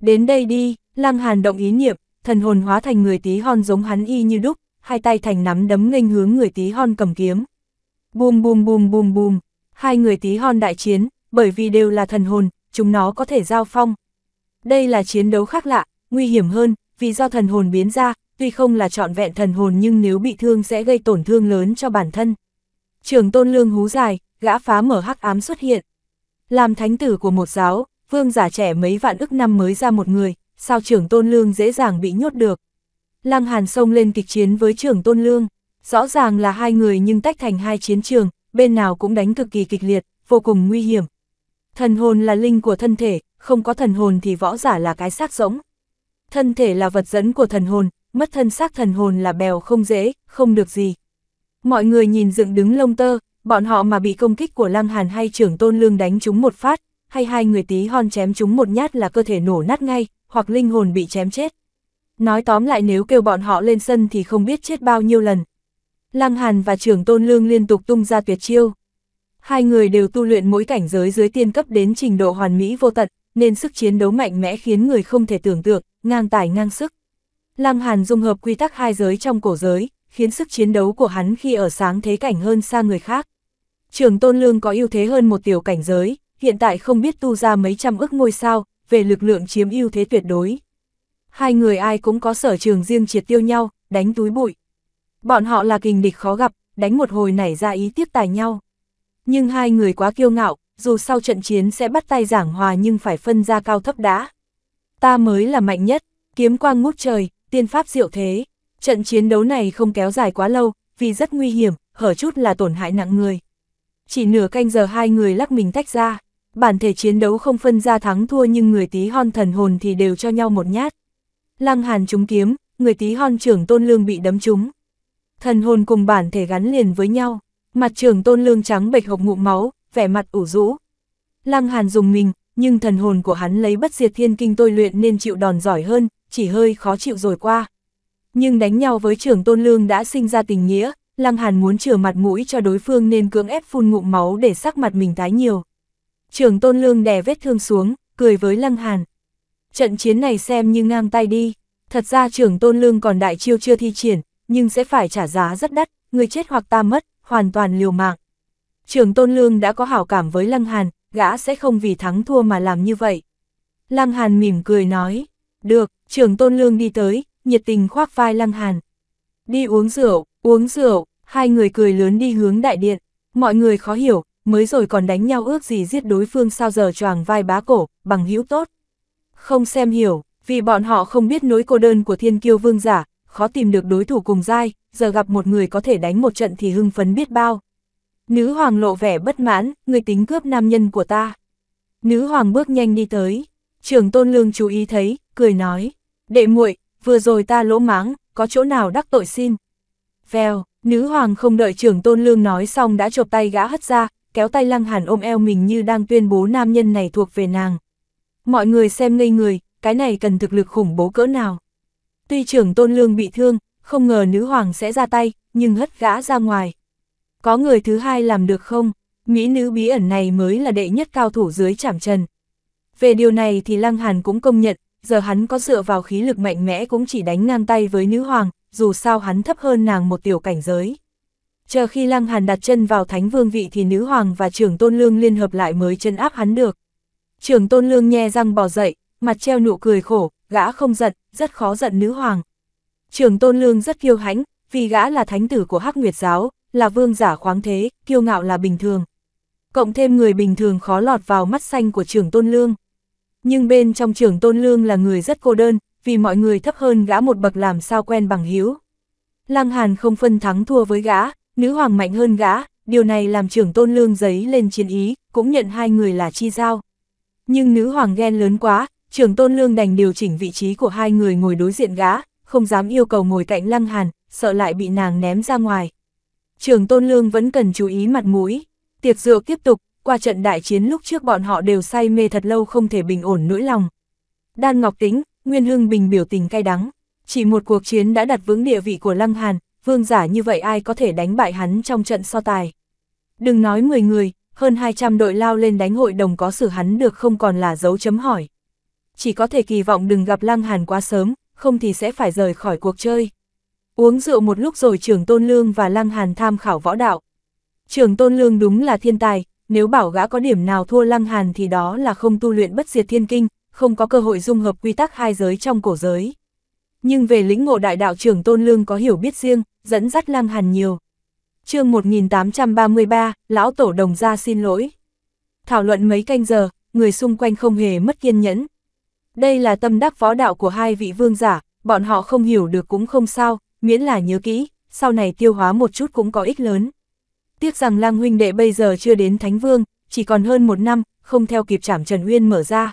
A: Đến đây đi, Lăng Hàn động ý niệm, thần hồn hóa thành người tí hon giống hắn y như đúc, hai tay thành nắm đấm nghênh hướng người tí hon cầm kiếm. Bùm bùm bùm bùm bùm, hai người tí hon đại chiến, bởi vì đều là thần hồn, chúng nó có thể giao phong. Đây là chiến đấu khác lạ, nguy hiểm hơn, vì do thần hồn biến ra, tuy không là trọn vẹn thần hồn nhưng nếu bị thương sẽ gây tổn thương lớn cho bản thân. Trường tôn lương hú dài, gã phá mở hắc ám xuất hiện. Làm thánh tử của một giáo, vương giả trẻ mấy vạn ức năm mới ra một người, sao trưởng tôn lương dễ dàng bị nhốt được. Lăng Hàn sông lên kịch chiến với trưởng tôn lương, rõ ràng là hai người nhưng tách thành hai chiến trường, bên nào cũng đánh cực kỳ kịch liệt, vô cùng nguy hiểm. Thần hồn là linh của thân thể, không có thần hồn thì võ giả là cái xác rỗng. Thân thể là vật dẫn của thần hồn, mất thân xác thần hồn là bèo không dễ, không được gì. Mọi người nhìn dựng đứng lông tơ, bọn họ mà bị công kích của Lăng Hàn hay trưởng tôn lương đánh chúng một phát, hay hai người tí hon chém chúng một nhát là cơ thể nổ nát ngay, hoặc linh hồn bị chém chết. Nói tóm lại nếu kêu bọn họ lên sân thì không biết chết bao nhiêu lần. Lăng Hàn và trưởng tôn lương liên tục tung ra tuyệt chiêu. Hai người đều tu luyện mỗi cảnh giới dưới tiên cấp đến trình độ hoàn mỹ vô tận, nên sức chiến đấu mạnh mẽ khiến người không thể tưởng tượng, ngang tải ngang sức. Lam Hàn dung hợp quy tắc hai giới trong cổ giới, khiến sức chiến đấu của hắn khi ở sáng thế cảnh hơn xa người khác. Trường Tôn Lương có ưu thế hơn một tiểu cảnh giới, hiện tại không biết tu ra mấy trăm ước ngôi sao, về lực lượng chiếm ưu thế tuyệt đối. Hai người ai cũng có sở trường riêng triệt tiêu nhau, đánh túi bụi. Bọn họ là kình địch khó gặp, đánh một hồi nảy ra ý tiếp tài nhau. Nhưng hai người quá kiêu ngạo, dù sau trận chiến sẽ bắt tay giảng hòa nhưng phải phân ra cao thấp đã. Ta mới là mạnh nhất, kiếm quang ngút trời, tiên pháp diệu thế. Trận chiến đấu này không kéo dài quá lâu, vì rất nguy hiểm, hở chút là tổn hại nặng người. Chỉ nửa canh giờ hai người lắc mình tách ra, bản thể chiến đấu không phân ra thắng thua nhưng người tí hon thần hồn thì đều cho nhau một nhát. Lăng hàn trúng kiếm, người tí hon trưởng tôn lương bị đấm trúng. Thần hồn cùng bản thể gắn liền với nhau, mặt trưởng tôn lương trắng bệch hộp ngụm máu, vẻ mặt ủ rũ. Lăng hàn dùng mình, nhưng thần hồn của hắn lấy bất diệt thiên kinh tôi luyện nên chịu đòn giỏi hơn, chỉ hơi khó chịu rồi qua. Nhưng đánh nhau với trưởng tôn lương đã sinh ra tình nghĩa, Lăng Hàn muốn chừa mặt mũi cho đối phương nên cưỡng ép phun ngụm máu để sắc mặt mình tái nhiều. Trưởng tôn lương đè vết thương xuống, cười với Lăng Hàn. Trận chiến này xem như ngang tay đi, thật ra trưởng tôn lương còn đại chiêu chưa thi triển, nhưng sẽ phải trả giá rất đắt, người chết hoặc ta mất, hoàn toàn liều mạng. Trưởng tôn lương đã có hảo cảm với Lăng Hàn, gã sẽ không vì thắng thua mà làm như vậy. Lăng Hàn mỉm cười nói, được, Trưởng Tôn Lương đi tới, nhiệt tình khoác vai Lăng Hàn. Đi uống rượu, uống rượu, hai người cười lớn đi hướng đại điện. Mọi người khó hiểu, mới rồi còn đánh nhau ước gì giết đối phương sao giờ choàng vai bá cổ, bằng hữu tốt. Không xem hiểu, vì bọn họ không biết nỗi cô đơn của thiên kiêu vương giả, khó tìm được đối thủ cùng dai, giờ gặp một người có thể đánh một trận thì hưng phấn biết bao. Nữ hoàng lộ vẻ bất mãn, người tính cướp nam nhân của ta. Nữ hoàng bước nhanh đi tới, Trưởng tôn lương chú ý thấy, cười nói, đệ muội vừa rồi ta lỗ máng, có chỗ nào đắc tội xin. Vèo, nữ hoàng không đợi trưởng tôn lương nói xong đã chộp tay gã hất ra, kéo tay lăng hàn ôm eo mình như đang tuyên bố nam nhân này thuộc về nàng. Mọi người xem ngây người, cái này cần thực lực khủng bố cỡ nào. Tuy trưởng tôn lương bị thương, không ngờ nữ hoàng sẽ ra tay, nhưng hất gã ra ngoài. Có người thứ hai làm được không? Mỹ nữ bí ẩn này mới là đệ nhất cao thủ dưới chảm trần. Về điều này thì Lăng Hàn cũng công nhận, giờ hắn có dựa vào khí lực mạnh mẽ cũng chỉ đánh ngang tay với nữ hoàng, dù sao hắn thấp hơn nàng một tiểu cảnh giới. Chờ khi Lăng Hàn đặt chân vào thánh vương vị thì nữ hoàng và trưởng tôn lương liên hợp lại mới chân áp hắn được. Trưởng tôn lương nhe răng bò dậy, mặt treo nụ cười khổ, gã không giận, rất khó giận nữ hoàng. Trưởng tôn lương rất kiêu hãnh, vì gã là thánh tử của Hắc Nguyệt giáo, là vương giả khoáng thế, kiêu ngạo là bình thường. Cộng thêm người bình thường khó lọt vào mắt xanh của trưởng tôn lương. Nhưng bên trong trưởng Tôn Lương là người rất cô đơn, vì mọi người thấp hơn gã một bậc làm sao quen bằng hiếu. Lăng Hàn không phân thắng thua với gã, nữ hoàng mạnh hơn gã, điều này làm trưởng Tôn Lương giấy lên chiến ý, cũng nhận hai người là chi giao. Nhưng nữ hoàng ghen lớn quá, trưởng Tôn Lương đành điều chỉnh vị trí của hai người ngồi đối diện gã, không dám yêu cầu ngồi cạnh Lăng Hàn, sợ lại bị nàng ném ra ngoài. Trưởng Tôn Lương vẫn cần chú ý mặt mũi. Tiệc rượu tiếp tục, qua trận đại chiến lúc trước bọn họ đều say mê thật lâu không thể bình ổn nỗi lòng. Đan Ngọc Tĩnh, Nguyên Hưng Bình biểu tình cay đắng, chỉ một cuộc chiến đã đặt vững địa vị của Lăng Hàn, vương giả như vậy ai có thể đánh bại hắn trong trận so tài. Đừng nói 10 người, hơn 200 đội lao lên đánh hội đồng có xử hắn được không còn là dấu chấm hỏi. Chỉ có thể kỳ vọng đừng gặp Lăng Hàn quá sớm, không thì sẽ phải rời khỏi cuộc chơi. Uống rượu một lúc rồi trưởng Tôn Lương và Lăng Hàn tham khảo võ đạo. Trưởng Tôn Lương đúng là thiên tài, nếu bảo gã có điểm nào thua Lăng Hàn thì đó là không tu luyện bất diệt thiên kinh, không có cơ hội dung hợp quy tắc hai giới trong cổ giới. Nhưng về lĩnh ngộ đại đạo trưởng Tôn Lương có hiểu biết riêng, dẫn dắt Lăng Hàn nhiều. chương 1833, Lão Tổ Đồng Gia xin lỗi. Thảo luận mấy canh giờ, người xung quanh không hề mất kiên nhẫn. Đây là tâm đắc võ đạo của hai vị vương giả, bọn họ không hiểu được cũng không sao, miễn là nhớ kỹ, sau này tiêu hóa một chút cũng có ích lớn. Tiếc rằng Lang huynh đệ bây giờ chưa đến Thánh Vương, chỉ còn hơn một năm, không theo kịp trảm Trần Uyên mở ra.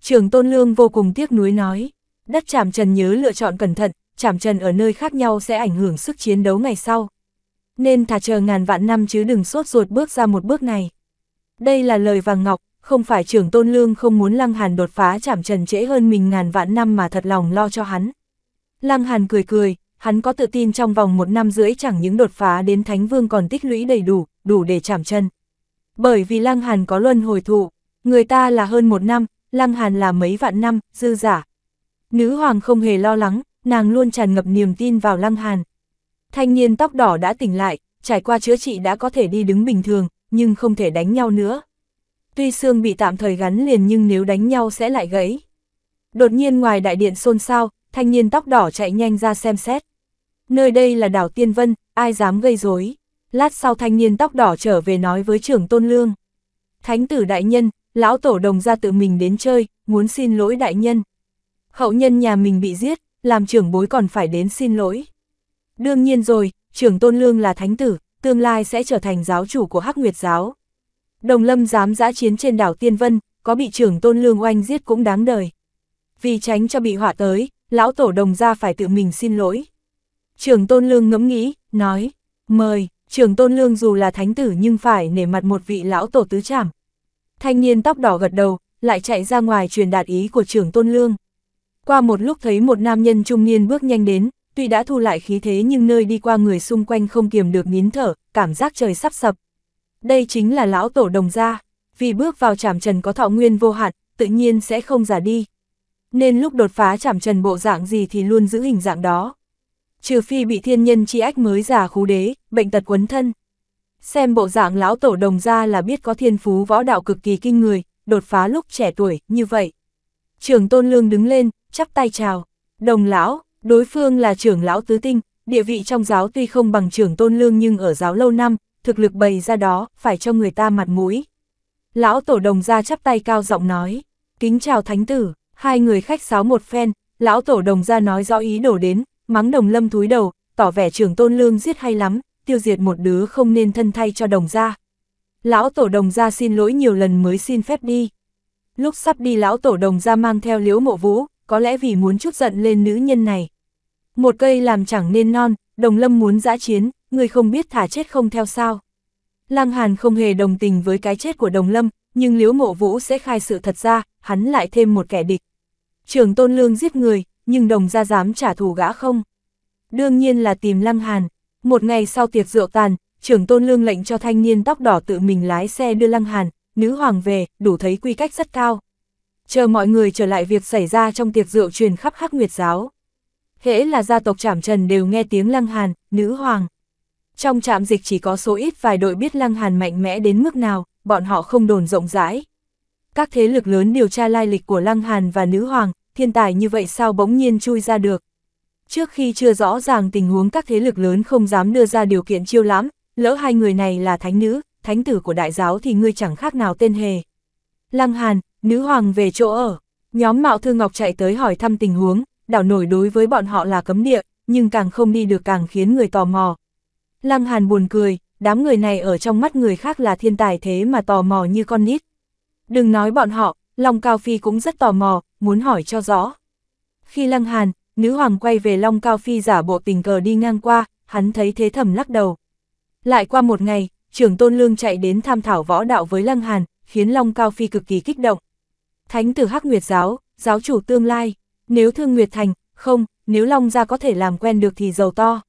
A: Trường Tôn Lương vô cùng tiếc nuối nói, đất trảm Trần nhớ lựa chọn cẩn thận, trảm Trần ở nơi khác nhau sẽ ảnh hưởng sức chiến đấu ngày sau. Nên thà chờ ngàn vạn năm chứ đừng sốt ruột bước ra một bước này. Đây là lời vàng ngọc, không phải trưởng tôn lương không muốn Lăng Hàn đột phá chảm trần trễ hơn mình ngàn vạn năm mà thật lòng lo cho hắn. Lăng Hàn cười cười, hắn có tự tin trong vòng một năm rưỡi chẳng những đột phá đến Thánh Vương còn tích lũy đầy đủ, đủ để chạm chân. Bởi vì Lăng Hàn có luân hồi thụ, người ta là hơn một năm, Lăng Hàn là mấy vạn năm, dư giả. Nữ hoàng không hề lo lắng, nàng luôn tràn ngập niềm tin vào Lăng Hàn. Thanh niên tóc đỏ đã tỉnh lại, trải qua chữa trị đã có thể đi đứng bình thường, nhưng không thể đánh nhau nữa. Tuy xương bị tạm thời gắn liền nhưng nếu đánh nhau sẽ lại gãy. Đột nhiên ngoài đại điện xôn xao, thanh niên tóc đỏ chạy nhanh ra xem xét. Nơi đây là đảo Tiên Vân, ai dám gây rối Lát sau thanh niên tóc đỏ trở về nói với trưởng Tôn Lương. Thánh tử đại nhân, lão tổ đồng ra tự mình đến chơi, muốn xin lỗi đại nhân. Hậu nhân nhà mình bị giết, làm trưởng bối còn phải đến xin lỗi. Đương nhiên rồi, trưởng Tôn Lương là thánh tử, tương lai sẽ trở thành giáo chủ của Hắc Nguyệt giáo. Đồng Lâm dám dã chiến trên đảo Tiên Vân, có bị trưởng Tôn Lương oanh giết cũng đáng đời. Vì tránh cho bị họa tới, lão tổ đồng ra phải tự mình xin lỗi. Trường Tôn Lương ngẫm nghĩ, nói, mời, trường Tôn Lương dù là thánh tử nhưng phải nể mặt một vị lão tổ tứ trảm. Thanh niên tóc đỏ gật đầu, lại chạy ra ngoài truyền đạt ý của trường Tôn Lương. Qua một lúc thấy một nam nhân trung niên bước nhanh đến, tuy đã thu lại khí thế nhưng nơi đi qua người xung quanh không kiềm được nín thở, cảm giác trời sắp sập. Đây chính là lão tổ đồng gia, vì bước vào trảm trần có thọ nguyên vô hạn, tự nhiên sẽ không giả đi nên lúc đột phá chạm trần bộ dạng gì thì luôn giữ hình dạng đó. Trừ phi bị thiên nhân chi ách mới già khú đế, bệnh tật quấn thân. Xem bộ dạng lão tổ đồng ra là biết có thiên phú võ đạo cực kỳ kinh người, đột phá lúc trẻ tuổi, như vậy. trường tôn lương đứng lên, chắp tay chào. Đồng lão, đối phương là trưởng lão tứ tinh, địa vị trong giáo tuy không bằng trưởng tôn lương nhưng ở giáo lâu năm, thực lực bày ra đó, phải cho người ta mặt mũi. Lão tổ đồng ra chắp tay cao giọng nói, kính chào thánh tử, Hai người khách sáo một phen, lão tổ đồng ra nói rõ ý đổ đến, mắng đồng lâm túi đầu, tỏ vẻ trưởng tôn lương giết hay lắm, tiêu diệt một đứa không nên thân thay cho đồng ra. Lão tổ đồng ra xin lỗi nhiều lần mới xin phép đi. Lúc sắp đi lão tổ đồng ra mang theo liễu mộ vũ, có lẽ vì muốn chút giận lên nữ nhân này. Một cây làm chẳng nên non, đồng lâm muốn giã chiến, người không biết thả chết không theo sao. Lăng Hàn không hề đồng tình với cái chết của đồng lâm, nhưng liễu mộ vũ sẽ khai sự thật ra, hắn lại thêm một kẻ địch. Trường Tôn Lương giết người, nhưng đồng ra dám trả thù gã không? Đương nhiên là tìm Lăng Hàn. Một ngày sau tiệc rượu tàn, trưởng Tôn Lương lệnh cho thanh niên tóc đỏ tự mình lái xe đưa Lăng Hàn, nữ hoàng về, đủ thấy quy cách rất cao. Chờ mọi người trở lại việc xảy ra trong tiệc rượu truyền khắp Hắc Nguyệt giáo. Hễ là gia tộc Trảm Trần đều nghe tiếng Lăng Hàn, nữ hoàng. Trong trạm dịch chỉ có số ít vài đội biết Lăng Hàn mạnh mẽ đến mức nào, bọn họ không đồn rộng rãi, các thế lực lớn điều tra lai lịch của Lăng Hàn và Nữ Hoàng, thiên tài như vậy sao bỗng nhiên chui ra được. Trước khi chưa rõ ràng tình huống các thế lực lớn không dám đưa ra điều kiện chiêu lãm, lỡ hai người này là thánh nữ, thánh tử của đại giáo thì ngươi chẳng khác nào tên hề. Lăng Hàn, Nữ Hoàng về chỗ ở, nhóm Mạo Thư Ngọc chạy tới hỏi thăm tình huống, đảo nổi đối với bọn họ là cấm địa, nhưng càng không đi được càng khiến người tò mò. Lăng Hàn buồn cười, đám người này ở trong mắt người khác là thiên tài thế mà tò mò như con nít. Đừng nói bọn họ, Long Cao Phi cũng rất tò mò, muốn hỏi cho rõ. Khi Lăng Hàn, nữ hoàng quay về Long Cao Phi giả bộ tình cờ đi ngang qua, hắn thấy thế thầm lắc đầu. Lại qua một ngày, trưởng Tôn Lương chạy đến tham thảo võ đạo với Lăng Hàn, khiến Long Cao Phi cực kỳ kích động. Thánh tử Hắc Nguyệt giáo, giáo chủ tương lai, nếu Thương Nguyệt thành, không, nếu Long gia có thể làm quen được thì giàu to.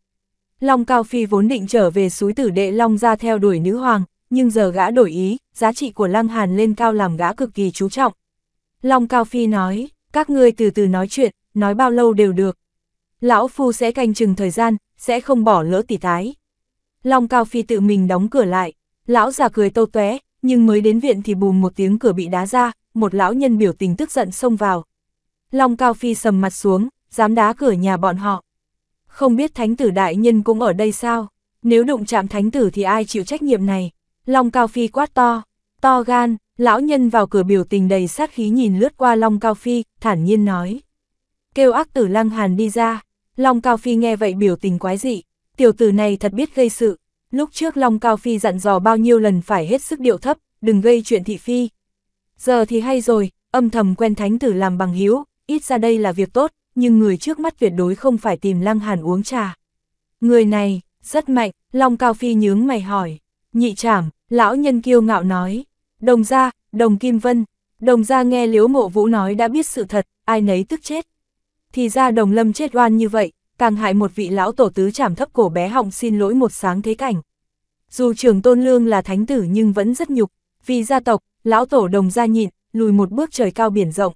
A: Long Cao Phi vốn định trở về suối tử đệ Long gia theo đuổi nữ hoàng, nhưng giờ gã đổi ý, giá trị của Lăng Hàn lên cao làm gã cực kỳ chú trọng. Long Cao Phi nói, các ngươi từ từ nói chuyện, nói bao lâu đều được. Lão Phu sẽ canh chừng thời gian, sẽ không bỏ lỡ tỷ tái. Long Cao Phi tự mình đóng cửa lại, lão già cười tô tóe, nhưng mới đến viện thì bùm một tiếng cửa bị đá ra, một lão nhân biểu tình tức giận xông vào. Long Cao Phi sầm mặt xuống, dám đá cửa nhà bọn họ. Không biết thánh tử đại nhân cũng ở đây sao, nếu đụng chạm thánh tử thì ai chịu trách nhiệm này. Long Cao Phi quát to, to gan, lão nhân vào cửa biểu tình đầy sát khí nhìn lướt qua Long Cao Phi, thản nhiên nói. Kêu ác tử Lăng Hàn đi ra, Long Cao Phi nghe vậy biểu tình quái dị, tiểu tử này thật biết gây sự. Lúc trước Long Cao Phi dặn dò bao nhiêu lần phải hết sức điệu thấp, đừng gây chuyện thị phi. Giờ thì hay rồi, âm thầm quen thánh tử làm bằng hiếu, ít ra đây là việc tốt, nhưng người trước mắt tuyệt đối không phải tìm Lăng Hàn uống trà. Người này, rất mạnh, Long Cao Phi nhướng mày hỏi, nhị trảm, Lão nhân kiêu ngạo nói, đồng gia, đồng Kim Vân, đồng gia nghe liếu Mộ Vũ nói đã biết sự thật, ai nấy tức chết. Thì ra đồng lâm chết oan như vậy, càng hại một vị lão tổ tứ chảm thấp cổ bé họng xin lỗi một sáng thế cảnh. Dù trường tôn lương là thánh tử nhưng vẫn rất nhục, vì gia tộc, lão tổ đồng gia nhịn, lùi một bước trời cao biển rộng.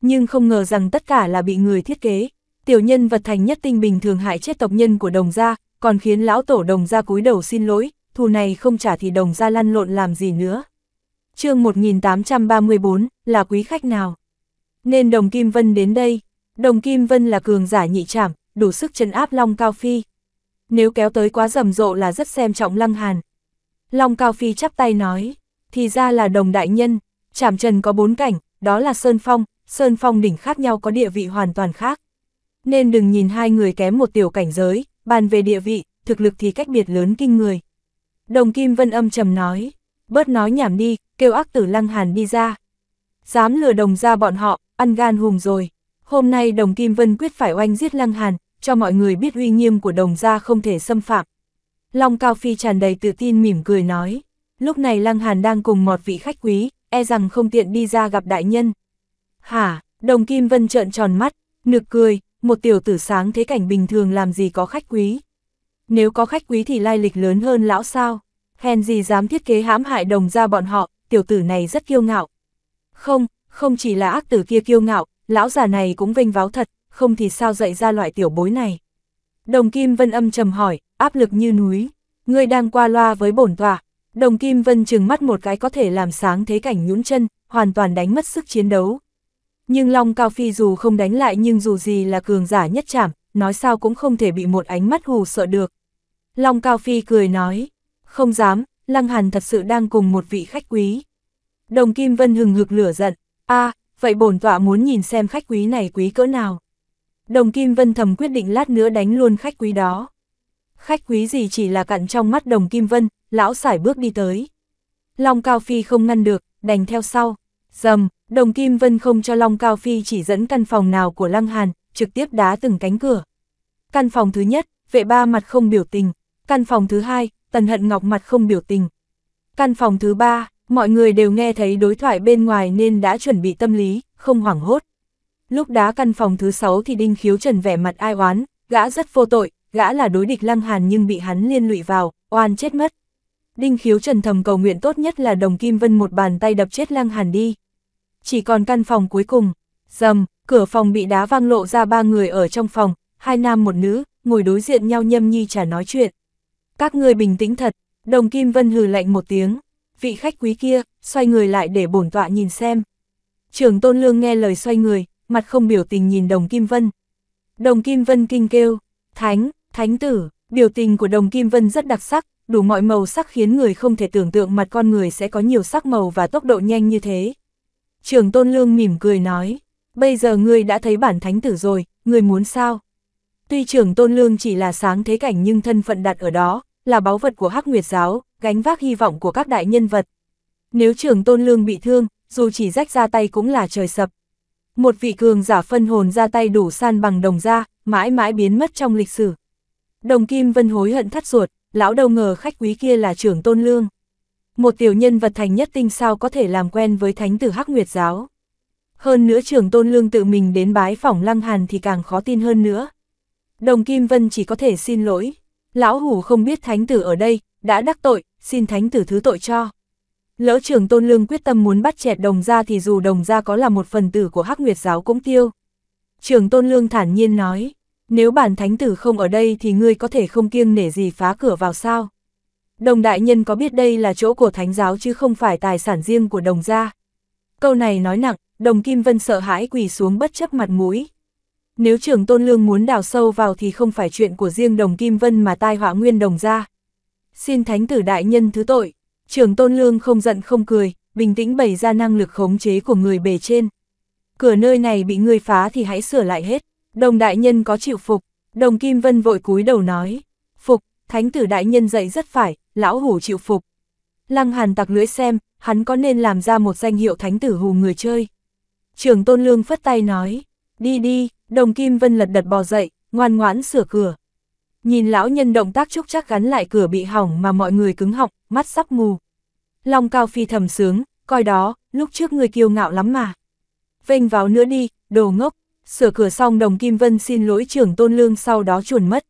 A: Nhưng không ngờ rằng tất cả là bị người thiết kế, tiểu nhân vật thành nhất tinh bình thường hại chết tộc nhân của đồng gia, còn khiến lão tổ đồng gia cúi đầu xin lỗi, thù này không trả thì đồng ra lăn lộn làm gì nữa. chương 1834, là quý khách nào? Nên đồng Kim Vân đến đây, đồng Kim Vân là cường giả nhị trảm, đủ sức chân áp Long Cao Phi. Nếu kéo tới quá rầm rộ là rất xem trọng Lăng Hàn. Long Cao Phi chắp tay nói, thì ra là đồng đại nhân, trảm trần có bốn cảnh, đó là Sơn Phong, Sơn Phong đỉnh khác nhau có địa vị hoàn toàn khác. Nên đừng nhìn hai người kém một tiểu cảnh giới, bàn về địa vị, thực lực thì cách biệt lớn kinh người. Đồng Kim Vân âm trầm nói, bớt nói nhảm đi, kêu ác tử lăng hàn đi ra. Dám lừa đồng ra bọn họ, ăn gan hùm rồi. Hôm nay đồng Kim Vân quyết phải oanh giết lăng hàn, cho mọi người biết uy nghiêm của đồng gia không thể xâm phạm. Long Cao Phi tràn đầy tự tin mỉm cười nói, lúc này Lăng Hàn đang cùng một vị khách quý, e rằng không tiện đi ra gặp đại nhân. Hả, đồng Kim Vân trợn tròn mắt, nực cười, một tiểu tử sáng thế cảnh bình thường làm gì có khách quý. Nếu có khách quý thì lai lịch lớn hơn lão sao? Hèn gì dám thiết kế hãm hại đồng gia bọn họ, tiểu tử này rất kiêu ngạo. Không, không chỉ là ác tử kia kiêu ngạo, lão già này cũng vinh váo thật, không thì sao dạy ra loại tiểu bối này. Đồng Kim Vân âm trầm hỏi, áp lực như núi, ngươi đang qua loa với bổn tòa Đồng Kim Vân chừng mắt một cái có thể làm sáng thế cảnh nhũn chân, hoàn toàn đánh mất sức chiến đấu. Nhưng Long Cao Phi dù không đánh lại nhưng dù gì là cường giả nhất chảm, nói sao cũng không thể bị một ánh mắt hù sợ được. Long Cao Phi cười nói, không dám, Lăng Hàn thật sự đang cùng một vị khách quý. Đồng Kim Vân hừng hực lửa giận, a vậy bổn tọa muốn nhìn xem khách quý này quý cỡ nào. Đồng Kim Vân thầm quyết định lát nữa đánh luôn khách quý đó. Khách quý gì chỉ là cặn trong mắt Đồng Kim Vân, lão sải bước đi tới. Long Cao Phi không ngăn được, đành theo sau. Dầm, Đồng Kim Vân không cho Long Cao Phi chỉ dẫn căn phòng nào của Lăng Hàn, trực tiếp đá từng cánh cửa. Căn phòng thứ nhất, vệ ba mặt không biểu tình, Căn phòng thứ hai, Tần Hận Ngọc mặt không biểu tình. Căn phòng thứ ba, mọi người đều nghe thấy đối thoại bên ngoài nên đã chuẩn bị tâm lý, không hoảng hốt. Lúc đá căn phòng thứ sáu thì Đinh Khiếu Trần vẻ mặt ai oán, gã rất vô tội, gã là đối địch Lăng Hàn nhưng bị hắn liên lụy vào, oan chết mất. Đinh Khiếu Trần thầm cầu nguyện tốt nhất là Đồng Kim Vân một bàn tay đập chết Lăng Hàn đi. Chỉ còn căn phòng cuối cùng, dầm, cửa phòng bị đá vang lộ ra ba người ở trong phòng, hai nam một nữ, ngồi đối diện nhau nhâm nhi chả nói chuyện. Các người bình tĩnh thật, đồng Kim Vân hừ lạnh một tiếng, vị khách quý kia, xoay người lại để bổn tọa nhìn xem. Trưởng Tôn Lương nghe lời xoay người, mặt không biểu tình nhìn đồng Kim Vân. Đồng Kim Vân kinh kêu, thánh, thánh tử, biểu tình của đồng Kim Vân rất đặc sắc, đủ mọi màu sắc khiến người không thể tưởng tượng mặt con người sẽ có nhiều sắc màu và tốc độ nhanh như thế. Trưởng Tôn Lương mỉm cười nói, bây giờ người đã thấy bản thánh tử rồi, người muốn sao? Tuy trưởng tôn lương chỉ là sáng thế cảnh nhưng thân phận đặt ở đó, là báu vật của Hắc Nguyệt giáo, gánh vác hy vọng của các đại nhân vật. Nếu trưởng tôn lương bị thương, dù chỉ rách ra tay cũng là trời sập. Một vị cường giả phân hồn ra tay đủ san bằng đồng ra, mãi mãi biến mất trong lịch sử. Đồng Kim Vân hối hận thắt ruột, lão đầu ngờ khách quý kia là trưởng tôn lương. Một tiểu nhân vật thành nhất tinh sao có thể làm quen với thánh tử Hắc Nguyệt giáo. Hơn nữa trưởng tôn lương tự mình đến bái phỏng lăng hàn thì càng khó tin hơn nữa. Đồng Kim Vân chỉ có thể xin lỗi. Lão hủ không biết thánh tử ở đây, đã đắc tội, xin thánh tử thứ tội cho. Lỡ trưởng tôn lương quyết tâm muốn bắt chẹt đồng ra thì dù đồng ra có là một phần tử của hắc nguyệt giáo cũng tiêu. Trưởng tôn lương thản nhiên nói, nếu bản thánh tử không ở đây thì ngươi có thể không kiêng nể gì phá cửa vào sao. Đồng đại nhân có biết đây là chỗ của thánh giáo chứ không phải tài sản riêng của đồng gia. Câu này nói nặng, đồng kim vân sợ hãi quỳ xuống bất chấp mặt mũi. Nếu trưởng tôn lương muốn đào sâu vào thì không phải chuyện của riêng đồng Kim Vân mà tai họa nguyên đồng ra. Xin thánh tử đại nhân thứ tội, trưởng tôn lương không giận không cười, bình tĩnh bày ra năng lực khống chế của người bề trên. Cửa nơi này bị người phá thì hãy sửa lại hết, đồng đại nhân có chịu phục, đồng Kim Vân vội cúi đầu nói, phục, thánh tử đại nhân dậy rất phải, lão hủ chịu phục. Lăng hàn tặc lưỡi xem, hắn có nên làm ra một danh hiệu thánh tử hù người chơi. trưởng Tôn Lương phất tay nói, đi đi, Đồng Kim Vân lật đật bò dậy, ngoan ngoãn sửa cửa. Nhìn lão nhân động tác trúc chắc gắn lại cửa bị hỏng mà mọi người cứng họng, mắt sắp mù. Long Cao Phi thầm sướng, coi đó, lúc trước người kiêu ngạo lắm mà. Vênh vào nữa đi, đồ ngốc, sửa cửa xong đồng Kim Vân xin lỗi trưởng Tôn Lương sau đó chuồn mất.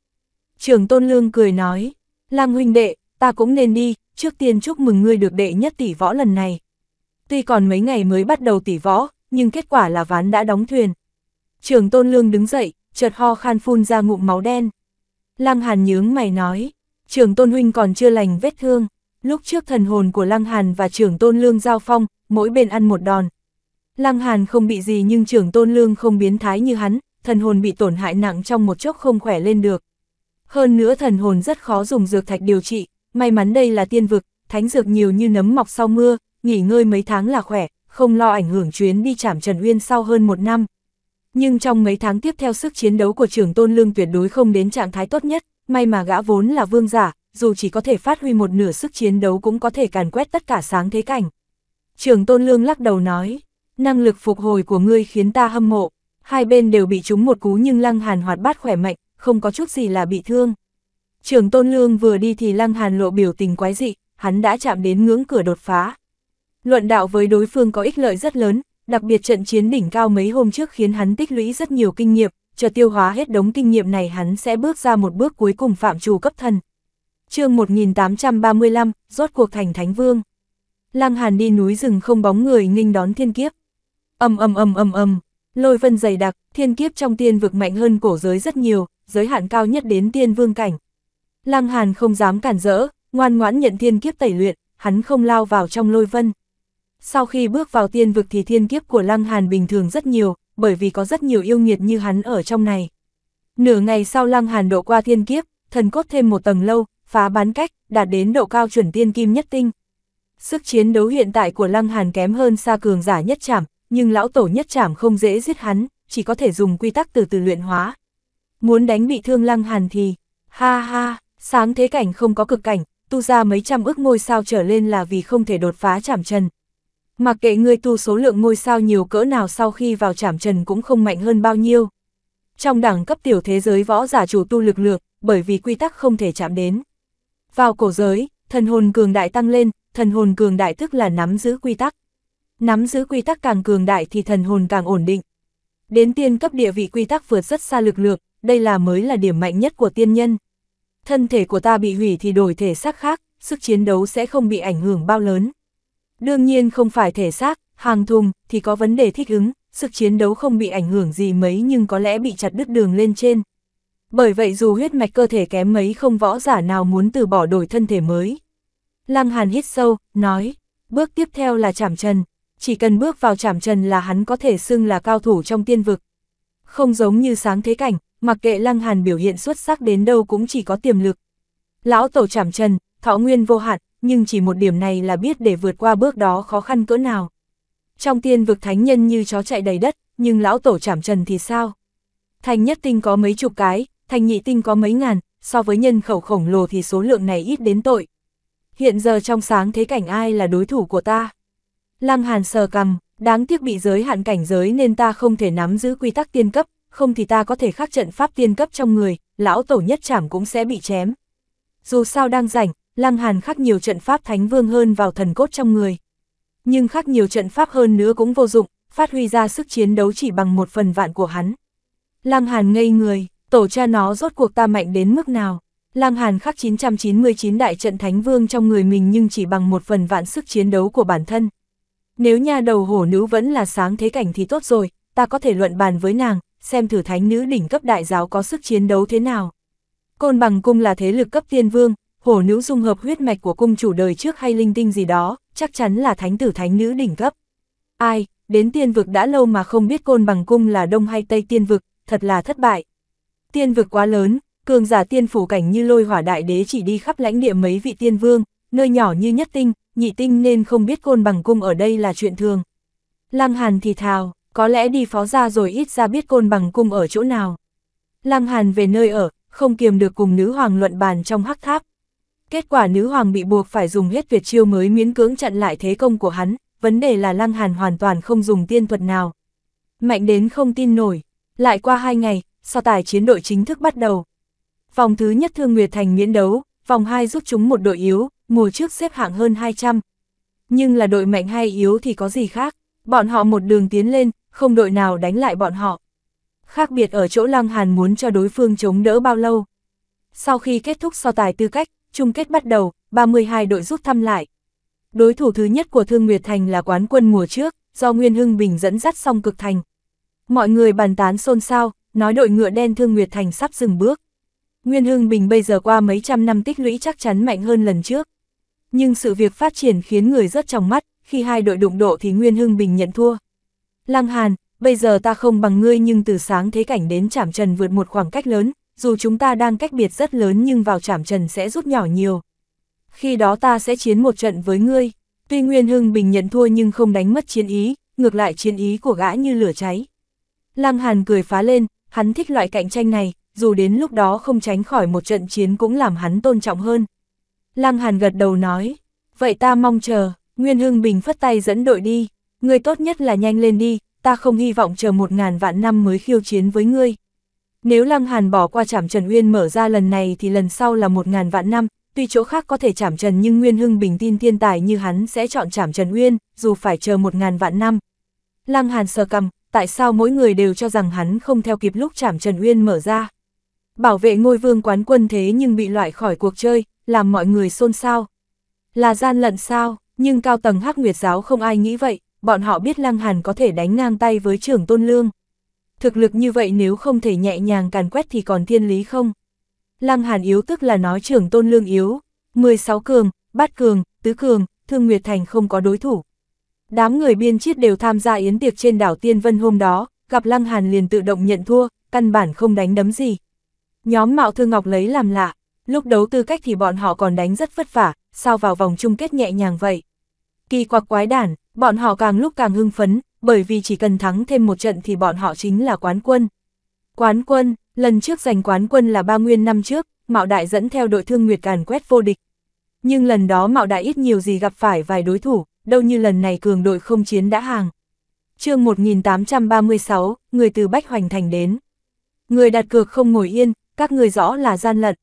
A: Trưởng Tôn Lương cười nói, Lang huynh đệ, ta cũng nên đi, trước tiên chúc mừng ngươi được đệ nhất tỷ võ lần này. Tuy còn mấy ngày mới bắt đầu tỷ võ, nhưng kết quả là ván đã đóng thuyền, Trường Tôn Lương đứng dậy, chợt ho khan phun ra ngụm máu đen. Lăng Hàn nhướng mày nói, trường Tôn Huynh còn chưa lành vết thương. Lúc trước thần hồn của Lăng Hàn và Trường Tôn Lương giao phong, mỗi bên ăn một đòn. Lăng Hàn không bị gì nhưng Trường Tôn Lương không biến thái như hắn, thần hồn bị tổn hại nặng trong một chốc không khỏe lên được. Hơn nữa thần hồn rất khó dùng dược thạch điều trị, may mắn đây là tiên vực, thánh dược nhiều như nấm mọc sau mưa, nghỉ ngơi mấy tháng là khỏe, không lo ảnh hưởng chuyến đi chảm Trần Uyên sau hơn một năm. Nhưng trong mấy tháng tiếp theo sức chiến đấu của trưởng tôn lương tuyệt đối không đến trạng thái tốt nhất, may mà gã vốn là vương giả, dù chỉ có thể phát huy một nửa sức chiến đấu cũng có thể càn quét tất cả sáng thế cảnh. Trưởng tôn lương lắc đầu nói, năng lực phục hồi của ngươi khiến ta hâm mộ, hai bên đều bị trúng một cú nhưng lăng hàn hoạt bát khỏe mạnh, không có chút gì là bị thương. Trưởng tôn lương vừa đi thì lăng hàn lộ biểu tình quái dị, hắn đã chạm đến ngưỡng cửa đột phá. Luận đạo với đối phương có ích lợi rất lớn, đặc biệt trận chiến đỉnh cao mấy hôm trước khiến hắn tích lũy rất nhiều kinh nghiệm, chờ tiêu hóa hết đống kinh nghiệm này hắn sẽ bước ra một bước cuối cùng phạm trù cấp thần. chương 1835, rốt cuộc thành Thánh Vương. Lăng Hàn đi núi rừng không bóng người nghinh đón thiên kiếp. Ầm ầm ầm ầm ầm, lôi vân dày đặc, thiên kiếp trong tiên vực mạnh hơn cổ giới rất nhiều, giới hạn cao nhất đến tiên vương cảnh. Lăng Hàn không dám cản rỡ, ngoan ngoãn nhận thiên kiếp tẩy luyện, hắn không lao vào trong lôi vân. Sau khi bước vào tiên vực thì thiên kiếp của Lăng Hàn bình thường rất nhiều, bởi vì có rất nhiều yêu nghiệt như hắn ở trong này. Nửa ngày sau Lăng Hàn độ qua thiên kiếp, thần cốt thêm một tầng lâu, phá bán cách, đạt đến độ cao chuẩn tiên kim nhất tinh. Sức chiến đấu hiện tại của Lăng Hàn kém hơn xa cường giả nhất trảm, nhưng lão tổ nhất trảm không dễ giết hắn, chỉ có thể dùng quy tắc từ từ luyện hóa. Muốn đánh bị thương Lăng Hàn thì, ha ha, sáng thế cảnh không có cực cảnh, tu ra mấy trăm ước ngôi sao trở lên là vì không thể đột phá trảm trần, Mặc kệ người tu số lượng ngôi sao nhiều cỡ nào sau khi vào trảm trần cũng không mạnh hơn bao nhiêu. Trong đẳng cấp tiểu thế giới võ giả chủ tu lực lượng bởi vì quy tắc không thể chạm đến. Vào cổ giới, thần hồn cường đại tăng lên, thần hồn cường đại tức là nắm giữ quy tắc. Nắm giữ quy tắc càng cường đại thì thần hồn càng ổn định. Đến tiên cấp địa vị quy tắc vượt rất xa lực lượng đây là mới là điểm mạnh nhất của tiên nhân. Thân thể của ta bị hủy thì đổi thể xác khác, sức chiến đấu sẽ không bị ảnh hưởng bao lớn. Đương nhiên không phải thể xác, hàng thùng, thì có vấn đề thích ứng, sức chiến đấu không bị ảnh hưởng gì mấy nhưng có lẽ bị chặt đứt đường lên trên. Bởi vậy dù huyết mạch cơ thể kém mấy không võ giả nào muốn từ bỏ đổi thân thể mới. Lăng Hàn hít sâu, nói, bước tiếp theo là chạm trần, chỉ cần bước vào chạm trần là hắn có thể xưng là cao thủ trong tiên vực. Không giống như sáng thế cảnh, mặc kệ Lăng Hàn biểu hiện xuất sắc đến đâu cũng chỉ có tiềm lực. Lão tổ chạm trần, thọ nguyên vô hạn, nhưng chỉ một điểm này là biết để vượt qua bước đó khó khăn cỡ nào. Trong tiên vực thánh nhân như chó chạy đầy đất, nhưng lão tổ chảm trần thì sao? Thành nhất tinh có mấy chục cái, thành nhị tinh có mấy ngàn, so với nhân khẩu khổng lồ thì số lượng này ít đến tội. Hiện giờ trong sáng thế cảnh ai là đối thủ của ta? Lăng hàn sờ cầm, đáng tiếc bị giới hạn cảnh giới nên ta không thể nắm giữ quy tắc tiên cấp, không thì ta có thể khắc trận pháp tiên cấp trong người, lão tổ nhất chảm cũng sẽ bị chém. Dù sao đang rảnh, Lăng Hàn khắc nhiều trận pháp thánh vương hơn vào thần cốt trong người. Nhưng khắc nhiều trận pháp hơn nữa cũng vô dụng, phát huy ra sức chiến đấu chỉ bằng một phần vạn của hắn. Lăng Hàn ngây người, tổ cha nó rốt cuộc ta mạnh đến mức nào. Lăng Hàn khắc 999 đại trận thánh vương trong người mình nhưng chỉ bằng một phần vạn sức chiến đấu của bản thân. Nếu nhà đầu hổ nữ vẫn là sáng thế cảnh thì tốt rồi, ta có thể luận bàn với nàng, xem thử thánh nữ đỉnh cấp đại giáo có sức chiến đấu thế nào. Côn bằng cung là thế lực cấp tiên vương, hổ nữ dung hợp huyết mạch của cung chủ đời trước hay linh tinh gì đó, chắc chắn là thánh tử thánh nữ đỉnh cấp. Ai, đến tiên vực đã lâu mà không biết côn bằng cung là đông hay tây tiên vực, thật là thất bại. Tiên vực quá lớn, cường giả tiên phủ cảnh như lôi hỏa đại đế chỉ đi khắp lãnh địa mấy vị tiên vương, nơi nhỏ như nhất tinh, nhị tinh nên không biết côn bằng cung ở đây là chuyện thường. Lăng Hàn thì thào, có lẽ đi phó ra rồi ít ra biết côn bằng cung ở chỗ nào. Lăng Hàn về nơi ở, không kiềm được cùng nữ hoàng luận bàn trong hắc tháp, Kết quả nữ hoàng bị buộc phải dùng hết tuyệt chiêu mới miễn cưỡng chặn lại thế công của hắn, vấn đề là Lăng Hàn hoàn toàn không dùng tiên thuật nào. Mạnh đến không tin nổi, lại qua hai ngày, so tài chiến đội chính thức bắt đầu. Vòng thứ nhất Thương Nguyệt Thành miễn đấu, vòng 2 rút chúng một đội yếu, mùa trước xếp hạng hơn 200. Nhưng là đội mạnh hay yếu thì có gì khác, bọn họ một đường tiến lên, không đội nào đánh lại bọn họ. Khác biệt ở chỗ Lăng Hàn muốn cho đối phương chống đỡ bao lâu. Sau khi kết thúc so tài tư cách, chung kết bắt đầu, 32 đội rút thăm lại. Đối thủ thứ nhất của Thương Nguyệt Thành là quán quân mùa trước, do Nguyên Hưng Bình dẫn dắt song cực thành. Mọi người bàn tán xôn xao, nói đội ngựa đen Thương Nguyệt Thành sắp dừng bước. Nguyên Hưng Bình bây giờ qua mấy trăm năm tích lũy chắc chắn mạnh hơn lần trước. Nhưng sự việc phát triển khiến người rất trong mắt, khi hai đội đụng độ thì Nguyên Hưng Bình nhận thua. Lăng Hàn, bây giờ ta không bằng ngươi nhưng từ sáng thế cảnh đến chạm trần vượt một khoảng cách lớn, dù chúng ta đang cách biệt rất lớn nhưng vào trảm trần sẽ rút nhỏ nhiều. Khi đó ta sẽ chiến một trận với ngươi, tuy Nguyên Hưng Bình nhận thua nhưng không đánh mất chiến ý, ngược lại chiến ý của gã như lửa cháy. Lăng Hàn cười phá lên, hắn thích loại cạnh tranh này, dù đến lúc đó không tránh khỏi một trận chiến cũng làm hắn tôn trọng hơn. Lăng Hàn gật đầu nói, vậy ta mong chờ, Nguyên Hưng Bình phất tay dẫn đội đi, ngươi tốt nhất là nhanh lên đi, ta không hy vọng chờ một ngàn vạn năm mới khiêu chiến với ngươi. Nếu Lăng Hàn bỏ qua trảm Trần Uyên mở ra lần này thì lần sau là một ngàn vạn năm, tuy chỗ khác có thể trảm Trần nhưng Nguyên Hưng Bình tin thiên tài như hắn sẽ chọn trảm Trần Uyên, dù phải chờ một ngàn vạn năm. Lăng Hàn sờ cầm, tại sao mỗi người đều cho rằng hắn không theo kịp lúc trảm Trần Uyên mở ra. Bảo vệ ngôi vương quán quân thế nhưng bị loại khỏi cuộc chơi, làm mọi người xôn xao. Là gian lận sao, nhưng cao tầng hắc nguyệt giáo không ai nghĩ vậy, bọn họ biết Lăng Hàn có thể đánh ngang tay với trưởng Tôn Lương thực lực như vậy nếu không thể nhẹ nhàng càn quét thì còn thiên lý không? Lăng Hàn yếu tức là nói trưởng tôn lương yếu, 16 cường, bát cường, tứ cường, thương Nguyệt Thành không có đối thủ. Đám người biên chiết đều tham gia yến tiệc trên đảo Tiên Vân hôm đó, gặp Lăng Hàn liền tự động nhận thua, căn bản không đánh đấm gì. Nhóm Mạo Thương Ngọc lấy làm lạ, lúc đấu tư cách thì bọn họ còn đánh rất vất vả, sao vào vòng chung kết nhẹ nhàng vậy. Kỳ quặc quái đản, bọn họ càng lúc càng hưng phấn, bởi vì chỉ cần thắng thêm một trận thì bọn họ chính là quán quân. Quán quân, lần trước giành quán quân là ba nguyên năm trước, Mạo Đại dẫn theo đội thương Nguyệt Càn quét vô địch. Nhưng lần đó Mạo Đại ít nhiều gì gặp phải vài đối thủ, đâu như lần này cường đội không chiến đã hàng. chương 1836, người từ Bách Hoành Thành đến. Người đặt cược không ngồi yên, các người rõ là gian lận.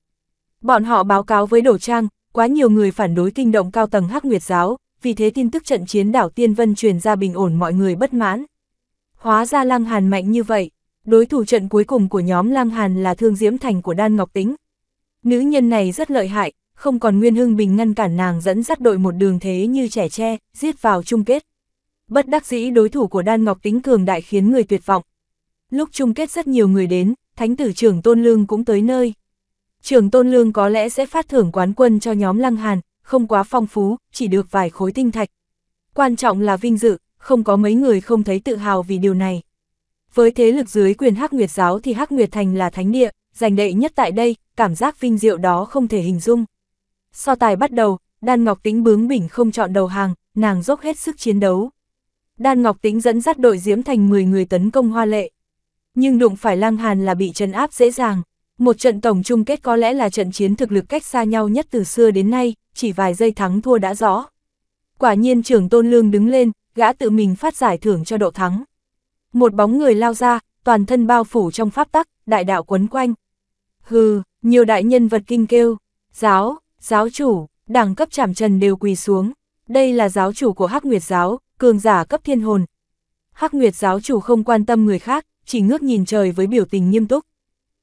A: Bọn họ báo cáo với Đổ Trang, quá nhiều người phản đối kinh động cao tầng Hắc Nguyệt Giáo, vì thế tin tức trận chiến đảo Tiên Vân truyền ra bình ổn mọi người bất mãn. Hóa ra Lăng Hàn mạnh như vậy, đối thủ trận cuối cùng của nhóm Lăng Hàn là Thương Diễm Thành của Đan Ngọc Tính. Nữ nhân này rất lợi hại, không còn Nguyên Hưng Bình ngăn cản nàng dẫn dắt đội một đường thế như trẻ tre, giết vào chung kết. Bất đắc dĩ đối thủ của Đan Ngọc Tính cường đại khiến người tuyệt vọng. Lúc chung kết rất nhiều người đến, thánh tử trưởng Tôn Lương cũng tới nơi. Trưởng Tôn Lương có lẽ sẽ phát thưởng quán quân cho nhóm Lăng Hàn, không quá phong phú, chỉ được vài khối tinh thạch. Quan trọng là vinh dự, không có mấy người không thấy tự hào vì điều này. Với thế lực dưới quyền Hắc Nguyệt giáo thì Hắc Nguyệt thành là thánh địa, giành đệ nhất tại đây, cảm giác vinh diệu đó không thể hình dung. So tài bắt đầu, Đan Ngọc Tĩnh bướng bỉnh không chọn đầu hàng, nàng dốc hết sức chiến đấu. Đan Ngọc Tĩnh dẫn dắt đội Diễm Thành 10 người tấn công Hoa Lệ. Nhưng đụng phải Lang Hàn là bị trấn áp dễ dàng. Một trận tổng chung kết có lẽ là trận chiến thực lực cách xa nhau nhất từ xưa đến nay, chỉ vài giây thắng thua đã rõ. Quả nhiên trưởng tôn lương đứng lên, gã tự mình phát giải thưởng cho độ thắng. Một bóng người lao ra, toàn thân bao phủ trong pháp tắc, đại đạo quấn quanh. Hừ, nhiều đại nhân vật kinh kêu, giáo, giáo chủ, đẳng cấp chảm trần đều quỳ xuống. Đây là giáo chủ của Hắc Nguyệt giáo, cường giả cấp thiên hồn. Hắc Nguyệt giáo chủ không quan tâm người khác, chỉ ngước nhìn trời với biểu tình nghiêm túc.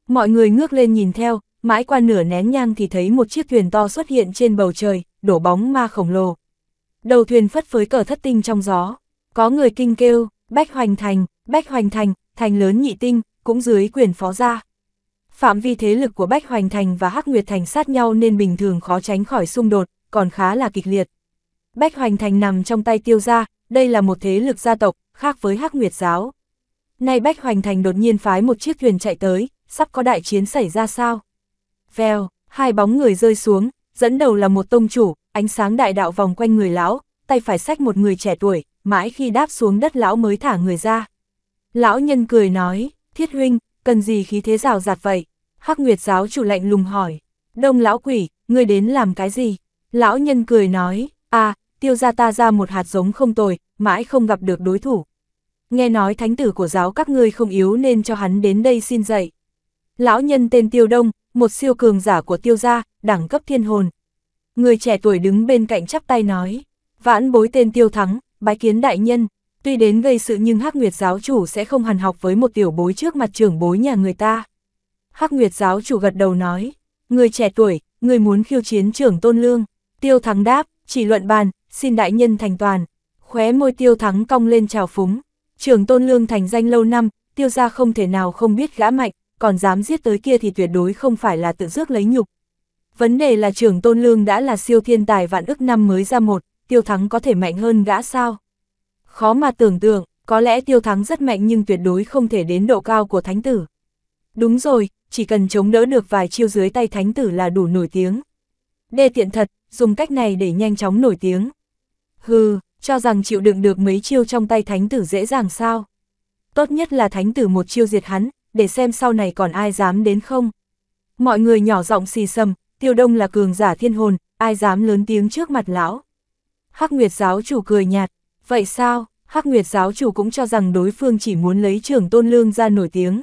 A: Mọi người ngước lên nhìn theo, mãi qua nửa nén nhang thì thấy một chiếc thuyền to xuất hiện trên bầu trời, đổ bóng ma khổng lồ. Đầu thuyền phất phới cờ thất tinh trong gió, có người kinh kêu, Bách Hoành Thành, Bách Hoành Thành, thành lớn nhị tinh, cũng dưới quyền phó gia. Phạm vi thế lực của Bách Hoành Thành và Hắc Nguyệt Thành sát nhau nên bình thường khó tránh khỏi xung đột, còn khá là kịch liệt. Bách Hoành Thành nằm trong tay tiêu gia, đây là một thế lực gia tộc, khác với Hắc Nguyệt Giáo. Nay Bách Hoành Thành đột nhiên phái một chiếc thuyền chạy tới, sắp có đại chiến xảy ra sao? veo, hai bóng người rơi xuống, dẫn đầu là một tông chủ, ánh sáng đại đạo vòng quanh người lão, tay phải sách một người trẻ tuổi, mãi khi đáp xuống đất lão mới thả người ra. Lão nhân cười nói, thiết huynh, cần gì khí thế rào rạt vậy? Hắc Nguyệt giáo chủ lạnh lùng hỏi, đông lão quỷ, ngươi đến làm cái gì? Lão nhân cười nói, à, tiêu gia ta ra một hạt giống không tồi, mãi không gặp được đối thủ. Nghe nói thánh tử của giáo các ngươi không yếu nên cho hắn đến đây xin dạy. Lão nhân tên Tiêu Đông, một siêu cường giả của tiêu gia, đẳng cấp thiên hồn. Người trẻ tuổi đứng bên cạnh chắp tay nói, vãn bối tên tiêu thắng, bái kiến đại nhân, tuy đến gây sự nhưng hắc nguyệt giáo chủ sẽ không hàn học với một tiểu bối trước mặt trưởng bối nhà người ta. hắc nguyệt giáo chủ gật đầu nói, người trẻ tuổi, người muốn khiêu chiến trưởng tôn lương, tiêu thắng đáp, chỉ luận bàn, xin đại nhân thành toàn, khóe môi tiêu thắng cong lên trào phúng, trưởng tôn lương thành danh lâu năm, tiêu gia không thể nào không biết gã mạnh, còn dám giết tới kia thì tuyệt đối không phải là tự dước lấy nhục. Vấn đề là trưởng Tôn Lương đã là siêu thiên tài vạn ức năm mới ra một, tiêu thắng có thể mạnh hơn gã sao? Khó mà tưởng tượng, có lẽ tiêu thắng rất mạnh nhưng tuyệt đối không thể đến độ cao của thánh tử. Đúng rồi, chỉ cần chống đỡ được vài chiêu dưới tay thánh tử là đủ nổi tiếng. Đê tiện thật, dùng cách này để nhanh chóng nổi tiếng. Hừ, cho rằng chịu đựng được mấy chiêu trong tay thánh tử dễ dàng sao? Tốt nhất là thánh tử một chiêu diệt hắn, để xem sau này còn ai dám đến không. Mọi người nhỏ giọng xì xầm, tiêu đông là cường giả thiên hồn, ai dám lớn tiếng trước mặt lão. Hắc Nguyệt giáo chủ cười nhạt, vậy sao, Hắc Nguyệt giáo chủ cũng cho rằng đối phương chỉ muốn lấy trưởng tôn lương ra nổi tiếng.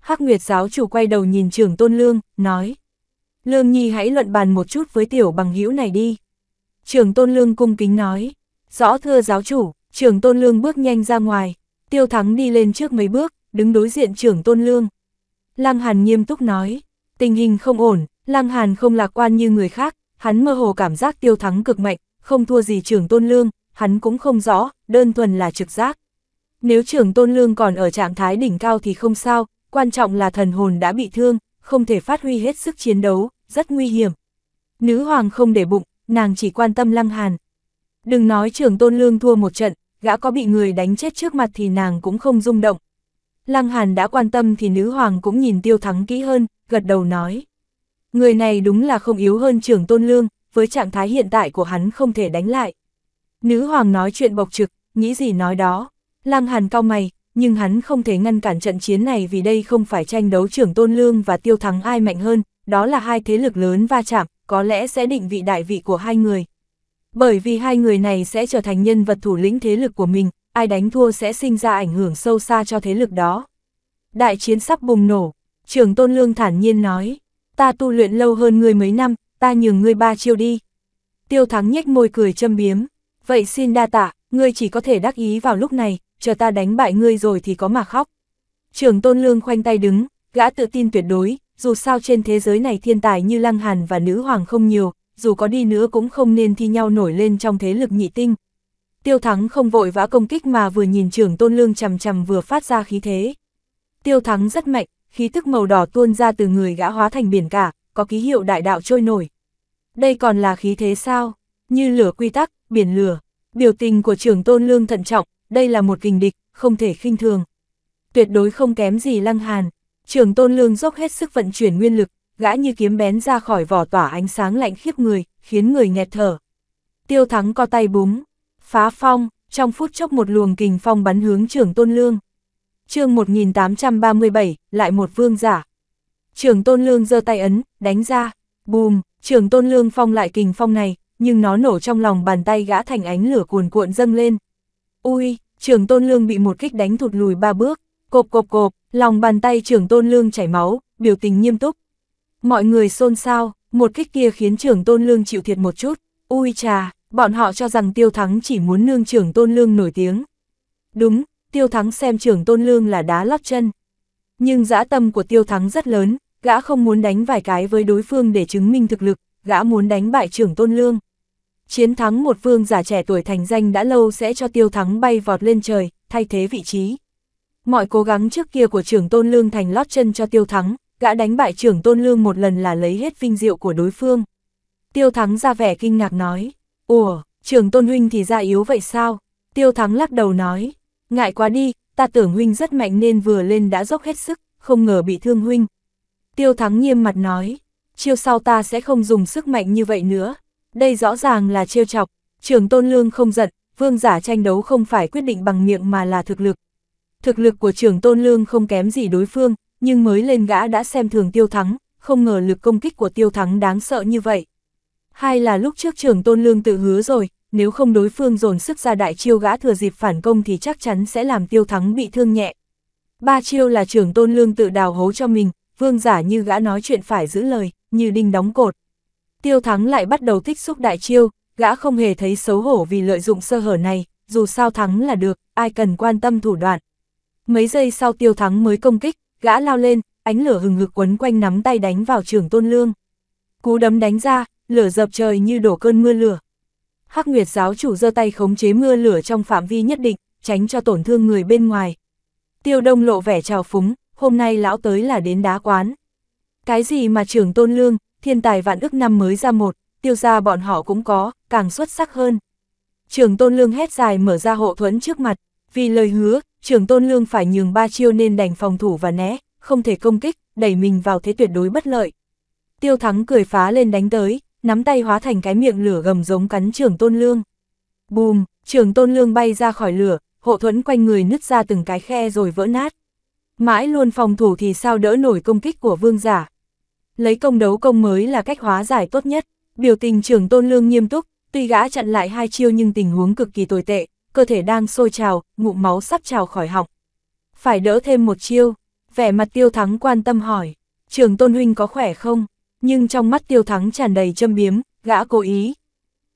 A: Hắc Nguyệt giáo chủ quay đầu nhìn trưởng tôn lương, nói. Lương Nhi hãy luận bàn một chút với tiểu bằng hữu này đi. Trưởng tôn lương cung kính nói, rõ thưa giáo chủ, trưởng tôn lương bước nhanh ra ngoài, tiêu thắng đi lên trước mấy bước, đứng đối diện trưởng tôn lương. Lăng Hàn nghiêm túc nói, tình hình không ổn, Lăng Hàn không lạc quan như người khác, hắn mơ hồ cảm giác tiêu thắng cực mạnh, không thua gì trưởng tôn lương, hắn cũng không rõ, đơn thuần là trực giác. Nếu trưởng tôn lương còn ở trạng thái đỉnh cao thì không sao, quan trọng là thần hồn đã bị thương, không thể phát huy hết sức chiến đấu, rất nguy hiểm. Nữ hoàng không để bụng, nàng chỉ quan tâm lăng hàn. Đừng nói trưởng tôn lương thua một trận, gã có bị người đánh chết trước mặt thì nàng cũng không rung động, Lăng Hàn đã quan tâm thì nữ hoàng cũng nhìn tiêu thắng kỹ hơn, gật đầu nói. Người này đúng là không yếu hơn trưởng tôn lương, với trạng thái hiện tại của hắn không thể đánh lại. Nữ hoàng nói chuyện bộc trực, nghĩ gì nói đó. Lăng Hàn cao mày, nhưng hắn không thể ngăn cản trận chiến này vì đây không phải tranh đấu trưởng tôn lương và tiêu thắng ai mạnh hơn, đó là hai thế lực lớn va chạm, có lẽ sẽ định vị đại vị của hai người. Bởi vì hai người này sẽ trở thành nhân vật thủ lĩnh thế lực của mình, ai đánh thua sẽ sinh ra ảnh hưởng sâu xa cho thế lực đó. Đại chiến sắp bùng nổ, Trường Tôn Lương thản nhiên nói, ta tu luyện lâu hơn ngươi mấy năm, ta nhường ngươi ba chiêu đi. Tiêu Thắng nhếch môi cười châm biếm, vậy xin đa tạ, ngươi chỉ có thể đắc ý vào lúc này, chờ ta đánh bại ngươi rồi thì có mà khóc. Trường Tôn Lương khoanh tay đứng, gã tự tin tuyệt đối, dù sao trên thế giới này thiên tài như Lăng Hàn và Nữ Hoàng không nhiều, dù có đi nữa cũng không nên thi nhau nổi lên trong thế lực nhị tinh, Tiêu Thắng không vội vã công kích mà vừa nhìn trưởng tôn lương chầm chầm vừa phát ra khí thế. Tiêu Thắng rất mạnh, khí tức màu đỏ tuôn ra từ người gã hóa thành biển cả, có ký hiệu đại đạo trôi nổi. Đây còn là khí thế sao? Như lửa quy tắc, biển lửa. Biểu tình của trưởng tôn lương thận trọng, đây là một kình địch, không thể khinh thường. Tuyệt đối không kém gì lăng hàn. Trưởng tôn lương dốc hết sức vận chuyển nguyên lực, gã như kiếm bén ra khỏi vỏ tỏa ánh sáng lạnh khiếp người, khiến người nghẹt thở. Tiêu Thắng co tay búng, Phá phong, trong phút chốc một luồng kình phong bắn hướng trưởng tôn lương. chương 1837, lại một vương giả. Trưởng tôn lương giơ tay ấn, đánh ra, bùm, trưởng tôn lương phong lại kình phong này, nhưng nó nổ trong lòng bàn tay gã thành ánh lửa cuồn cuộn dâng lên. Ui, trưởng tôn lương bị một kích đánh thụt lùi ba bước, cộp cộp cộp, lòng bàn tay trưởng tôn lương chảy máu, biểu tình nghiêm túc. Mọi người xôn xao, một kích kia khiến trưởng tôn lương chịu thiệt một chút, ui trà, Bọn họ cho rằng Tiêu Thắng chỉ muốn nương trưởng Tôn Lương nổi tiếng. Đúng, Tiêu Thắng xem trưởng Tôn Lương là đá lót chân. Nhưng dã tâm của Tiêu Thắng rất lớn, gã không muốn đánh vài cái với đối phương để chứng minh thực lực, gã muốn đánh bại trưởng Tôn Lương. Chiến thắng một vương giả trẻ tuổi thành danh đã lâu sẽ cho Tiêu Thắng bay vọt lên trời, thay thế vị trí. Mọi cố gắng trước kia của trưởng Tôn Lương thành lót chân cho Tiêu Thắng, gã đánh bại trưởng Tôn Lương một lần là lấy hết vinh diệu của đối phương. Tiêu Thắng ra vẻ kinh ngạc nói. Ủa, trường tôn huynh thì ra yếu vậy sao? Tiêu thắng lắc đầu nói, ngại quá đi, ta tưởng huynh rất mạnh nên vừa lên đã dốc hết sức, không ngờ bị thương huynh. Tiêu thắng nghiêm mặt nói, chiêu sau ta sẽ không dùng sức mạnh như vậy nữa. Đây rõ ràng là trêu chọc, trường tôn lương không giận, vương giả tranh đấu không phải quyết định bằng miệng mà là thực lực. Thực lực của trường tôn lương không kém gì đối phương, nhưng mới lên gã đã xem thường tiêu thắng, không ngờ lực công kích của tiêu thắng đáng sợ như vậy. Hai là lúc trước trường tôn lương tự hứa rồi, nếu không đối phương dồn sức ra đại chiêu gã thừa dịp phản công thì chắc chắn sẽ làm tiêu thắng bị thương nhẹ. Ba chiêu là trưởng tôn lương tự đào hố cho mình, vương giả như gã nói chuyện phải giữ lời, như đinh đóng cột. Tiêu thắng lại bắt đầu thích xúc đại chiêu, gã không hề thấy xấu hổ vì lợi dụng sơ hở này, dù sao thắng là được, ai cần quan tâm thủ đoạn. Mấy giây sau tiêu thắng mới công kích, gã lao lên, ánh lửa hừng hực quấn quanh nắm tay đánh vào trưởng tôn lương. Cú đấm đánh ra, lửa dập trời như đổ cơn mưa lửa. Hắc Nguyệt giáo chủ giơ tay khống chế mưa lửa trong phạm vi nhất định, tránh cho tổn thương người bên ngoài. Tiêu Đông lộ vẻ trào phúng, hôm nay lão tới là đến đá quán. Cái gì mà trưởng tôn lương, thiên tài vạn ức năm mới ra một, tiêu gia bọn họ cũng có, càng xuất sắc hơn. Trưởng tôn lương hét dài mở ra hộ thuẫn trước mặt, vì lời hứa, trưởng tôn lương phải nhường ba chiêu nên đành phòng thủ và né, không thể công kích, đẩy mình vào thế tuyệt đối bất lợi. Tiêu thắng cười phá lên đánh tới, nắm tay hóa thành cái miệng lửa gầm giống cắn trường tôn lương. Bùm, trường tôn lương bay ra khỏi lửa, hộ thuẫn quanh người nứt ra từng cái khe rồi vỡ nát. Mãi luôn phòng thủ thì sao đỡ nổi công kích của vương giả. Lấy công đấu công mới là cách hóa giải tốt nhất, biểu tình trường tôn lương nghiêm túc, tuy gã chặn lại hai chiêu nhưng tình huống cực kỳ tồi tệ, cơ thể đang sôi trào, ngụm máu sắp trào khỏi họng. Phải đỡ thêm một chiêu, vẻ mặt tiêu thắng quan tâm hỏi, trường tôn huynh có khỏe không? nhưng trong mắt tiêu thắng tràn đầy châm biếm, gã cố ý.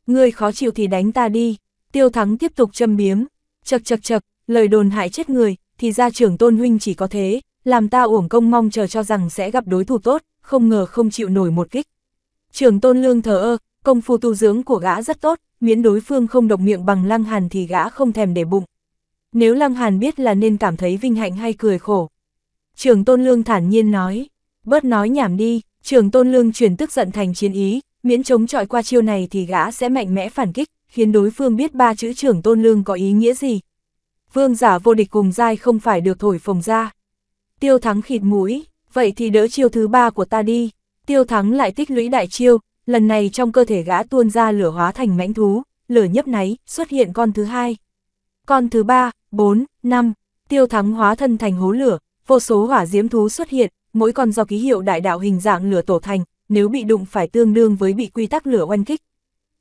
A: Ngươi khó chịu thì đánh ta đi, tiêu thắng tiếp tục châm biếm, chật chật chật, lời đồn hại chết người, thì ra trưởng tôn huynh chỉ có thế, làm ta uổng công mong chờ cho rằng sẽ gặp đối thủ tốt, không ngờ không chịu nổi một kích. Trưởng tôn lương thờ ơ, công phu tu dưỡng của gã rất tốt, miễn đối phương không độc miệng bằng lăng hàn thì gã không thèm để bụng. Nếu lăng hàn biết là nên cảm thấy vinh hạnh hay cười khổ. Trưởng tôn lương thản nhiên nói, bớt nói nhảm đi, Trường Tôn Lương chuyển tức giận thành chiến ý, miễn chống trọi qua chiêu này thì gã sẽ mạnh mẽ phản kích, khiến đối phương biết ba chữ trưởng Tôn Lương có ý nghĩa gì. Vương giả vô địch cùng dai không phải được thổi phồng ra. Tiêu thắng khịt mũi, vậy thì đỡ chiêu thứ ba của ta đi. Tiêu thắng lại tích lũy đại chiêu, lần này trong cơ thể gã tuôn ra lửa hóa thành mãnh thú, lửa nhấp náy, xuất hiện con thứ hai. Con thứ ba, bốn, năm, tiêu thắng hóa thân thành hố lửa, vô số hỏa diễm thú xuất hiện, mỗi con do ký hiệu đại đạo hình dạng lửa tổ thành, nếu bị đụng phải tương đương với bị quy tắc lửa oanh kích.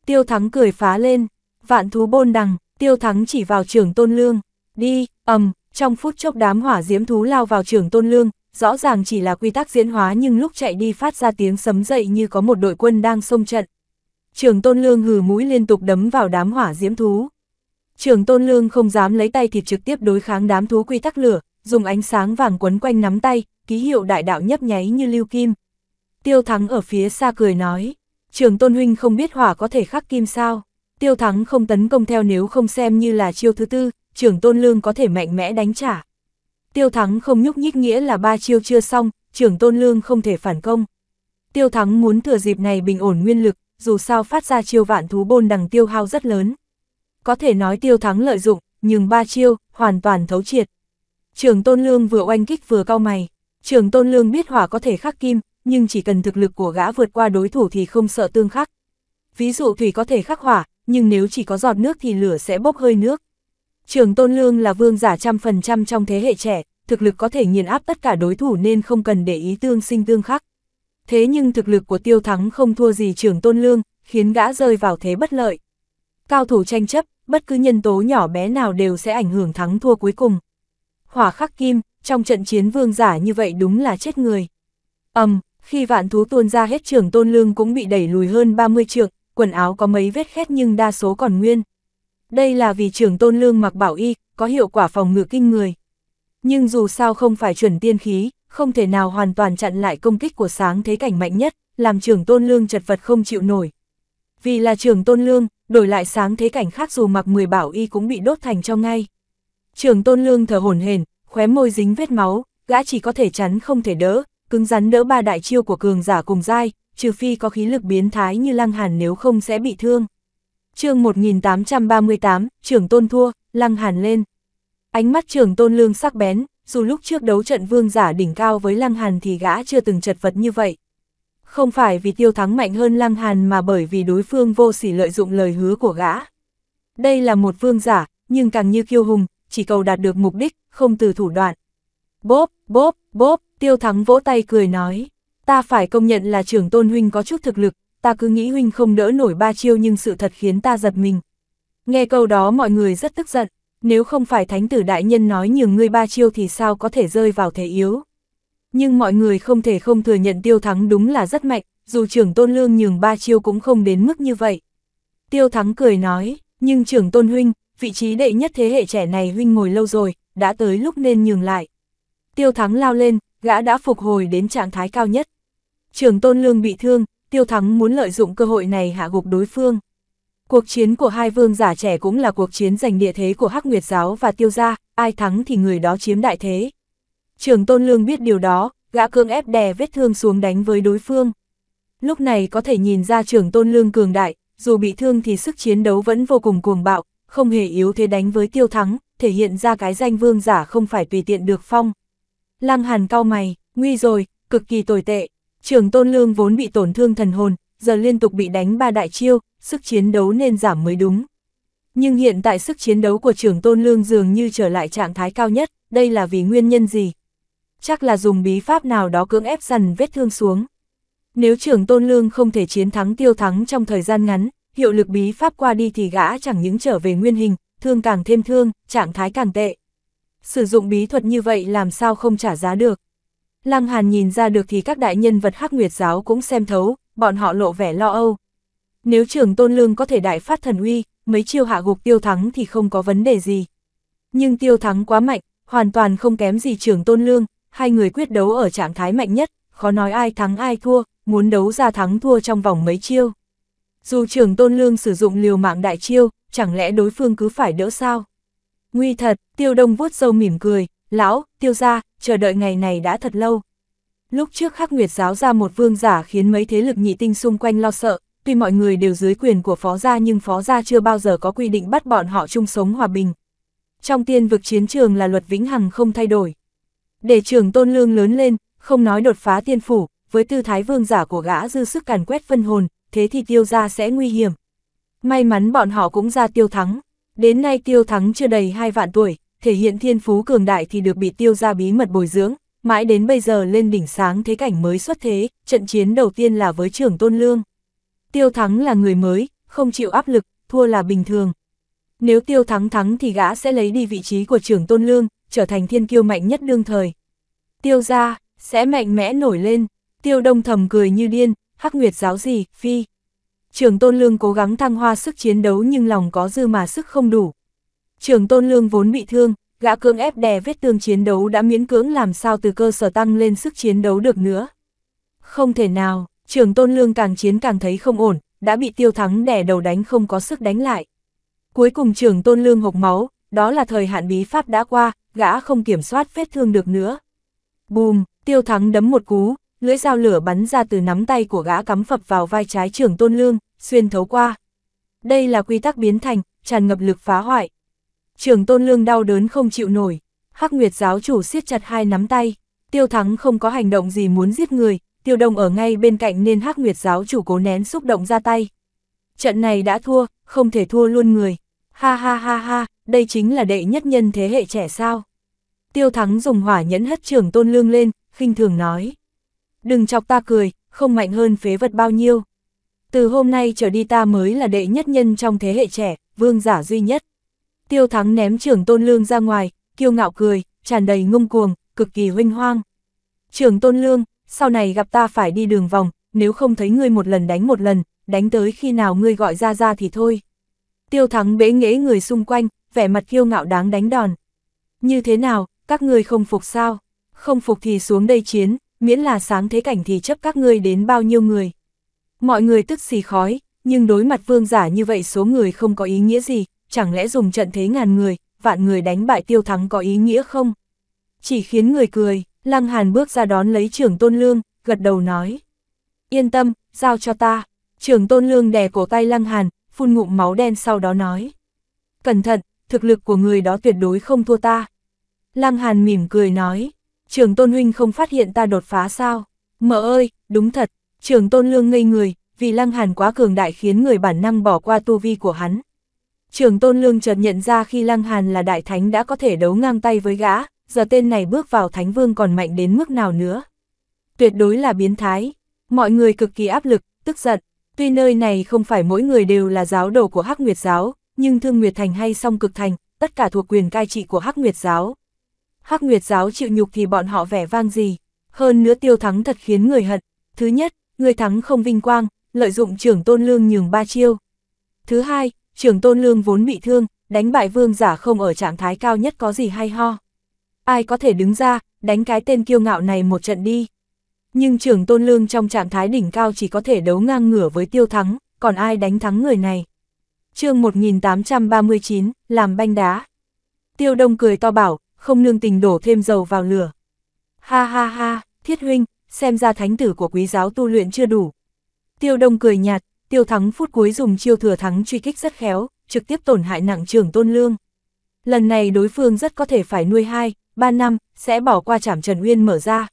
A: Tiêu Thắng cười phá lên, vạn thú bôn đằng, Tiêu Thắng chỉ vào trường Tôn Lương, đi, ầm, um, trong phút chốc đám hỏa diễm thú lao vào trường Tôn Lương, rõ ràng chỉ là quy tắc diễn hóa nhưng lúc chạy đi phát ra tiếng sấm dậy như có một đội quân đang xông trận. Trường Tôn Lương hừ mũi liên tục đấm vào đám hỏa diễm thú. Trường Tôn Lương không dám lấy tay thịt trực tiếp đối kháng đám thú quy tắc lửa, dùng ánh sáng vàng quấn quanh nắm tay, ký hiệu đại đạo nhấp nháy như lưu kim. Tiêu Thắng ở phía xa cười nói, trường tôn huynh không biết hỏa có thể khắc kim sao, tiêu Thắng không tấn công theo nếu không xem như là chiêu thứ tư, trường tôn lương có thể mạnh mẽ đánh trả. Tiêu Thắng không nhúc nhích nghĩa là ba chiêu chưa xong, trường tôn lương không thể phản công. Tiêu Thắng muốn thừa dịp này bình ổn nguyên lực, dù sao phát ra chiêu vạn thú bôn đằng tiêu hao rất lớn. Có thể nói Tiêu Thắng lợi dụng, nhưng ba chiêu, hoàn toàn thấu triệt. Trường Tôn Lương vừa oanh kích vừa cau mày. Trường Tôn Lương biết hỏa có thể khắc kim, nhưng chỉ cần thực lực của gã vượt qua đối thủ thì không sợ tương khắc. Ví dụ thủy có thể khắc hỏa, nhưng nếu chỉ có giọt nước thì lửa sẽ bốc hơi nước. Trường Tôn Lương là vương giả trăm phần trăm trong thế hệ trẻ, thực lực có thể nghiền áp tất cả đối thủ nên không cần để ý tương sinh tương khắc. Thế nhưng thực lực của tiêu thắng không thua gì trường Tôn Lương, khiến gã rơi vào thế bất lợi. Cao thủ tranh chấp, bất cứ nhân tố nhỏ bé nào đều sẽ ảnh hưởng thắng thua cuối cùng hỏa khắc kim, trong trận chiến vương giả như vậy đúng là chết người. ầm, um, khi vạn thú tuôn ra hết trường tôn lương cũng bị đẩy lùi hơn 30 trường. quần áo có mấy vết khét nhưng đa số còn nguyên. Đây là vì trường tôn lương mặc bảo y, có hiệu quả phòng ngự kinh người. Nhưng dù sao không phải chuẩn tiên khí, không thể nào hoàn toàn chặn lại công kích của sáng thế cảnh mạnh nhất, làm trường tôn lương chật vật không chịu nổi. Vì là trường tôn lương, đổi lại sáng thế cảnh khác dù mặc 10 bảo y cũng bị đốt thành cho ngay. Trường tôn lương thở hổn hển, khóe môi dính vết máu, gã chỉ có thể chắn không thể đỡ, cứng rắn đỡ ba đại chiêu của cường giả cùng giai, trừ phi có khí lực biến thái như lăng hàn nếu không sẽ bị thương. chương 1838, trưởng tôn thua, lăng hàn lên. Ánh mắt trưởng tôn lương sắc bén, dù lúc trước đấu trận vương giả đỉnh cao với lăng hàn thì gã chưa từng chật vật như vậy. Không phải vì tiêu thắng mạnh hơn lăng hàn mà bởi vì đối phương vô sỉ lợi dụng lời hứa của gã. Đây là một vương giả, nhưng càng như kiêu hùng, chỉ cầu đạt được mục đích, không từ thủ đoạn. Bốp, bốp, bốp, tiêu thắng vỗ tay cười nói, ta phải công nhận là trưởng tôn huynh có chút thực lực, ta cứ nghĩ huynh không đỡ nổi ba chiêu nhưng sự thật khiến ta giật mình. Nghe câu đó mọi người rất tức giận, nếu không phải thánh tử đại nhân nói nhường ngươi ba chiêu thì sao có thể rơi vào thế yếu. Nhưng mọi người không thể không thừa nhận tiêu thắng đúng là rất mạnh, dù trưởng tôn lương nhường ba chiêu cũng không đến mức như vậy. Tiêu thắng cười nói, nhưng trưởng tôn huynh, vị trí đệ nhất thế hệ trẻ này huynh ngồi lâu rồi, đã tới lúc nên nhường lại. Tiêu Thắng lao lên, gã đã phục hồi đến trạng thái cao nhất. Trường Tôn Lương bị thương, Tiêu Thắng muốn lợi dụng cơ hội này hạ gục đối phương. Cuộc chiến của hai vương giả trẻ cũng là cuộc chiến giành địa thế của Hắc Nguyệt Giáo và Tiêu Gia, ai thắng thì người đó chiếm đại thế. Trường Tôn Lương biết điều đó, gã cương ép đè vết thương xuống đánh với đối phương. Lúc này có thể nhìn ra trường Tôn Lương cường đại, dù bị thương thì sức chiến đấu vẫn vô cùng cuồng bạo, không hề yếu thế đánh với tiêu thắng, thể hiện ra cái danh vương giả không phải tùy tiện được phong. Lăng hàn cao mày, nguy rồi, cực kỳ tồi tệ, trường tôn lương vốn bị tổn thương thần hồn, giờ liên tục bị đánh ba đại chiêu, sức chiến đấu nên giảm mới đúng. Nhưng hiện tại sức chiến đấu của trường tôn lương dường như trở lại trạng thái cao nhất, đây là vì nguyên nhân gì? Chắc là dùng bí pháp nào đó cưỡng ép dần vết thương xuống. Nếu trưởng tôn lương không thể chiến thắng tiêu thắng trong thời gian ngắn, hiệu lực bí pháp qua đi thì gã chẳng những trở về nguyên hình, thương càng thêm thương, trạng thái càng tệ. Sử dụng bí thuật như vậy làm sao không trả giá được. Lăng Hàn nhìn ra được thì các đại nhân vật hắc nguyệt giáo cũng xem thấu, bọn họ lộ vẻ lo âu. Nếu trưởng tôn lương có thể đại phát thần uy, mấy chiêu hạ gục tiêu thắng thì không có vấn đề gì. Nhưng tiêu thắng quá mạnh, hoàn toàn không kém gì trưởng tôn lương, hai người quyết đấu ở trạng thái mạnh nhất, khó nói ai thắng ai thua, muốn đấu ra thắng thua trong vòng mấy chiêu. Dù trưởng tôn lương sử dụng liều mạng đại chiêu, chẳng lẽ đối phương cứ phải đỡ sao? Nguy thật, tiêu đông vuốt sâu mỉm cười, lão, tiêu ra, chờ đợi ngày này đã thật lâu. Lúc trước khắc nguyệt giáo ra một vương giả khiến mấy thế lực nhị tinh xung quanh lo sợ, tuy mọi người đều dưới quyền của phó gia nhưng phó gia chưa bao giờ có quy định bắt bọn họ chung sống hòa bình. Trong tiên vực chiến trường là luật vĩnh hằng không thay đổi. Để trường tôn lương lớn lên, không nói đột phá tiên phủ, với tư thái vương giả của gã dư sức càn quét phân hồn, thế thì tiêu gia sẽ nguy hiểm. May mắn bọn họ cũng ra tiêu thắng. Đến nay tiêu thắng chưa đầy hai vạn tuổi, thể hiện thiên phú cường đại thì được bị tiêu gia bí mật bồi dưỡng, mãi đến bây giờ lên đỉnh sáng thế cảnh mới xuất thế, trận chiến đầu tiên là với trưởng Tôn Lương. Tiêu thắng là người mới, không chịu áp lực, thua là bình thường. Nếu tiêu thắng thắng thì gã sẽ lấy đi vị trí của trưởng Tôn Lương, trở thành thiên kiêu mạnh nhất đương thời. Tiêu gia sẽ mạnh mẽ nổi lên, tiêu đông thầm cười như điên, Hắc Nguyệt giáo gì, phi. Trường Tôn Lương cố gắng thăng hoa sức chiến đấu nhưng lòng có dư mà sức không đủ. Trường Tôn Lương vốn bị thương, gã cưỡng ép đè vết thương chiến đấu đã miễn cưỡng làm sao từ cơ sở tăng lên sức chiến đấu được nữa. Không thể nào, trường Tôn Lương càng chiến càng thấy không ổn, đã bị tiêu thắng đè đầu đánh không có sức đánh lại. Cuối cùng trường Tôn Lương hộc máu, đó là thời hạn bí pháp đã qua, gã không kiểm soát vết thương được nữa. Bùm, tiêu thắng đấm một cú, lưỡi dao lửa bắn ra từ nắm tay của gã cắm phập vào vai trái trưởng tôn lương, xuyên thấu qua. Đây là quy tắc biến thành, tràn ngập lực phá hoại. Trưởng tôn lương đau đớn không chịu nổi, hắc nguyệt giáo chủ siết chặt hai nắm tay, tiêu thắng không có hành động gì muốn giết người, tiêu đông ở ngay bên cạnh nên hắc nguyệt giáo chủ cố nén xúc động ra tay. Trận này đã thua, không thể thua luôn người. Ha ha ha ha, đây chính là đệ nhất nhân thế hệ trẻ sao. Tiêu thắng dùng hỏa nhẫn hất trưởng tôn lương lên, khinh thường nói đừng chọc ta cười, không mạnh hơn phế vật bao nhiêu. Từ hôm nay trở đi ta mới là đệ nhất nhân trong thế hệ trẻ, vương giả duy nhất. Tiêu thắng ném trưởng tôn lương ra ngoài, kiêu ngạo cười, tràn đầy ngông cuồng, cực kỳ huynh hoang. Trưởng tôn lương, sau này gặp ta phải đi đường vòng, nếu không thấy ngươi một lần đánh một lần, đánh tới khi nào ngươi gọi ra ra thì thôi. Tiêu thắng bế nghễ người xung quanh, vẻ mặt kiêu ngạo đáng đánh đòn. Như thế nào, các ngươi không phục sao? Không phục thì xuống đây chiến, miễn là sáng thế cảnh thì chấp các ngươi đến bao nhiêu người. Mọi người tức xì khói, nhưng đối mặt vương giả như vậy số người không có ý nghĩa gì, chẳng lẽ dùng trận thế ngàn người, vạn người đánh bại tiêu thắng có ý nghĩa không? Chỉ khiến người cười, Lăng Hàn bước ra đón lấy trưởng tôn lương, gật đầu nói. Yên tâm, giao cho ta. Trưởng tôn lương đè cổ tay Lăng Hàn, phun ngụm máu đen sau đó nói. Cẩn thận, thực lực của người đó tuyệt đối không thua ta. Lăng Hàn mỉm cười nói trường tôn huynh không phát hiện ta đột phá sao? Mợ ơi, đúng thật, trường tôn lương ngây người, vì lăng hàn quá cường đại khiến người bản năng bỏ qua tu vi của hắn. Trường tôn lương chợt nhận ra khi lăng hàn là đại thánh đã có thể đấu ngang tay với gã, giờ tên này bước vào thánh vương còn mạnh đến mức nào nữa. Tuyệt đối là biến thái, mọi người cực kỳ áp lực, tức giận. Tuy nơi này không phải mỗi người đều là giáo đồ của Hắc Nguyệt giáo, nhưng Thương Nguyệt Thành hay Song Cực Thành, tất cả thuộc quyền cai trị của Hắc Nguyệt giáo, Hắc Nguyệt giáo chịu nhục thì bọn họ vẻ vang gì. Hơn nữa tiêu thắng thật khiến người hận. Thứ nhất, người thắng không vinh quang, lợi dụng trưởng tôn lương nhường ba chiêu. Thứ hai, trưởng tôn lương vốn bị thương, đánh bại vương giả không ở trạng thái cao nhất có gì hay ho. Ai có thể đứng ra, đánh cái tên kiêu ngạo này một trận đi. Nhưng trưởng tôn lương trong trạng thái đỉnh cao chỉ có thể đấu ngang ngửa với tiêu thắng, còn ai đánh thắng người này. chương 1839, làm banh đá. Tiêu đông cười to bảo, không nương tình đổ thêm dầu vào lửa. Ha ha ha, thiết huynh, xem ra thánh tử của quý giáo tu luyện chưa đủ. Tiêu đông cười nhạt, tiêu thắng phút cuối dùng chiêu thừa thắng truy kích rất khéo, trực tiếp tổn hại nặng trưởng tôn lương. Lần này đối phương rất có thể phải nuôi hai, ba năm, sẽ bỏ qua trảm Trần Uyên mở ra.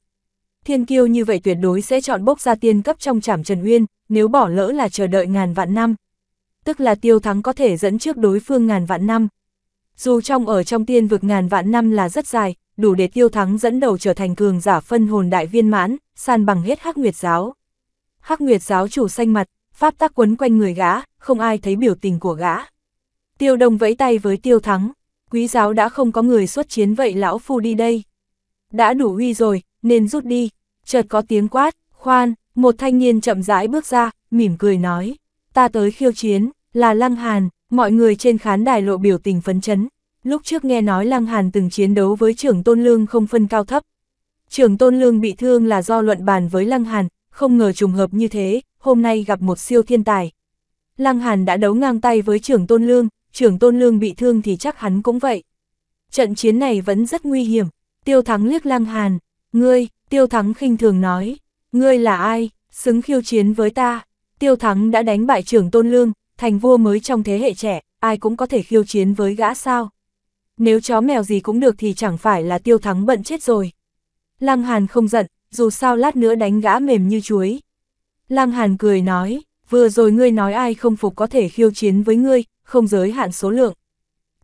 A: Thiên kiêu như vậy tuyệt đối sẽ chọn bốc ra tiên cấp trong trảm Trần Uyên, nếu bỏ lỡ là chờ đợi ngàn vạn năm. Tức là tiêu thắng có thể dẫn trước đối phương ngàn vạn năm. Dù trong ở trong tiên vực ngàn vạn năm là rất dài, đủ để tiêu thắng dẫn đầu trở thành cường giả phân hồn đại viên mãn, san bằng hết hắc nguyệt giáo. Hắc nguyệt giáo chủ xanh mặt, pháp tác quấn quanh người gã, không ai thấy biểu tình của gã. Tiêu đông vẫy tay với tiêu thắng, quý giáo đã không có người xuất chiến vậy lão phu đi đây. Đã đủ uy rồi, nên rút đi, chợt có tiếng quát, khoan, một thanh niên chậm rãi bước ra, mỉm cười nói, ta tới khiêu chiến, là Lăng Hàn, Mọi người trên khán đài lộ biểu tình phấn chấn. Lúc trước nghe nói Lăng Hàn từng chiến đấu với trưởng Tôn Lương không phân cao thấp. Trưởng Tôn Lương bị thương là do luận bàn với Lăng Hàn, không ngờ trùng hợp như thế, hôm nay gặp một siêu thiên tài. Lăng Hàn đã đấu ngang tay với trưởng Tôn Lương, trưởng Tôn Lương bị thương thì chắc hắn cũng vậy. Trận chiến này vẫn rất nguy hiểm, Tiêu Thắng liếc Lăng Hàn, ngươi, Tiêu Thắng khinh thường nói, ngươi là ai, xứng khiêu chiến với ta. Tiêu Thắng đã đánh bại trưởng Tôn Lương, thành vua mới trong thế hệ trẻ, ai cũng có thể khiêu chiến với gã sao. Nếu chó mèo gì cũng được thì chẳng phải là tiêu thắng bận chết rồi. Lăng Hàn không giận, dù sao lát nữa đánh gã mềm như chuối. Lăng Hàn cười nói, vừa rồi ngươi nói ai không phục có thể khiêu chiến với ngươi, không giới hạn số lượng.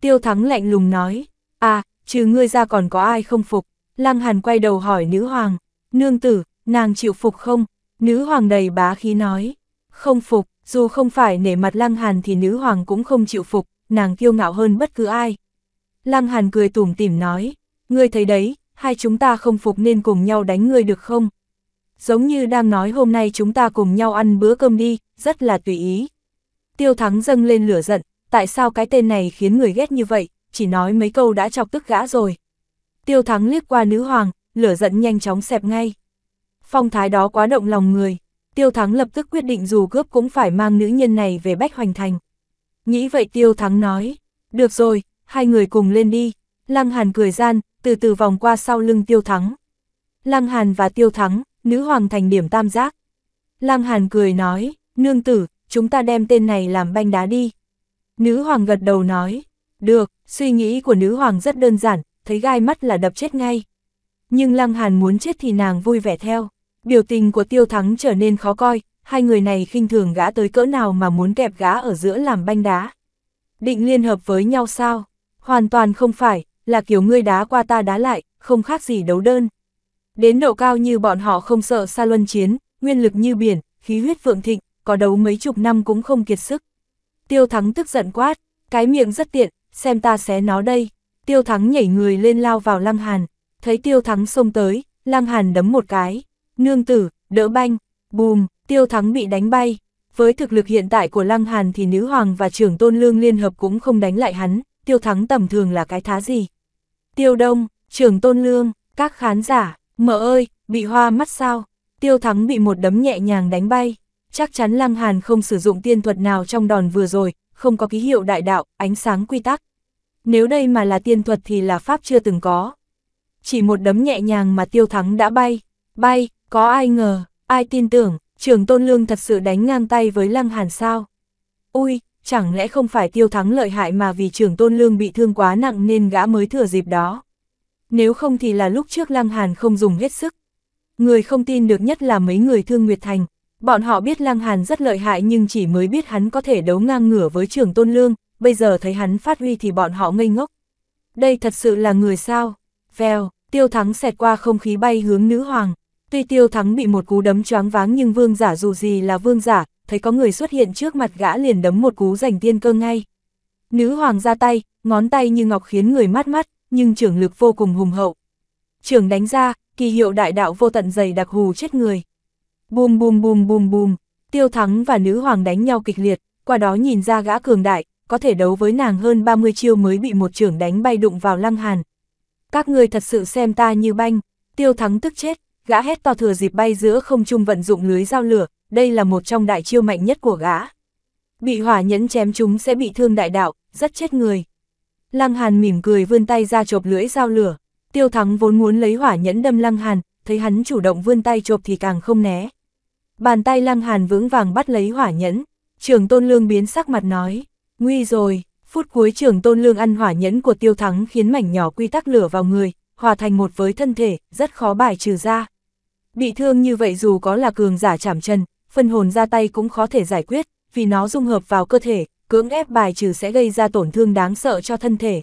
A: Tiêu thắng lạnh lùng nói, à, trừ ngươi ra còn có ai không phục. Lăng Hàn quay đầu hỏi nữ hoàng, nương tử, nàng chịu phục không? Nữ hoàng đầy bá khí nói, không phục, dù không phải nể mặt Lăng Hàn thì nữ hoàng cũng không chịu phục, nàng kiêu ngạo hơn bất cứ ai. Lăng Hàn cười tủm tỉm nói, ngươi thấy đấy, hai chúng ta không phục nên cùng nhau đánh ngươi được không? Giống như đang nói hôm nay chúng ta cùng nhau ăn bữa cơm đi, rất là tùy ý. Tiêu Thắng dâng lên lửa giận, tại sao cái tên này khiến người ghét như vậy, chỉ nói mấy câu đã chọc tức gã rồi. Tiêu Thắng liếc qua nữ hoàng, lửa giận nhanh chóng xẹp ngay. Phong thái đó quá động lòng người. Tiêu Thắng lập tức quyết định dù cướp cũng phải mang nữ nhân này về Bách Hoành Thành. Nghĩ vậy Tiêu Thắng nói, được rồi, hai người cùng lên đi. Lăng Hàn cười gian, từ từ vòng qua sau lưng Tiêu Thắng. Lăng Hàn và Tiêu Thắng, nữ hoàng thành điểm tam giác. Lăng Hàn cười nói, nương tử, chúng ta đem tên này làm banh đá đi. Nữ hoàng gật đầu nói, được, suy nghĩ của nữ hoàng rất đơn giản, thấy gai mắt là đập chết ngay. Nhưng Lăng Hàn muốn chết thì nàng vui vẻ theo. Biểu tình của tiêu thắng trở nên khó coi, hai người này khinh thường gã tới cỡ nào mà muốn kẹp gã ở giữa làm banh đá. Định liên hợp với nhau sao? Hoàn toàn không phải, là kiểu ngươi đá qua ta đá lại, không khác gì đấu đơn. Đến độ cao như bọn họ không sợ xa luân chiến, nguyên lực như biển, khí huyết vượng thịnh, có đấu mấy chục năm cũng không kiệt sức. Tiêu thắng tức giận quát, cái miệng rất tiện, xem ta xé nó đây. Tiêu thắng nhảy người lên lao vào lăng hàn, thấy tiêu thắng xông tới, lăng hàn đấm một cái. Nương tử, đỡ banh, bùm, tiêu thắng bị đánh bay. Với thực lực hiện tại của Lăng Hàn thì nữ hoàng và trưởng tôn lương liên hợp cũng không đánh lại hắn, tiêu thắng tầm thường là cái thá gì. Tiêu đông, trưởng tôn lương, các khán giả, mợ ơi, bị hoa mắt sao, tiêu thắng bị một đấm nhẹ nhàng đánh bay. Chắc chắn Lăng Hàn không sử dụng tiên thuật nào trong đòn vừa rồi, không có ký hiệu đại đạo, ánh sáng quy tắc. Nếu đây mà là tiên thuật thì là pháp chưa từng có. Chỉ một đấm nhẹ nhàng mà tiêu thắng đã bay, bay, có ai ngờ, ai tin tưởng, trường tôn lương thật sự đánh ngang tay với lăng hàn sao? Ui, chẳng lẽ không phải tiêu thắng lợi hại mà vì trường tôn lương bị thương quá nặng nên gã mới thừa dịp đó. Nếu không thì là lúc trước lăng hàn không dùng hết sức. Người không tin được nhất là mấy người thương Nguyệt Thành. Bọn họ biết Lăng Hàn rất lợi hại nhưng chỉ mới biết hắn có thể đấu ngang ngửa với trường tôn lương, bây giờ thấy hắn phát huy thì bọn họ ngây ngốc. Đây thật sự là người sao? Vèo, tiêu thắng xẹt qua không khí bay hướng nữ hoàng, Tuy tiêu thắng bị một cú đấm choáng váng nhưng vương giả dù gì là vương giả, thấy có người xuất hiện trước mặt gã liền đấm một cú giành tiên cơ ngay. Nữ hoàng ra tay, ngón tay như ngọc khiến người mát mắt, nhưng trưởng lực vô cùng hùng hậu. Trưởng đánh ra, kỳ hiệu đại đạo vô tận dày đặc hù chết người. Bùm bùm bùm bùm bùm, tiêu thắng và nữ hoàng đánh nhau kịch liệt, qua đó nhìn ra gã cường đại, có thể đấu với nàng hơn 30 chiêu mới bị một trưởng đánh bay đụng vào lăng hàn. Các ngươi thật sự xem ta như banh, tiêu thắng tức chết, Gã hét to thừa dịp bay giữa không trung vận dụng lưới dao lửa, đây là một trong đại chiêu mạnh nhất của gã. Bị hỏa nhẫn chém chúng sẽ bị thương đại đạo, rất chết người. Lăng Hàn mỉm cười vươn tay ra chộp lưỡi dao lửa. Tiêu Thắng vốn muốn lấy hỏa nhẫn đâm Lăng Hàn, thấy hắn chủ động vươn tay chộp thì càng không né. Bàn tay Lăng Hàn vững vàng bắt lấy hỏa nhẫn. Trường Tôn Lương biến sắc mặt nói, nguy rồi, phút cuối trường Tôn Lương ăn hỏa nhẫn của Tiêu Thắng khiến mảnh nhỏ quy tắc lửa vào người, hòa thành một với thân thể, rất khó bài trừ ra. Bị thương như vậy dù có là cường giả chảm chân, phân hồn ra tay cũng khó thể giải quyết, vì nó dung hợp vào cơ thể, cưỡng ép bài trừ sẽ gây ra tổn thương đáng sợ cho thân thể.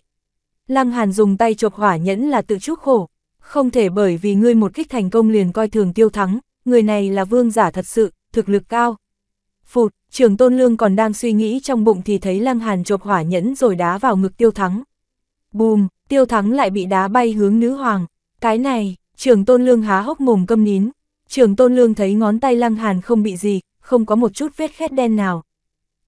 A: Lăng Hàn dùng tay chộp hỏa nhẫn là tự chuốc khổ, không thể bởi vì ngươi một kích thành công liền coi thường tiêu thắng, người này là vương giả thật sự, thực lực cao. Phụt, trường tôn lương còn đang suy nghĩ trong bụng thì thấy lăng hàn chộp hỏa nhẫn rồi đá vào ngực tiêu thắng. Bùm, tiêu thắng lại bị đá bay hướng nữ hoàng, cái này, Trường Tôn Lương há hốc mồm câm nín. Trường Tôn Lương thấy ngón tay Lăng Hàn không bị gì, không có một chút vết khét đen nào,